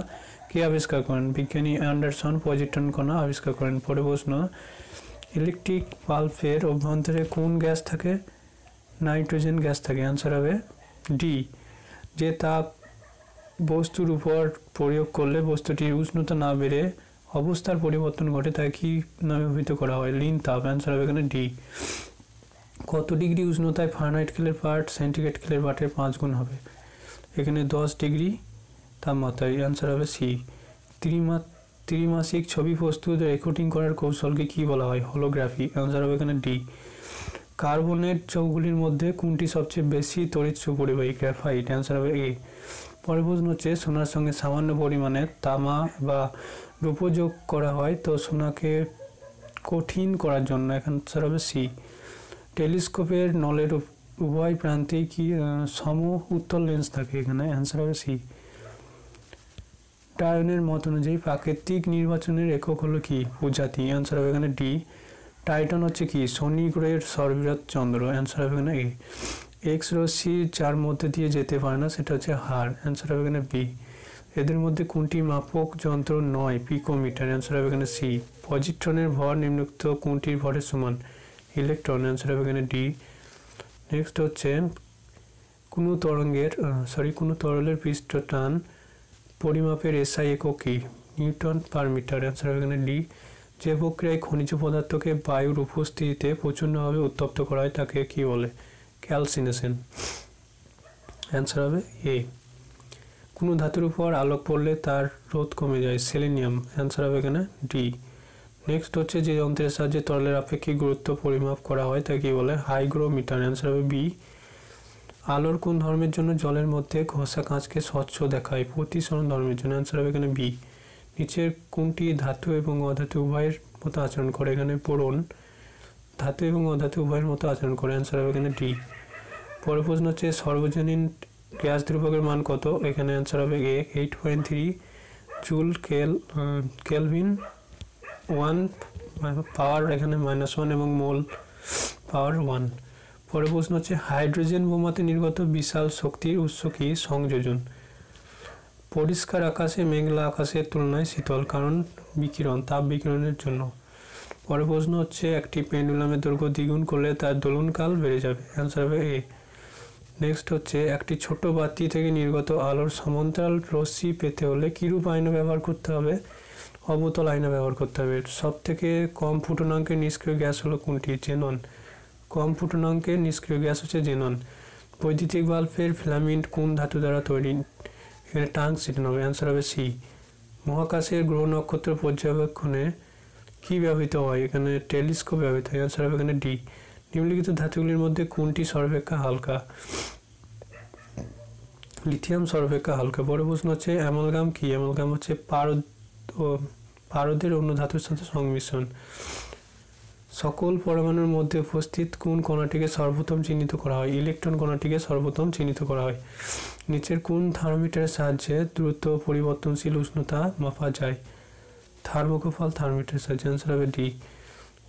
কে আবিষ্কার করেন বিজ্ঞানী অ্যান্ডারসন পজিটন কণা আবিষ্কার করেন পরে প্রশ্ন ইলেকট্রিক বাল্বের অভ্যন্তরে কোন গ্যাস থাকে নাইট্রোজেন গ্যাস থাকে অ্যান্সার হবে ডি যে তাপ বস্তুর উপর প্রয়োগ করলে বস্তুটির উষ্ণতা না বেড়ে অবস্থার পরিবর্তন ঘটে তাই কি নামে অভিহিত করা হয় লিন তাপ অ্যান্সার হবে এখানে ডি কত ডিগ্রি উষ্ণতায় ফার্নাইট কেলের পার্ট সেন্টিগ্রেড কেলের পার্টের পাঁচ গুণ হবে এখানে দশ ডিগ্রি তার মাথায় অ্যান্সার হবে সি ত্রিমা ত্রিমাসিক ছবি প্রস্তুত রেকর্ডিং করার কৌশলকে কি বলা হয় হলোগ্রাফি অ্যান্সার হবে এখানে ডি কার্বনেট চৌগুলির মধ্যে কোনটি সবচেয়ে বেশি তড়িৎ সুপরিবাহী গ্রাফাইট অ্যান্সার হবে এ পরের প্রশ্ন হচ্ছে সোনার সঙ্গে সামান্য পরিমাণে তামা বা রূপ যোগ করা হয় তো সোনাকে কঠিন করার জন্য এখন অ্যান্সার হবে সি টেলিস্কোপের নলের উভয় প্রান্তেই কি সম উত্তল লেন্স থাকে এখানে অ্যান্সার হবে সি টায়নের মত অনুযায়ী প্রাকৃতিক নির্বাচনের একক হলো কি প্রজাতি অ্যান্সার হবে এখানে ডি টাইটন হচ্ছে কি শনি গ্রহের সর্বরাত চন্দ্র অ্যান্সার হবে এখানে এ এক্স রশ্মি যার মধ্যে দিয়ে যেতে পারে না সেটা হচ্ছে হার অ্যান্সার হবে এখানে বি এদের মধ্যে কোনটি মাপক যন্ত্র নয় পিকোমিটার অ্যান্সার হবে এখানে সি পজিট্রনের ভর নিম্নুক্ত কোনটির ভরের সমান ইলেকট্রন অ্যান্সার হবে এখানে ডি নেক্সট হচ্ছে কোনো তরঙ্গের সরি কোনো তরলের পৃষ্ঠ টান পরিমাপের এসআই একক কি নিউটন পার মিটার অ্যান্সার হবে এখানে ডি যে প্রক্রিয়ায় খনিজ পদার্থকে বায়ুর উপস্থিতিতে প্রচণ্ডভাবে উত্তপ্ত করা হয় তাকে কি বলে ক্যালসিনেশন অ্যান্সার হবে এ কোনো ধাতুর উপর আলোক পড়লে তার রোধ কমে যায় সেলেনিয়াম অ্যান্সার হবে এখানে ডি নেক্সট হচ্ছে যে যন্ত্রের সাহায্যে তরলের আপেক্ষিক গুরুত্ব পরিমাপ করা হয় তা কি বলে হাইগ্রোমিটার অ্যান্সার হবে বি আলোর কোন ধর্মের জন্য জলের মধ্যে ঘষা কাঁচকে স্বচ্ছ দেখায় প্রতিসরণ ধর্মের জন্য অ্যান্সার হবে এখানে বি নিচের কোনটি ধাতু এবং অধাতু উভয়ের মতো আচরণ করে এখানে পোড়ন ধাতু এবং অধাতু উভয়ের মতো আচরণ করে অ্যান্সার হবে এখানে ডি পরের প্রশ্ন হচ্ছে সর্বজনীন গ্যাস ধ্রুবকের মান কত এখানে অ্যান্সার হবে এ এইট পয়েন্ট থ্রি চুল কেল কেলভিন ওয়ান পাওয়ার এখানে মাইনাস ওয়ান এবং মোল পাওয়ার ওয়ান পরের প্রশ্ন হচ্ছে হাইড্রোজেন বোমাতে নির্গত বিশাল শক্তির উৎস কি সংযোজন পরিষ্কার আকাশে মেঘলা আকাশের তুলনায় শীতল কারণ বিকিরণ তাপ বিকিরণের জন্য পরের প্রশ্ন হচ্ছে একটি পেন্ডুলামের দৈর্ঘ্য দ্বিগুণ করলে তার দোলনকাল বেড়ে যাবে অ্যান্সার হবে এ নেক্সট হচ্ছে একটি ছোট বাতি থেকে নির্গত আলোর সমান্তরাল রশ্মি পেতে হলে কীরূপ আয়না ব্যবহার করতে হবে অবতল আয়না ব্যবহার করতে হবে সব থেকে কম ফুটনাঙ্কের নিষ্ক্রিয় গ্যাস হলো কোনটি নন কম ফুটনাঙ্কের নিষ্ক্রিয় গ্যাস হচ্ছে জেনন বৈদ্যুতিক বাল্বের ফিলামেন্ট কোন ধাতু দ্বারা তৈরি এখানে সিটন হবে অ্যান্সার হবে সি মহাকাশের গ্রহ নক্ষত্র পর্যবেক্ষণে কি ব্যবহৃত হয় এখানে টেলিস্কোপ ব্যবহৃত হয় অ্যান্সার হবে এখানে ডি নিম্নলিখিত ধাতুগুলির মধ্যে কোনটি সর্বেক্ষা হালকা লিথিয়াম সর্বেক্ষা হালকা বড় প্রশ্ন হচ্ছে অ্যামালগাম কি অ্যামালগাম হচ্ছে পারদ পারদের অন্য ধাতুর সাথে সংমিশ্রণ সকল পরমাণুর মধ্যে উপস্থিত কোন কণাটিকে সর্বপ্রথম চিহ্নিত করা হয় ইলেকট্রন কণাটিকে সর্বপ্রথম চিহ্নিত করা হয় নিচের কোন থার্মোমিটারের সাহায্যে দ্রুত পরিবর্তনশীল উষ্ণতা মাপা যায় থার্মোকোফল থার্মোমিটারের সাহায্যে অ্যান্সার হবে ডি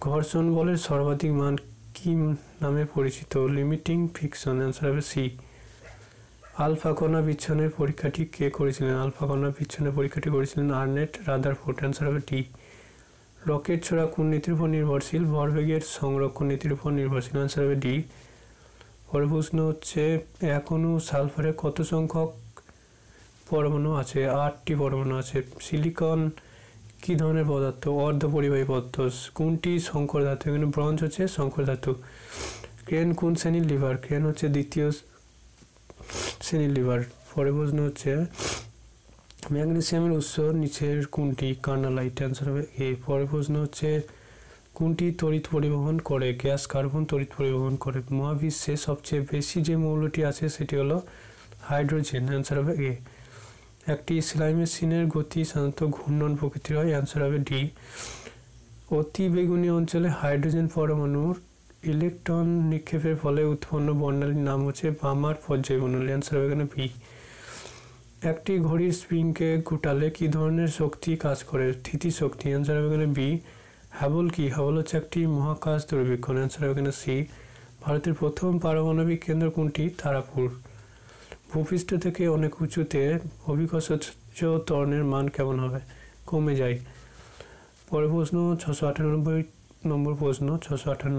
ঘর্ষণ বলের সর্বাধিক মান কি নামে পরিচিত লিমিটিং ফিকশন অ্যান্সার হবে সি আলফা কণা বিচ্ছনের পরীক্ষাটি কে করেছিলেন আলফা কণা বিচ্ছনের পরীক্ষাটি করেছিলেন আর্নেট রাদারফোর্ড অ্যান্সার হবে ডি রকেট ছোড়া কোন নীতির উপর নির্ভরশীল ভরবেগের সংরক্ষণ নীতির উপর নির্ভরশীল আনসার হবে ডি পরের প্রশ্ন হচ্ছে এখনও সালফারে কত সংখ্যক পরমাণু আছে আটটি পরমাণু আছে সিলিকন কি ধরনের পদার্থ অর্ধ পরিবাহী পদার্থ কোনটি শঙ্কর ধাতু এখানে ব্রঞ্জ হচ্ছে শঙ্কর ধাতু ক্রেন কোন শ্রেণীর লিভার ক্রেন হচ্ছে দ্বিতীয় শ্রেণীর লিভার পরের প্রশ্ন হচ্ছে ম্যাগনেসিয়ামের উৎস নিচের কোনটি কার্নালাইট অ্যান্সার হবে এ পরের প্রশ্ন হচ্ছে কোনটি তড়িৎ পরিবহন করে গ্যাস কার্বন তড়িৎ পরিবহন করে মহাবিশ্বে সবচেয়ে বেশি যে মৌলটি আছে সেটি হলো হাইড্রোজেন অ্যান্সার হবে এ একটি সেলাই মেশিনের গতি সাধারণত ঘূর্ণন প্রকৃতির হয় অ্যান্সার হবে ডি অতি বেগুনি অঞ্চলে হাইড্রোজেন পরমাণুর ইলেকট্রন নিক্ষেপের ফলে উৎপন্ন বর্ণালীর নাম হচ্ছে বামার পর্যায় বর্ণালী অ্যান্সার হবে এখানে বি একটি ঘড়ির স্প্রিংকে ঘুটালে কি ধরনের শক্তি কাজ করে স্থিতি শক্তি অ্যান্সার হবে বি হ্যাবল কি হ্যাবল হচ্ছে একটি মহাকাশ দুর্বীক্ষণ অ্যান্সার হবে এখানে সি ভারতের প্রথম পারমাণবিক কেন্দ্র কোনটি তারাপুর ভূপৃষ্ঠ থেকে অনেক উঁচুতে অভিকর্ষজ তরণের মান কেমন হবে কমে যায় পরের প্রশ্ন ছশো আটানব্বই নম্বর প্রশ্ন ছশো আটান্ন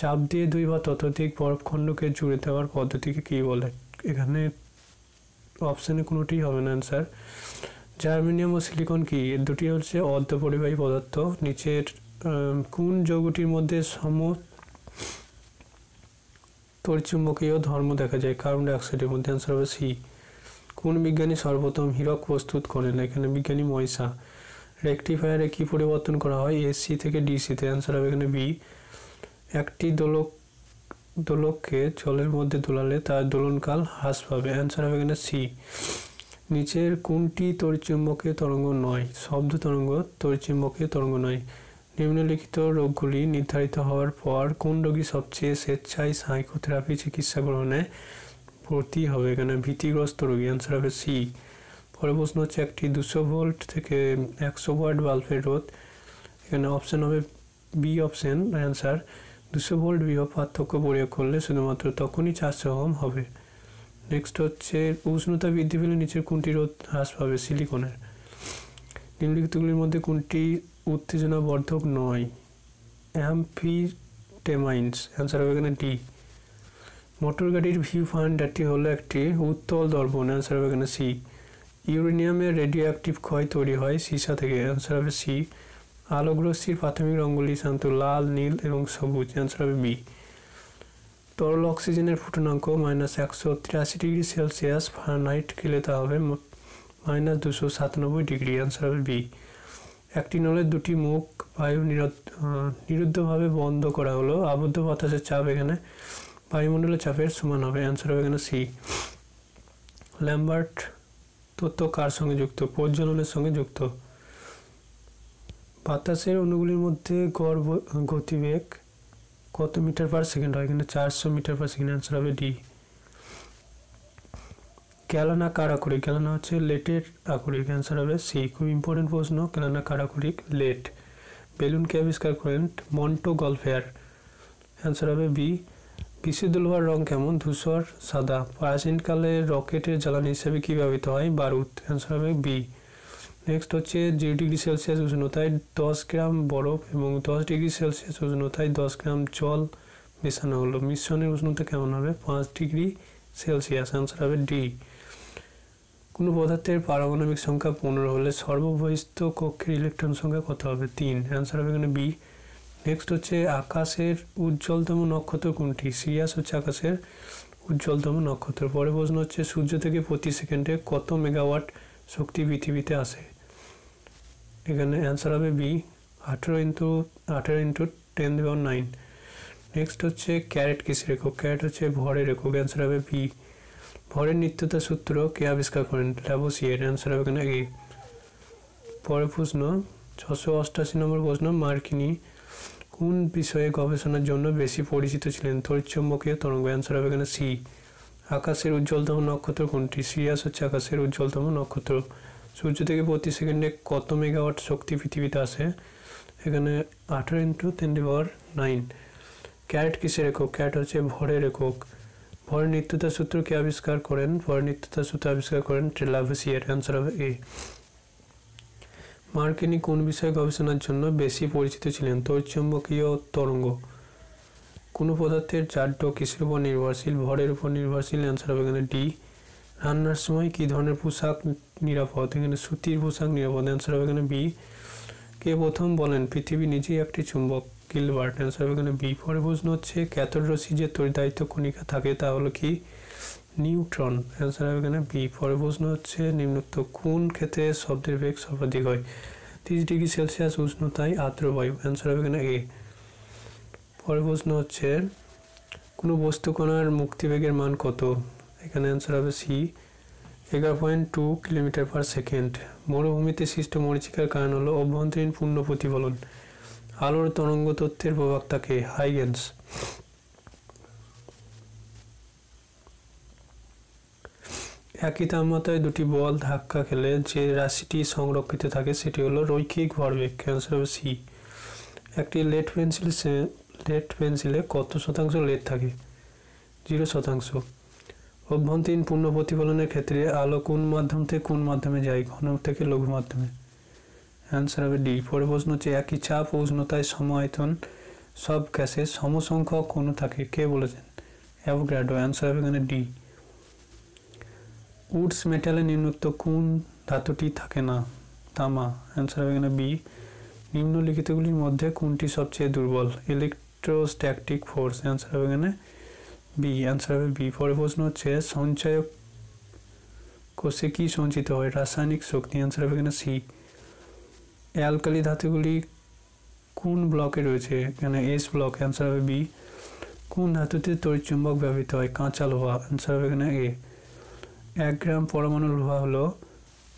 চাপ দিয়ে দুই বা ততোধিক বরফখণ্ডকে জুড়ে দেওয়ার পদ্ধতিকে কী বলে এখানে অপশানে কোনোটি হবে না অ্যান্সার জার্মিনিয়াম ও সিলিকন কি এর দুটি হচ্ছে পরিবাহী পদার্থ নিচের কোন যৌগটির মধ্যে সম তরচুম্বকীয় ধর্ম দেখা যায় কার্বন ডাইঅক্সাইডের মধ্যে অ্যান্সার হবে সি কোন বিজ্ঞানী সর্বপ্রথম হীরক প্রস্তুত করেন এখানে বিজ্ঞানী ময়সা রেকটিফায়ারে কি পরিবর্তন করা হয় এসি থেকে ডিসিতে অ্যান্সার হবে এখানে বি একটি দোলক দোলককে জলের মধ্যে দোলালে তার দোলনকাল হ্রাস পাবে অ্যান্সার হবে এখানে সি নিচের কোনটি তরিচুম্বকে তরঙ্গ নয় শব্দ তরঙ্গ তড়িচুম্বকীয় তরঙ্গ নয় নিম্নলিখিত রোগগুলি নির্ধারিত হওয়ার পর কোন রোগী সবচেয়ে স্বেচ্ছায় সাইকোথেরাপি চিকিৎসা গ্রহণে ভর্তি হবে এখানে ভীতিগ্রস্ত রোগী অ্যান্সার হবে সি পরে প্রশ্ন হচ্ছে একটি দুশো ভোল্ট থেকে একশো ওয়াট বাল্বের রোধ এখানে অপশন হবে বি অপশন অ্যান্সার দুশো ভোল্ট বিভব পার্থক্য প্রয়োগ করলে শুধুমাত্র তখনই চারশো ওহম হবে নেক্সট হচ্ছে উষ্ণতা বৃদ্ধি পেলে নিচের কোনটি রোধ হ্রাস পাবে সিলিকনের নিম্নলিখিতগুলির মধ্যে কোনটি উত্তেজনাবর্ধক নয় টেমাইন্স অ্যান্সার হবে এখানে ডি মোটর গাড়ির ভিউ ফান্ডারটি হলো একটি উত্তল দর্পণ অ্যান্সার হবে এখানে সি ইউরেনিয়ামের রেডিও অ্যাক্টিভ ক্ষয় তৈরি হয় সিসা থেকে অ্যান্সার হবে সি আলোকরশ্মির প্রাথমিক রঙ্গলি সাধারণত লাল নীল এবং সবুজ অ্যান্সার হবে বি তরল অক্সিজেনের ফুটনাঙ্ক মাইনাস একশো তিরাশি ডিগ্রি সেলসিয়াস ফারেনহাইট খেলে তা হবে মাইনাস দুশো সাতানব্বই ডিগ্রি অ্যান্সার হবে বি একটি নলের দুটি মুখ বায়ু নিরুদ্ধভাবে বন্ধ করা হলো আবদ্ধ বাতাসের চাপ এখানে বায়ুমণ্ডলের চাপের সমান হবে অ্যান্সার হবে এখানে সি ল্যাম্বার্ট তথ্য কার সঙ্গে যুক্ত প্রজ্বলনের সঙ্গে যুক্ত বাতাসের অণুগুলির মধ্যে গড় গতিবেগ কত মিটার পার সেকেন্ড হয় কিন্তু চারশো মিটার পার সেকেন্ড অ্যান্সার হবে ডি কেলানা কারাকুরি কেলানা হচ্ছে লেটের আকুরিক অ্যান্সার হবে সি খুব ইম্পর্টেন্ট প্রশ্ন কেলানা কারাকুরিক লেট বেলুনকে আবিষ্কার করেন মন্টো গলফেয়ার অ্যান্সার হবে বি বিশুদ্ধ লোহার রং কেমন ধূসর সাদা প্রাচীনকালে রকেটের জ্বালানি হিসেবে কী ব্যবহৃত হয় বারুদ অ্যান্সার হবে বি নেক্সট হচ্ছে যে ডিগ্রি সেলসিয়াস উষ্ণতায় দশ গ্রাম বরফ এবং দশ ডিগ্রি সেলসিয়াস উষ্ণতায় দশ গ্রাম জল মেশানো হলো মিশ্রণের উষ্ণতা কেমন হবে পাঁচ ডিগ্রি সেলসিয়াস অ্যান্সার হবে ডি কোনো পদার্থের পারমাণবিক সংখ্যা পনেরো হলে সর্ববহিস্থ কক্ষের ইলেকট্রন সংখ্যা কত হবে তিন অ্যান্সার হবে এখানে বি নেক্সট হচ্ছে আকাশের উজ্জ্বলতম নক্ষত্র কোনটি সিরিয়াস হচ্ছে আকাশের উজ্জ্বলতম নক্ষত্র পরের প্রশ্ন হচ্ছে সূর্য থেকে প্রতি সেকেন্ডে কত মেগাওয়াট শক্তি পৃথিবীতে আসে এখানে অ্যান্সার হবে বি আঠেরো ইন্টু আঠেরো ইন্টু টেন দেবে নাইন নেক্সট হচ্ছে ক্যারেট কিসের একক ক্যারেট হচ্ছে ভরের একক অ্যান্সার হবে বি ভরের নিত্যতা সূত্র কে আবিষ্কার করেন ল্যাবোসিয়ের অ্যান্সার হবে এখানে এ পরের প্রশ্ন ছশো অষ্টাশি নম্বর প্রশ্ন মার্কিনি কোন বিষয়ে গবেষণার জন্য বেশি পরিচিত ছিলেন তরিচম্বকীয় তরঙ্গ অ্যান্সার হবে এখানে সি আকাশের উজ্জ্বলতম নক্ষত্র কোনটি সিরিয়াস হচ্ছে আকাশের উজ্জ্বলতম নক্ষত্র সূর্য থেকে প্রতি সেকেন্ডে কত মেগাওয়াট শক্তি পৃথিবীতে আসে এখানে আঠারো into ten power nine carat কিসের একক ক্যারেট হচ্ছে ভরের একক ভরের নিত্যতা কে আবিষ্কার করেন ভরের নিত্যতা সূত্র আবিষ্কার করেন ট্রেলাভেসিয়ার অ্যান্সার হবে এ মার্কিনি কোন বিষয়ে গবেষণার জন্য বেশি পরিচিত ছিলেন তরচম্বকীয় তরঙ্গ কোনো পদার্থের চারটো কিসের উপর নির্ভরশীল ভরের উপর নির্ভরশীল অ্যান্সার হবে এখানে ডি রান্নার সময় কী ধরনের পোশাক নিরাপদ এখানে সুতির পোশাক নিরাপদ অ্যান্সার হবে এখানে বি কে প্রথম বলেন পৃথিবী নিজেই একটি চুম্বক গিলবার্ট অ্যান্সার হবে এখানে বি পরে প্রশ্ন হচ্ছে ক্যাথড রশ্মি যে দায়িত্ব কণিকা থাকে তা হলো কি নিউট্রন অ্যান্সার হবে এখানে বি পরে প্রশ্ন হচ্ছে নিম্নোক্ত কোন ক্ষেত্রে শব্দের বেগ সর্বাধিক হয় তিরিশ ডিগ্রি সেলসিয়াস উষ্ণতায় আর্দ্রবায়ু অ্যান্সার হবে এখানে এ পরে প্রশ্ন হচ্ছে কোনো বস্তুকণার মুক্তিবেগের মান কত এখানে অ্যান্সার হবে সি এগারো point two kilometre per second মরুভূমিতে সৃষ্ট মরিচিকার কারণ হলো অভ্যন্তরীণ পূর্ণ প্রতিফলন আলোর তরঙ্গ তত্ত্বের প্রভাব থাকে হাইগেন্স একই তাপমাত্রায় দুটি বল ধাক্কা খেলে যে রাশিটি সংরক্ষিত থাকে সেটি হলো রৈখিক ভরবেগ অ্যান্সার হবে সি একটি লেট পেন্সিল লেট পেন্সিলে কত শতাংশ লেট থাকে জিরো শতাংশ অভ্যন্তরীণ পূর্ণ প্রতিফলনের ক্ষেত্রে আলো কোন মাধ্যম থেকে কোন মাধ্যমে যায় ঘন থেকে লঘু মাধ্যমে অ্যান্সার হবে ডি পরের প্রশ্ন হচ্ছে একই চাপ ও উষ্ণতায় সমায়তন সব গ্যাসের সমসংখ্যক কোন থাকে কে বলেছেন অ্যাভোগ্রাডো অ্যান্সার হবে এখানে ডি উডস মেটালে নিম্নোক্ত কোন ধাতুটি থাকে না তামা অ্যান্সার হবে এখানে বি নিম্নলিখিতগুলির মধ্যে কোনটি সবচেয়ে দুর্বল ইলেকট্রোস্ট্যাকটিক ফোর্স অ্যান্সার হবে এখানে বি অ্যান্সার হবে বি পরের প্রশ্ন হচ্ছে সঞ্চয় কোষে কি সঞ্চিত হয় রাসায়নিক শক্তি অ্যান্সার হবে এখানে সি অ্যালকালি ধাতুগুলি কোন ব্লকে রয়েছে এখানে এস ব্লক অ্যান্সার হবে বি কোন ধাতুতে তড়িৎচুম্বক ব্যবহৃত হয় কাঁচা লোহা অ্যান্সার হবে এখানে এ এক গ্রাম পরমাণু লোহা হলো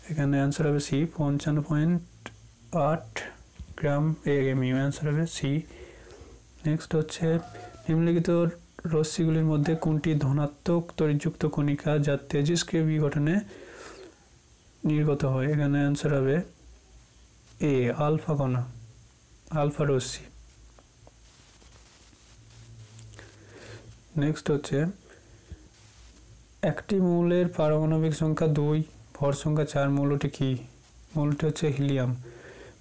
এখানে অ্যান্সার হবে সি পঞ্চান্ন পয়েন্ট আট gram A M U answer হবে সি নেক্সট হচ্ছে নিম্নলিখিত রশ্মিগুলির মধ্যে কোনটি ধনাত্মক তরিযুক্ত কণিকা যা তেজস্ক্রিয় বিঘটনে নির্গত হয় এখানে অ্যান্সার হবে এ আলফা কণা আলফা রশ্মি নেক্সট হচ্ছে একটি মৌলের পারমাণবিক সংখ্যা দুই ভর সংখ্যা চার মৌলটি কি মৌলটি হচ্ছে হিলিয়াম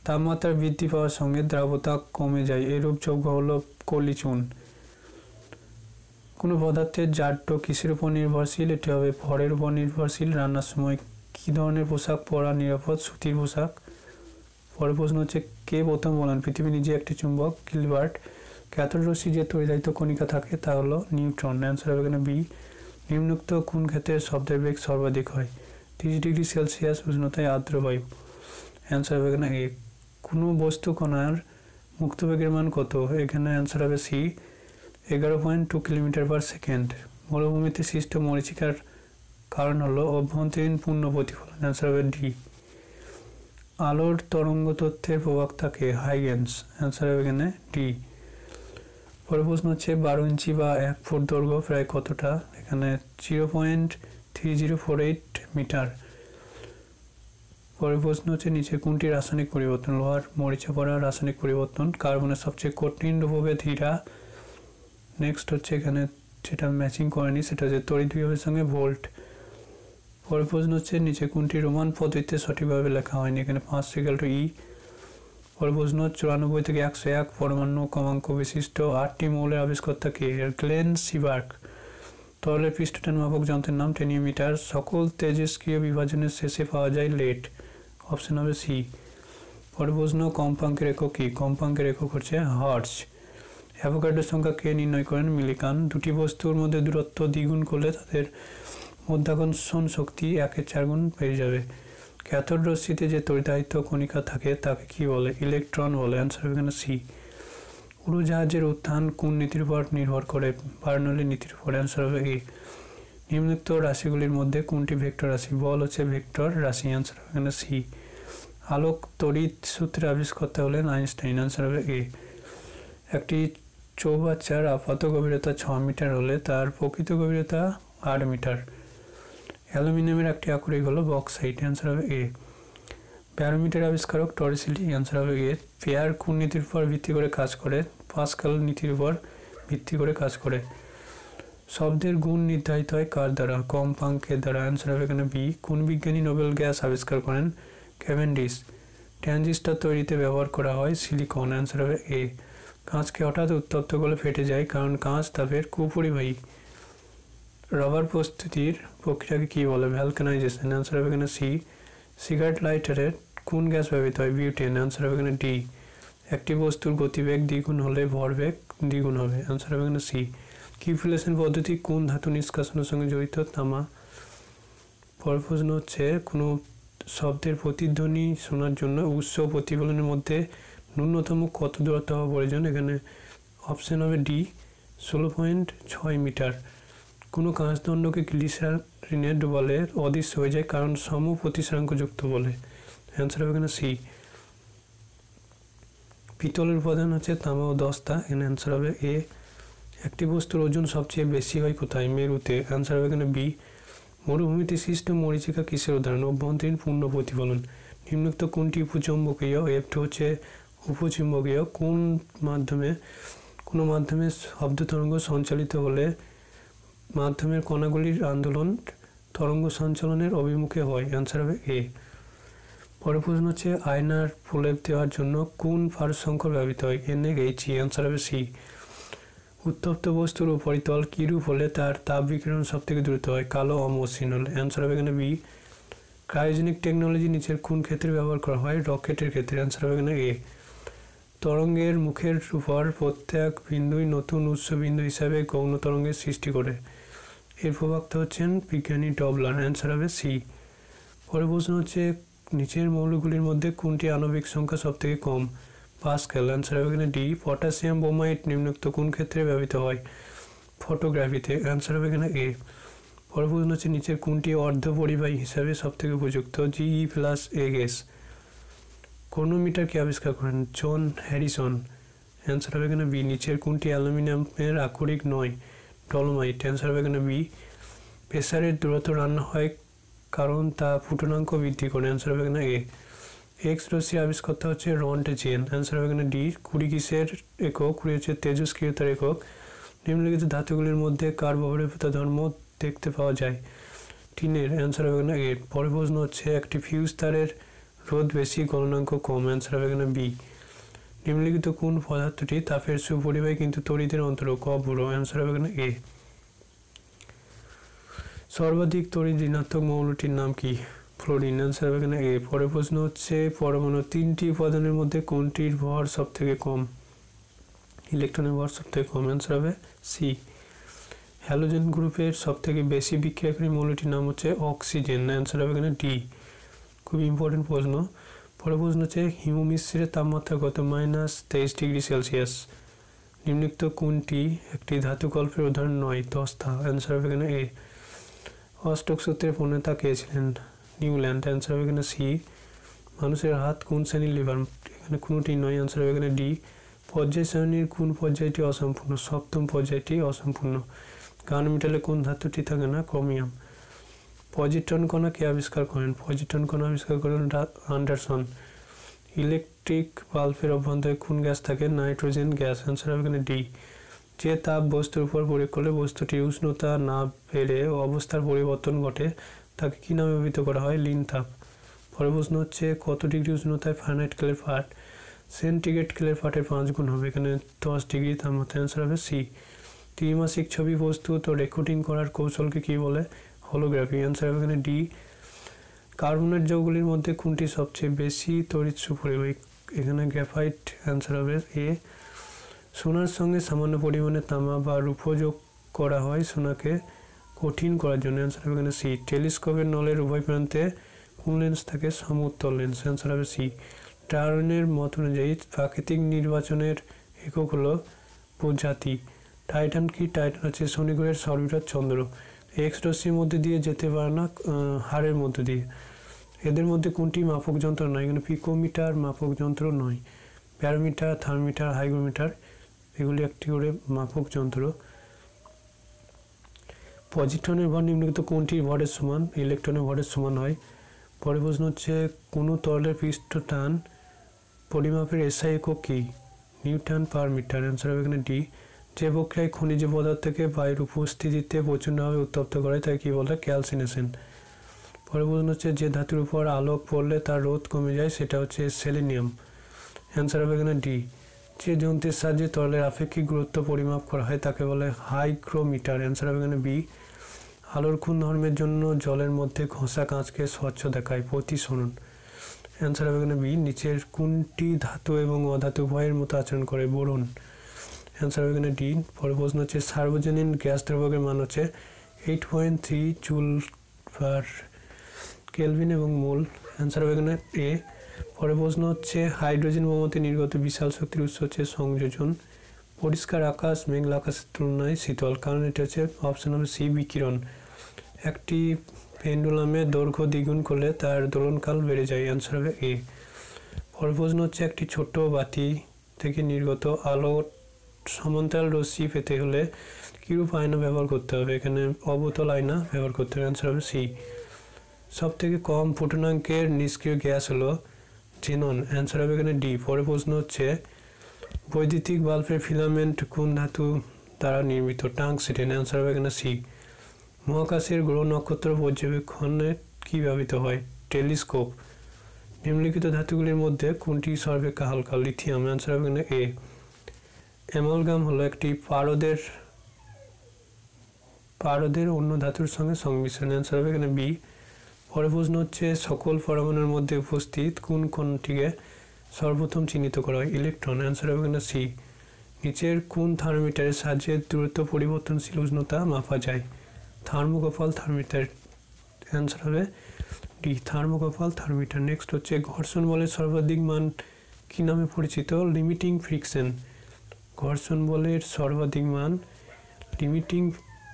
তাপমাত্রা বৃদ্ধি পাওয়ার সঙ্গে দ্রাবতা কমে যায় এরূপ যোগ্য হলো কলিচুন কোনো পদার্থের জাড্য কিসের উপর নির্ভরশীল এটি হবে ভরের উপর নির্ভরশীল রান্নার সময় কী ধরনের পোশাক পরা নিরাপদ সুতির পোশাক পরের প্রশ্ন হচ্ছে কে প্রথম বলেন পৃথিবী নিজে একটি চুম্বক কিলবার্ট ক্যাথর রশ্মি যে তরিদায়িত কণিকা থাকে তা হলো নিউট্রন অ্যান্সার হবে এখানে বি নিম্নোক্ত কোন ক্ষেত্রে শব্দের বেগ সর্বাধিক হয় তিরিশ ডিগ্রি সেলসিয়াস উষ্ণতায় আর্দ্রবায়ু বায়ু অ্যান্সার হবে এখানে এ কোনো বস্তু কণার মুক্ত বেগের মান কত এখানে অ্যান্সার হবে সি এগারো point two kilometre per second মরুভূমিতে সৃষ্ট মরিচিকার কারণ হল অভ্যন্তরীণ পূর্ণ প্রতিফলন অ্যান্সার হবে ডি আলোর তরঙ্গ তথ্যের প্রভাব থাকে হাইগেন্স অ্যান্সার হবে এখানে ডি পরের প্রশ্ন হচ্ছে বারো ইঞ্চি বা এক ফুট দৈর্ঘ্য প্রায় কতটা এখানে zero point three zero four eight metre পরের প্রশ্ন হচ্ছে নিচে কোনটি রাসায়নিক পরিবর্তন লোহার মরিচা পড়া রাসায়নিক পরিবর্তন কার্বনের সবচেয়ে কঠিন রূপভেদ হীরা নেক্সট হচ্ছে এখানে যেটা ম্যাচিং করেনি সেটা হচ্ছে তড়িৎ বিভাগের সঙ্গে ভোল্ট পরের প্রশ্ন হচ্ছে নিচে কোনটি রোমান পদ্ধতিতে সঠিকভাবে লেখা হয়নি এখানে পাঁচ সিকাল টু ই পরের প্রশ্ন চুরানব্বই থেকে একশো এক পরমাণু কমাঙ্ক বিশিষ্ট আটটি মৌলের আবিষ্কর্তা কে গ্লেন সিবার্ক তরলের পৃষ্ঠটান মাপক যন্ত্রের নাম টেনিওমিটার সকল তেজস্ক্রিয় বিভাজনের শেষে পাওয়া যায় লেট অপশন হবে সি পরের প্রশ্ন কম্পাঙ্কের একক কী কম্পাঙ্কের একক হচ্ছে হর্টস অ্যাভোকাডোর সংখ্যা কে নির্ণয় করেন মিলিকান দুটি বস্তুর মধ্যে দূরত্ব দ্বিগুণ করলে তাদের মধ্যাকর্ষণ শক্তি একের চার গুণ বেড়ে যাবে ক্যাথর রশ্মিতে যে তরিতায়িত কণিকা থাকে তাকে কি বলে ইলেকট্রন বলে অ্যান্সার হবে সি উড়োজাহাজের উত্থান কোন নীতির উপর নির্ভর করে বার্নলের নীতির উপর অ্যান্সার হবে এ নিম্নিত রাশিগুলির মধ্যে কোনটি ভেক্টর রাশি বল হচ্ছে ভেক্টর রাশি অ্যান্সার হবে এখানে সি আলোক তড়িৎ সূত্রে আবিষ্কর্তা হলেন আইনস্টাইন অ্যান্সার হবে এ একটি চৌবাচ্চার আপাত গভীরতা ছ মিটার হলে তার প্রকৃত গভীরতা আট মিটার অ্যালুমিনিয়ামের একটি আকরিক হলো বক্সাইট অ্যান্সার হবে এ ব্যারোমিটার আবিষ্কারক টরেসিলি অ্যান্সার হবে এ পেয়ার কোন নীতির উপর ভিত্তি করে কাজ করে পাঁচকাল নীতির উপর ভিত্তি করে কাজ করে শব্দের গুণ নির্ধারিত হয় কার দ্বারা কম্পাঙ্কের দ্বারা অ্যান্সার হবে এখানে বি কোন বিজ্ঞানী নোবেল গ্যাস আবিষ্কার করেন ক্যাভেন্ডিস ট্রানজিস্টার তৈরিতে ব্যবহার করা হয় সিলিকন অ্যান্সার হবে এ কাঁচকে হঠাৎ উত্তপ্ত করে ফেটে যায় কারণ কাঁচ তাপের কুপরিবাহী রবার প্রস্তুতির প্রক্রিয়াকে কী বলে ভ্যালকানাইজেশন অ্যান্সার হবে এখানে সি সিগারেট লাইটারের কোন গ্যাস ব্যবহৃত হয় বিউটেন অ্যান্সার হবে এখানে ডি একটি বস্তুর গতিবেগ দ্বিগুণ হলে ভরবেগ দ্বিগুণ হবে অ্যান্সার হবে এখানে সি কিউফিলেশন পদ্ধতি কোন ধাতু নিষ্কাশনের সঙ্গে জড়িত তামা পর প্রশ্ন হচ্ছে কোনো শব্দের প্রতিধ্বনি শোনার জন্য উৎস প্রতিফলনের মধ্যে ন্যূনতম কত দূরত্ব হওয়া প্রয়োজন এখানে অপশান হবে ডি ষোলো পয়েন্ট ছয় মিটার কোনো কাঁচদণ্ডকে গ্লিসারিনেট বলে অদৃশ্য হয়ে যায় কারণ সম যুক্ত বলে অ্যান্সার হবে এখানে সি পিতলের উপাদান হচ্ছে তামা ও দস্তা এখানে অ্যান্সার হবে এ একটি বস্তুর ওজন সবচেয়ে বেশি হয় কোথায় মেরুতে অ্যান্সার হবে এখানে বি মরুভূমিতে সৃষ্ট মরিচিকা কিসের উদাহরণ অভ্যন্তরীণ পূর্ণ প্রতিফলন নিম্নোক্ত কোনটি উপচম্বকীয় এফটি হচ্ছে উপচুম্বকীয় কোন মাধ্যমে কোনো মাধ্যমে শব্দ তরঙ্গ সঞ্চালিত হলে মাধ্যমের কণাগুলির আন্দোলন তরঙ্গ সঞ্চালনের অভিমুখে হয় অ্যান্সার হবে এ পরের প্রশ্ন হচ্ছে আয়নার প্রলেপ দেওয়ার জন্য কোন সংখ্যা ব্যবহৃত হয় এনে গেছি অ্যান্সার হবে সি উত্তপ্ত বস্তুর উপরিতল কিরূপ হলে তার তাপ বিকিরণ সবথেকে দ্রুত হয় কালো অমসৃণ হলে অ্যান্সার হবে এখানে বি ক্রায়োজেনিক টেকনোলজি নিচের কোন ক্ষেত্রে ব্যবহার করা হয় রকেটের ক্ষেত্রে অ্যান্সার হবে এখানে এ তরঙ্গের মুখের উপর প্রত্যেক বিন্দুই নতুন উৎস বিন্দু হিসাবে গৌণ তরঙ্গের সৃষ্টি করে এর প্রভাক্ত হচ্ছেন বিজ্ঞানী ডবলার অ্যান্সার হবে সি পরের প্রশ্ন হচ্ছে নিচের মৌলগুলির মধ্যে কোনটি আণবিক সংখ্যা সবথেকে কম পাসকেল অ্যান্সার হবে এখানে ডি পটাশিয়াম বোমাইট নিম্নোক্ত কোন ক্ষেত্রে ব্যবহৃত হয় ফটোগ্রাফিতে অ্যান্সার হবে এখানে এ পরের প্রশ্ন হচ্ছে নিচের কোনটি অর্ধ পরিবাহী হিসাবে সবথেকে উপযুক্ত জিই প্লাস এ এস কর্নোমিটারকে আবিষ্কার করেন জন হ্যারিসন অ্যান্সার হবে কেন বি নিচের কোনটি অ্যালুমিনিয়ামের আকরিক নয় ডলোমাইট অ্যান্সার হবে কেন বি প্রেসারের দূরত্ব রান্না হয় কারণ তা ফুটনাঙ্ক বৃদ্ধি করে অ্যান্সার হবে কেন এ এক্স রশ্মি আবিষ্কর্তা হচ্ছে রন্ট জেন অ্যান্সার হবে কেন ডি কুড়ি কিসের একক কুড়ি হচ্ছে তেজস্ক্রিয়তার একক নিম্নলিখিত ধাতুগুলির মধ্যে কার ব্যবহৃত ধর্ম দেখতে পাওয়া যায় টিনের অ্যান্সার হবে কেন এ পরের প্রশ্ন হচ্ছে একটি ফিউজ তারের রোধ বেশি গণনাঙ্ক কম অ্যান্সার হবে এখানে বি নিম্নলিখিত কোন পদার্থটি তাপের সুপরিবাহী কিন্তু তড়িদের অন্তর ক বুড়ো অ্যান্সার হবে এখানে এ সর্বাধিক তড়িৎ ঋণাত্মক মৌলটির নাম কি ফ্লোরিন অ্যান্সার হবে এখানে এ পরের প্রশ্ন হচ্ছে পরমাণু তিনটি উপাদানের মধ্যে কোনটির ভর সব থেকে কম ইলেকট্রনের ভর সব থেকে কম অ্যান্সার হবে সি হ্যালোজেন গ্রুপের সব থেকে বেশি বিক্রিয়াকারী মৌলটির নাম হচ্ছে অক্সিজেন অ্যান্সার হবে এখানে ডি খুব ইম্পর্টেন্ট প্রশ্ন পরের প্রশ্ন হচ্ছে হিমমিশ্রের তাপমাত্রা কত মাইনাস তেইশ ডিগ্রি সেলসিয়াস নিম্নলিখিত কোনটি একটি ধাতু গল্পের উদাহরণ নয় দস্তা অ্যান্সার হবে এখানে এ অষ্টক সূত্রে পূর্ণতা কেছিলেন নিউল্যান্ড অ্যান্সার হবে এখানে সি মানুষের হাত কোন শ্রেণীর লিভার এখানে কোনোটি নয় অ্যান্সার হবে এখানে ডি পর্যায় শ্রেণীর কোন পর্যায়টি অসম্পূর্ণ সপ্তম পর্যায়টি অসম্পূর্ণ গান মিটালে কোন ধাতুটি থাকে না ক্রোমিয়াম পজিট্রন কণা কে আবিষ্কার করেন পজিট্রন কণা আবিষ্কার করেন আন্ডারসন ইলেকট্রিক বাল্বের অভ্যন্তরে কোন গ্যাস থাকে নাইট্রোজেন গ্যাস অ্যান্সার হবে এখানে ডি যে তাপ বস্তুর উপর প্রয়োগ করলে বস্তুটি উষ্ণতা না বেড়ে অবস্থার পরিবর্তন ঘটে তাকে কী নামে অভিহিত করা হয় লিন তাপ পরের প্রশ্ন হচ্ছে কত ডিগ্রি উষ্ণতায় ফারেনহাইট কেলের ফাট সেন্টিগ্রেড কেলের ফাটের পাঁচ গুণ হবে এখানে দশ ডিগ্রি তার মধ্যে অ্যান্সার হবে সি ত্রিমাসিক ছবি বস্তু তো রেকর্ডিং করার কৌশলকে কী বলে হোলোগ্রাফি অ্যান্সার হবে এখানে ডি কার্বনেট যৌগুলির মধ্যে কোনটি সবচেয়ে বেশি তড়িৎ পরিমাণ এখানে গ্রাফাইট অ্যান্সার হবে এ সোনার সঙ্গে সামান্য পরিমাণে তামা বা রূপো যোগ করা হয় সোনাকে কঠিন করার জন্য অ্যান্সার হবে এখানে সি টেলিস্কোপের নলের উভয় প্রান্তে কোন লেন্স থাকে সমুত্তল লেন্স অ্যান্সার হবে সি টার্নের মত অনুযায়ী প্রাকৃতিক নির্বাচনের একক হলো প্রজাতি টাইটান কি টাইটান হচ্ছে শনিগ্রহের সর্বিরাট চন্দ্র এক্স রশ্মির মধ্যে দিয়ে যেতে পারে না হাড়ের মধ্যে দিয়ে এদের মধ্যে কোনটি মাপক যন্ত্র নয় এখানে পিকোমিটার মাপক যন্ত্র নয় প্যারোমিটার থার্মোমিটার হাইগ্রোমিটার এগুলি একটি করে মাপক যন্ত্র পজিট্রনের ভর নিম্নলিখিত কোনটির ভরের সমান ইলেকট্রনের ভরের সমান হয় পরে প্রশ্ন হচ্ছে কোনো তরলের পৃষ্ঠ টান পরিমাপের এসআই একক কী নিউটন পার মিটার অ্যান্সার হবে এখানে ডি যে প্রক্রিয়ায় খনিজ পদার্থকে বায়ুর উপস্থিতিতে প্রচুরভাবে উত্তপ্ত করে তাই কী বলে ক্যালসিনেশন পরে প্রশ্ন হচ্ছে যে ধাতুর উপর আলোক পড়লে তার রোধ কমে যায় সেটা হচ্ছে সেলেনিয়াম অ্যান্সার হবে এখানে ডি যে যন্ত্রের সাহায্যে তরলের আপেক্ষিক গুরুত্ব পরিমাপ করা হয় তাকে বলে হাইগ্রোমিটার অ্যান্সার হবে এখানে বি আলোর খুন ধর্মের জন্য জলের মধ্যে ঘষা কাঁচকে স্বচ্ছ দেখায় প্রতিসরণ অ্যান্সার হবে এখানে বি নিচের কোনটি ধাতু এবং অধাতু উভয়ের মতো আচরণ করে বোরন অ্যান্সার হবে ডি পরে প্রশ্ন হচ্ছে সার্বজনীন গ্যাস দ্রবকের মান হচ্ছে এইট পয়েন্ট থ্রি চুল পার কেলভিন এবং মোল অ্যান্সার হবে এ পরে প্রশ্ন হচ্ছে হাইড্রোজেন বোমাতে নির্গত বিশাল শক্তির উৎস হচ্ছে সংযোজন পরিষ্কার আকাশ মেঘলা আকাশের তুলনায় শীতল কারণ এটা হচ্ছে অপশন হবে সি বিকিরণ একটি পেন্ডুলামে দৈর্ঘ্য দ্বিগুণ করলে তার দোলনকাল বেড়ে যায় অ্যান্সার হবে এ পরের প্রশ্ন হচ্ছে একটি ছোট্ট বাতি থেকে নির্গত আলোর সমান্তরাল রশ্মি পেতে হলে কীরূপ আয়না ব্যবহার করতে হবে এখানে অবতল আয়না ব্যবহার করতে হবে অ্যান্সার হবে সি সব থেকে কম ফুটনাঙ্কের নিষ্ক্রিয় গ্যাস হলো জিনন অ্যান্সার হবে এখানে ডি পরে প্রশ্ন হচ্ছে বৈদ্যুতিক বাল্বের ফিলামেন্ট কোন ধাতু দ্বারা নির্মিত টাংসিটেন অ্যান্সার হবে এখানে সি মহাকাশের গ্রহ নক্ষত্র পর্যবেক্ষণে কী ব্যবহৃত হয় টেলিস্কোপ নিম্নলিখিত ধাতুগুলির মধ্যে কোনটি সর্বেক্ষা হালকা লিথিয়াম অ্যান্সার হবে এখানে এ অ্যামলগাম হলো একটি পারদের পারদের অন্য ধাতুর সঙ্গে সংমিশ্রণ অ্যান্সার হবে এখানে বি পরের প্রশ্ন হচ্ছে সকল পরমাণুর মধ্যে উপস্থিত কোন কোনটিকে সর্বপ্রথম চিহ্নিত করা হয় ইলেকট্রন অ্যান্সার হবে এখানে সি নিচের কোন থার্মোমিটারের সাহায্যে দূরত্ব পরিবর্তনশীল উষ্ণতা মাপা যায় থার্মোকপাল থার্মোমিটার অ্যান্সার হবে ডি থার্মোকপাল থার্মোমিটার নেক্সট হচ্ছে ঘর্ষণ বলের সর্বাধিক মান কী নামে পরিচিত লিমিটিং ফ্রিকশন ঘর্ষণ বলের সর্বাধিক মান লিমিটিং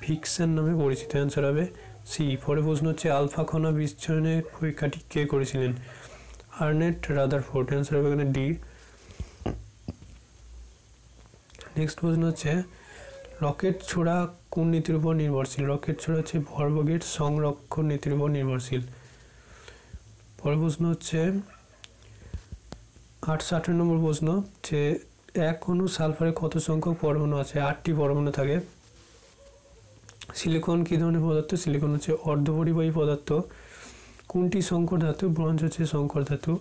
ফিকশন নামে পরিচিত অ্যান্সার হবে সি পরে প্রশ্ন হচ্ছে আলফা খনা বিচ্ছয়নের পরীক্ষাটি কে করেছিলেন আর্নেট রাদার ফোর্ট অ্যান্সার হবে এখানে ডি নেক্সট প্রশ্ন হচ্ছে রকেট ছোড়া কোন নীতির উপর নির্ভরশীল রকেট ছোড়া হচ্ছে ভরবগের সংরক্ষণ নীতির উপর নির্ভরশীল পরের প্রশ্ন হচ্ছে আটশো আটান্ন নম্বর প্রশ্ন যে এক কোনো সালফারে কত সংখ্যক পরমাণু আছে আটটি পরমাণু থাকে সিলিকন কী ধরনের পদার্থ সিলিকন হচ্ছে অর্ধপরিবাহী পদার্থ কোনটি শঙ্কর ধাতু ব্রঞ্জ হচ্ছে শঙ্কর ধাতু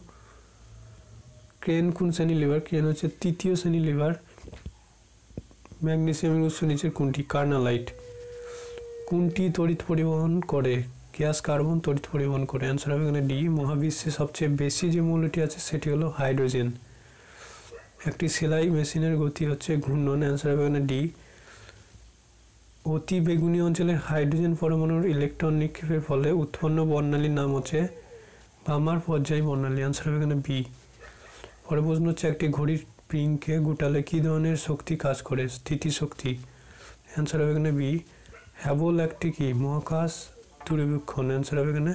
ক্রেন কোন শ্রেণী লিভার ক্রেন হচ্ছে তৃতীয় শ্রেণী লিভার ম্যাগনেসিয়ামের উৎস নিচের কোনটি কার্নালাইট কোনটি তড়িৎ পরিবহন করে গ্যাস কার্বন তড়িৎ পরিবহন করে অ্যান্সার হবে এখানে ডি মহাবিশ্বে সবচেয়ে বেশি যে মৌলটি আছে সেটি হলো হাইড্রোজেন একটি সেলাই মেশিনের গতি হচ্ছে ঘূর্ণন অ্যান্সার হবে এখানে ডি অতি বেগুনি অঞ্চলের হাইড্রোজেন পরমাণুর ইলেকট্রন নিক্ষেপের ফলে উৎপন্ন বর্ণালীর নাম হচ্ছে বামার পর্যায় বর্ণালী অ্যান্সার হবে এখানে বি পরে প্রশ্ন হচ্ছে একটি ঘড়ির পিংকে গোটালে কী ধরনের শক্তি কাজ করে স্থিতি শক্তি অ্যান্সার হবে এখানে বি হ্যাবল একটি কি মহাকাশ দূরবীক্ষণ অ্যান্সার হবে এখানে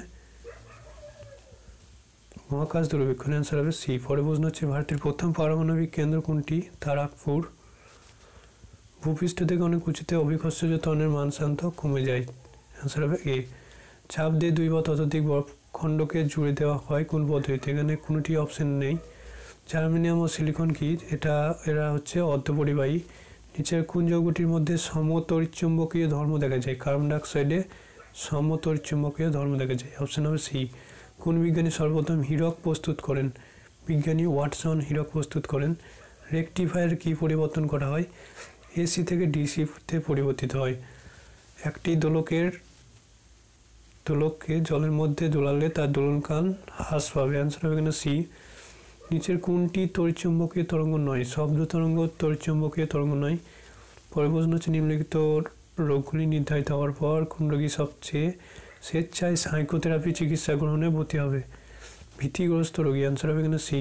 মহাকাশ দূরবীক্ষণ অ্যান্সার হবে সি পরে প্রশ্ন হচ্ছে ভারতের প্রথম পারমাণবিক কেন্দ্র কোনটি তারাকপুর ভূপৃষ্ঠ থেকে অনেক উঁচুতে অভিকর্ষজ তনের মানসান্ত কমে যায় অ্যান্সার হবে এ চাপ দিয়ে দুই বা ততোধিক খণ্ডকে জুড়ে দেওয়া হয় কোন পদ্ধতিতে এখানে কোনোটি অপশন নেই জার্মিনিয়াম ও সিলিকন কি এটা এরা হচ্ছে অর্ধপরিবাহী নিচের কোন যৌগটির মধ্যে সমতরিচুম্বকীয় ধর্ম দেখা যায় কার্বন ডাইঅক্সাইডে সমতরিচুম্বকীয় ধর্ম দেখা যায় অপশন হবে সি কোন বিজ্ঞানী সর্বপ্রথম হীরক প্রস্তুত করেন বিজ্ঞানী ওয়াটসন হীরক প্রস্তুত করেন রেকটিফায়ার কি পরিবর্তন করা হয় এসি থেকে ডিসিতে পরিবর্তিত হয় একটি দোলকের দোলককে জলের মধ্যে দোলালে তার দোলনকাল হ্রাস পাবে অ্যান্সার হবে কেন সি নিচের কোনটি তরিচুম্বকীয় তরঙ্গ নয় শব্দ তরঙ্গ তরিচুম্বকীয় তরঙ্গ নয় পরে প্রশ্ন হচ্ছে নিম্নলিখিত রোগগুলি নির্ধারিত হওয়ার পর কোন রোগী সবচেয়ে স্বেচ্ছায় সাইকোথেরাপি চিকিৎসা গ্রহণে ভর্তি হবে ভীতিগ্রস্ত রোগী অ্যান্সার হবে এখানে সি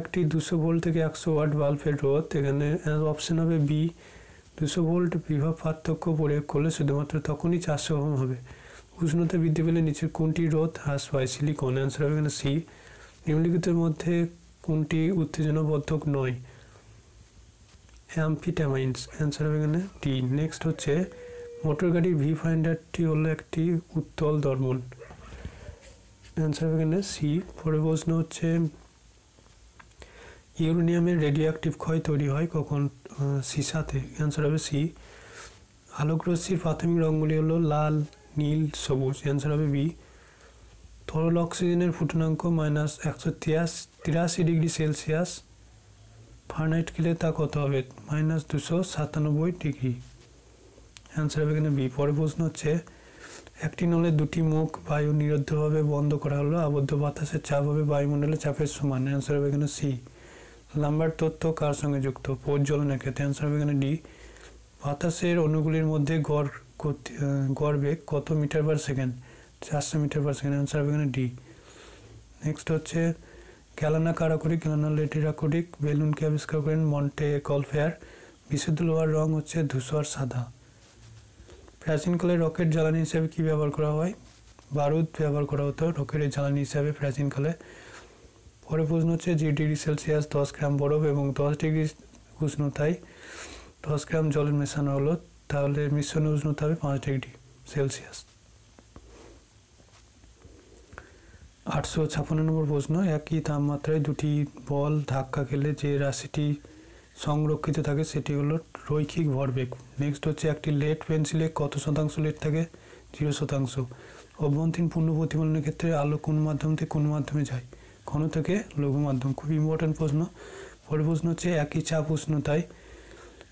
একটি দুশো ভোল্ট থেকে একশো ওয়াট বাল্বের রোধ এখানে অপশান হবে বি দুশো ভোল্ট বিভাগ পার্থক্য প্রয়োগ করলে শুধুমাত্র তখনই চারশো হোম হবে উষ্ণতা বৃদ্ধি পেলে নিচের কোনটি রোধ হ্রাস পায় সিলিকন অ্যান্সার হবে এখানে সি নিম্নলিখিতের মধ্যে কোনটি উত্তেজনাবর্ধক নয় অ্যাম্পিটামাইন্স অ্যান্সার হবে এখানে ডি নেক্সট হচ্ছে মোটর গাড়ি ভি ফাইন্ডারটি হলো একটি উত্তল দর্মন অ্যান্সার এখানে সি পরের প্রশ্ন হচ্ছে ইউরেনিয়ামের রেডিওঅ্যাক্টিভ ক্ষয় তৈরি হয় কখন সিসাতে অ্যান্সার হবে সি আলোকরশ্মির প্রাথমিক রঙগুলি হলো লাল নীল সবুজ অ্যান্সার হবে বি তরল অক্সিজেনের ফুটনাঙ্ক মাইনাস একশো তিরাশি তিরাশি ডিগ্রি সেলসিয়াস ফার্নাইট গেলে তা কত হবে মাইনাস দুশো সাতানব্বই ডিগ্রি অ্যান্সার হবে এখানে বি পরে প্রশ্ন হচ্ছে একটি নলে দুটি মুখ বায়ু নিরুদ্ধভাবে বন্ধ করা হলো আবদ্ধ বাতাসের চাপ হবে বায়ুমণ্ডলের চাপের সমান অ্যান্সার হবে এখানে সি লাম্বার তথ্য কার সঙ্গে যুক্ত প্রজ্বলনের ক্ষেত্রে অ্যান্সার হবে এখানে ডি বাতাসের অণুগুলির মধ্যে গড় গড় বেগ কত মিটার পার সেকেন্ড চারশো মিটার পার সেকেন্ড অ্যান্সার হবে এখানে ডি নেক্সট হচ্ছে ক্যালানা কারাকরিক ক্যালানা লেটিরাকরিক বেলুনকে আবিষ্কার করেন মন্টে কলফেয়ার বিশুদ্ধ লোহার রং হচ্ছে ধূসর সাদা প্রাচীনকালে রকেট জ্বালানি হিসেবে কী ব্যবহার করা হয় বারুদ ব্যবহার করা হতো রকেটের জ্বালানি হিসাবে প্রাচীনকালে পরে প্রশ্ন হচ্ছে যে ডিগ্রি সেলসিয়াস দশ গ্রাম বরফ এবং দশ ডিগ্রি উষ্ণতায় দশ গ্রাম জল মেশানো হলো তাহলে মিশ্রণের উষ্ণতা হবে পাঁচ ডিগ্রি সেলসিয়াস আটশো ছাপ্পান্ন নম্বর প্রশ্ন একই তাপমাত্রায় দুটি বল ধাক্কা খেলে যে রাশিটি সংরক্ষিত থাকে সেটি হলো রৈখিক ভরবেগ নেক্সট হচ্ছে একটি লেট পেন্সিলে কত শতাংশ লেট থাকে জিরো শতাংশ অভ্যন্তীণ পূর্ণ প্রতিফলনের ক্ষেত্রে আলো কোন মাধ্যম থেকে কোন মাধ্যমে যায় ঘন থেকে লঘু মাধ্যম খুব ইম্পর্ট্যান্ট প্রশ্ন পরের প্রশ্ন হচ্ছে একই চাপ উষ্ণতায়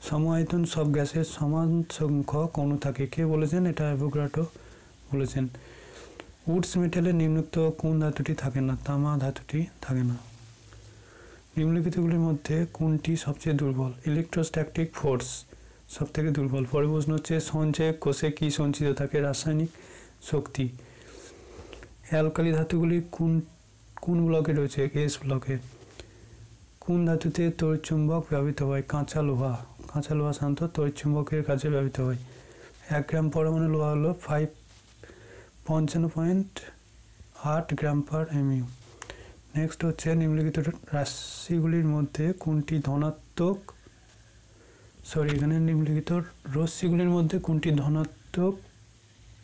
সমায়তন সব গ্যাসের সমান সংখ্যক কোন থাকে কে বলেছেন এটা অ্যাভোগ্রাটো বলেছেন উডস মেটালে নিম্নোক্ত কোন ধাতুটি থাকে না তামা ধাতুটি থাকে না নিম্নলিখিতগুলির মধ্যে কোনটি সবচেয়ে দুর্বল ইলেকট্রোস্ট্যাটিক ফোর্স সব থেকে দুর্বল পরের প্রশ্ন হচ্ছে সঞ্চয় কোষে কী সঞ্চিত থাকে রাসায়নিক শক্তি অ্যালকালি ধাতুগুলি কোন কোন ব্লকে রয়েছে এস ব্লকে কোন ধাতুতে তড়িৎচুম্বক ব্যবহৃত হয় কাঁচা লোহা কাঁচা লোহা শান্ত তড়িৎচুম্বকের কাছে ব্যবহৃত হয় এক গ্রাম পরমাণু লোহা হলো ফাইভ পঞ্চান্ন পয়েন্ট আট গ্রাম পার এমইউ নেক্সট হচ্ছে নিম্নলিখিত রাশিগুলির মধ্যে কোনটি ধনাত্মক সরি এখানে নিম্নলিখিত রশ্মিগুলির মধ্যে কোনটি ধনাত্মক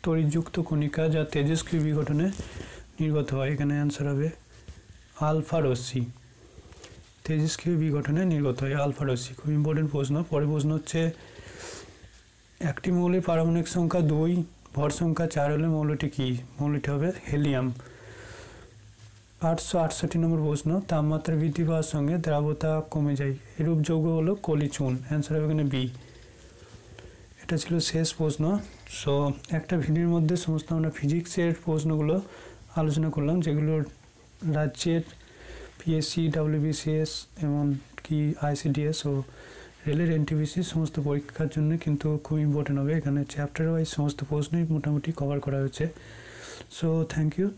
তরিযুক্ত কণিকা যা তেজস্ক্রিয় বিঘটনে নির্গত হয় এখানে অ্যান্সার হবে আলফা রশ্মি তেজস্ক্রিয় বিঘটনে নির্গত হয় আলফা রশ্মি খুব ইম্পর্টেন্ট প্রশ্ন পরে প্রশ্ন হচ্ছে একটি মৌলের পারমাণবিক সংখ্যা দুই ভর সংখ্যা চার হলে মৌলটি কী মৌলটি হবে হেলিয়াম আটশো আটষট্টি নম্বর প্রশ্ন তাপমাত্রা বৃদ্ধি পাওয়ার সঙ্গে দ্রাবতা কমে যায় এরূপ যৌগ হলো চুন অ্যান্সার হবে এখানে বি এটা ছিল শেষ প্রশ্ন সো একটা ভিডিওর মধ্যে সমস্ত আমরা ফিজিক্সের প্রশ্নগুলো আলোচনা করলাম যেগুলো রাজ্যের পিএসসি ডাব্লিউবিসিএস এমন কি আইসিডিএস ও রেলের এনটিভিসি সমস্ত পরীক্ষার জন্য কিন্তু খুব ইম্পর্টেন্ট হবে এখানে চ্যাপ্টার ওয়াইজ সমস্ত প্রশ্নই মোটামুটি কভার করা হয়েছে সো থ্যাংক ইউ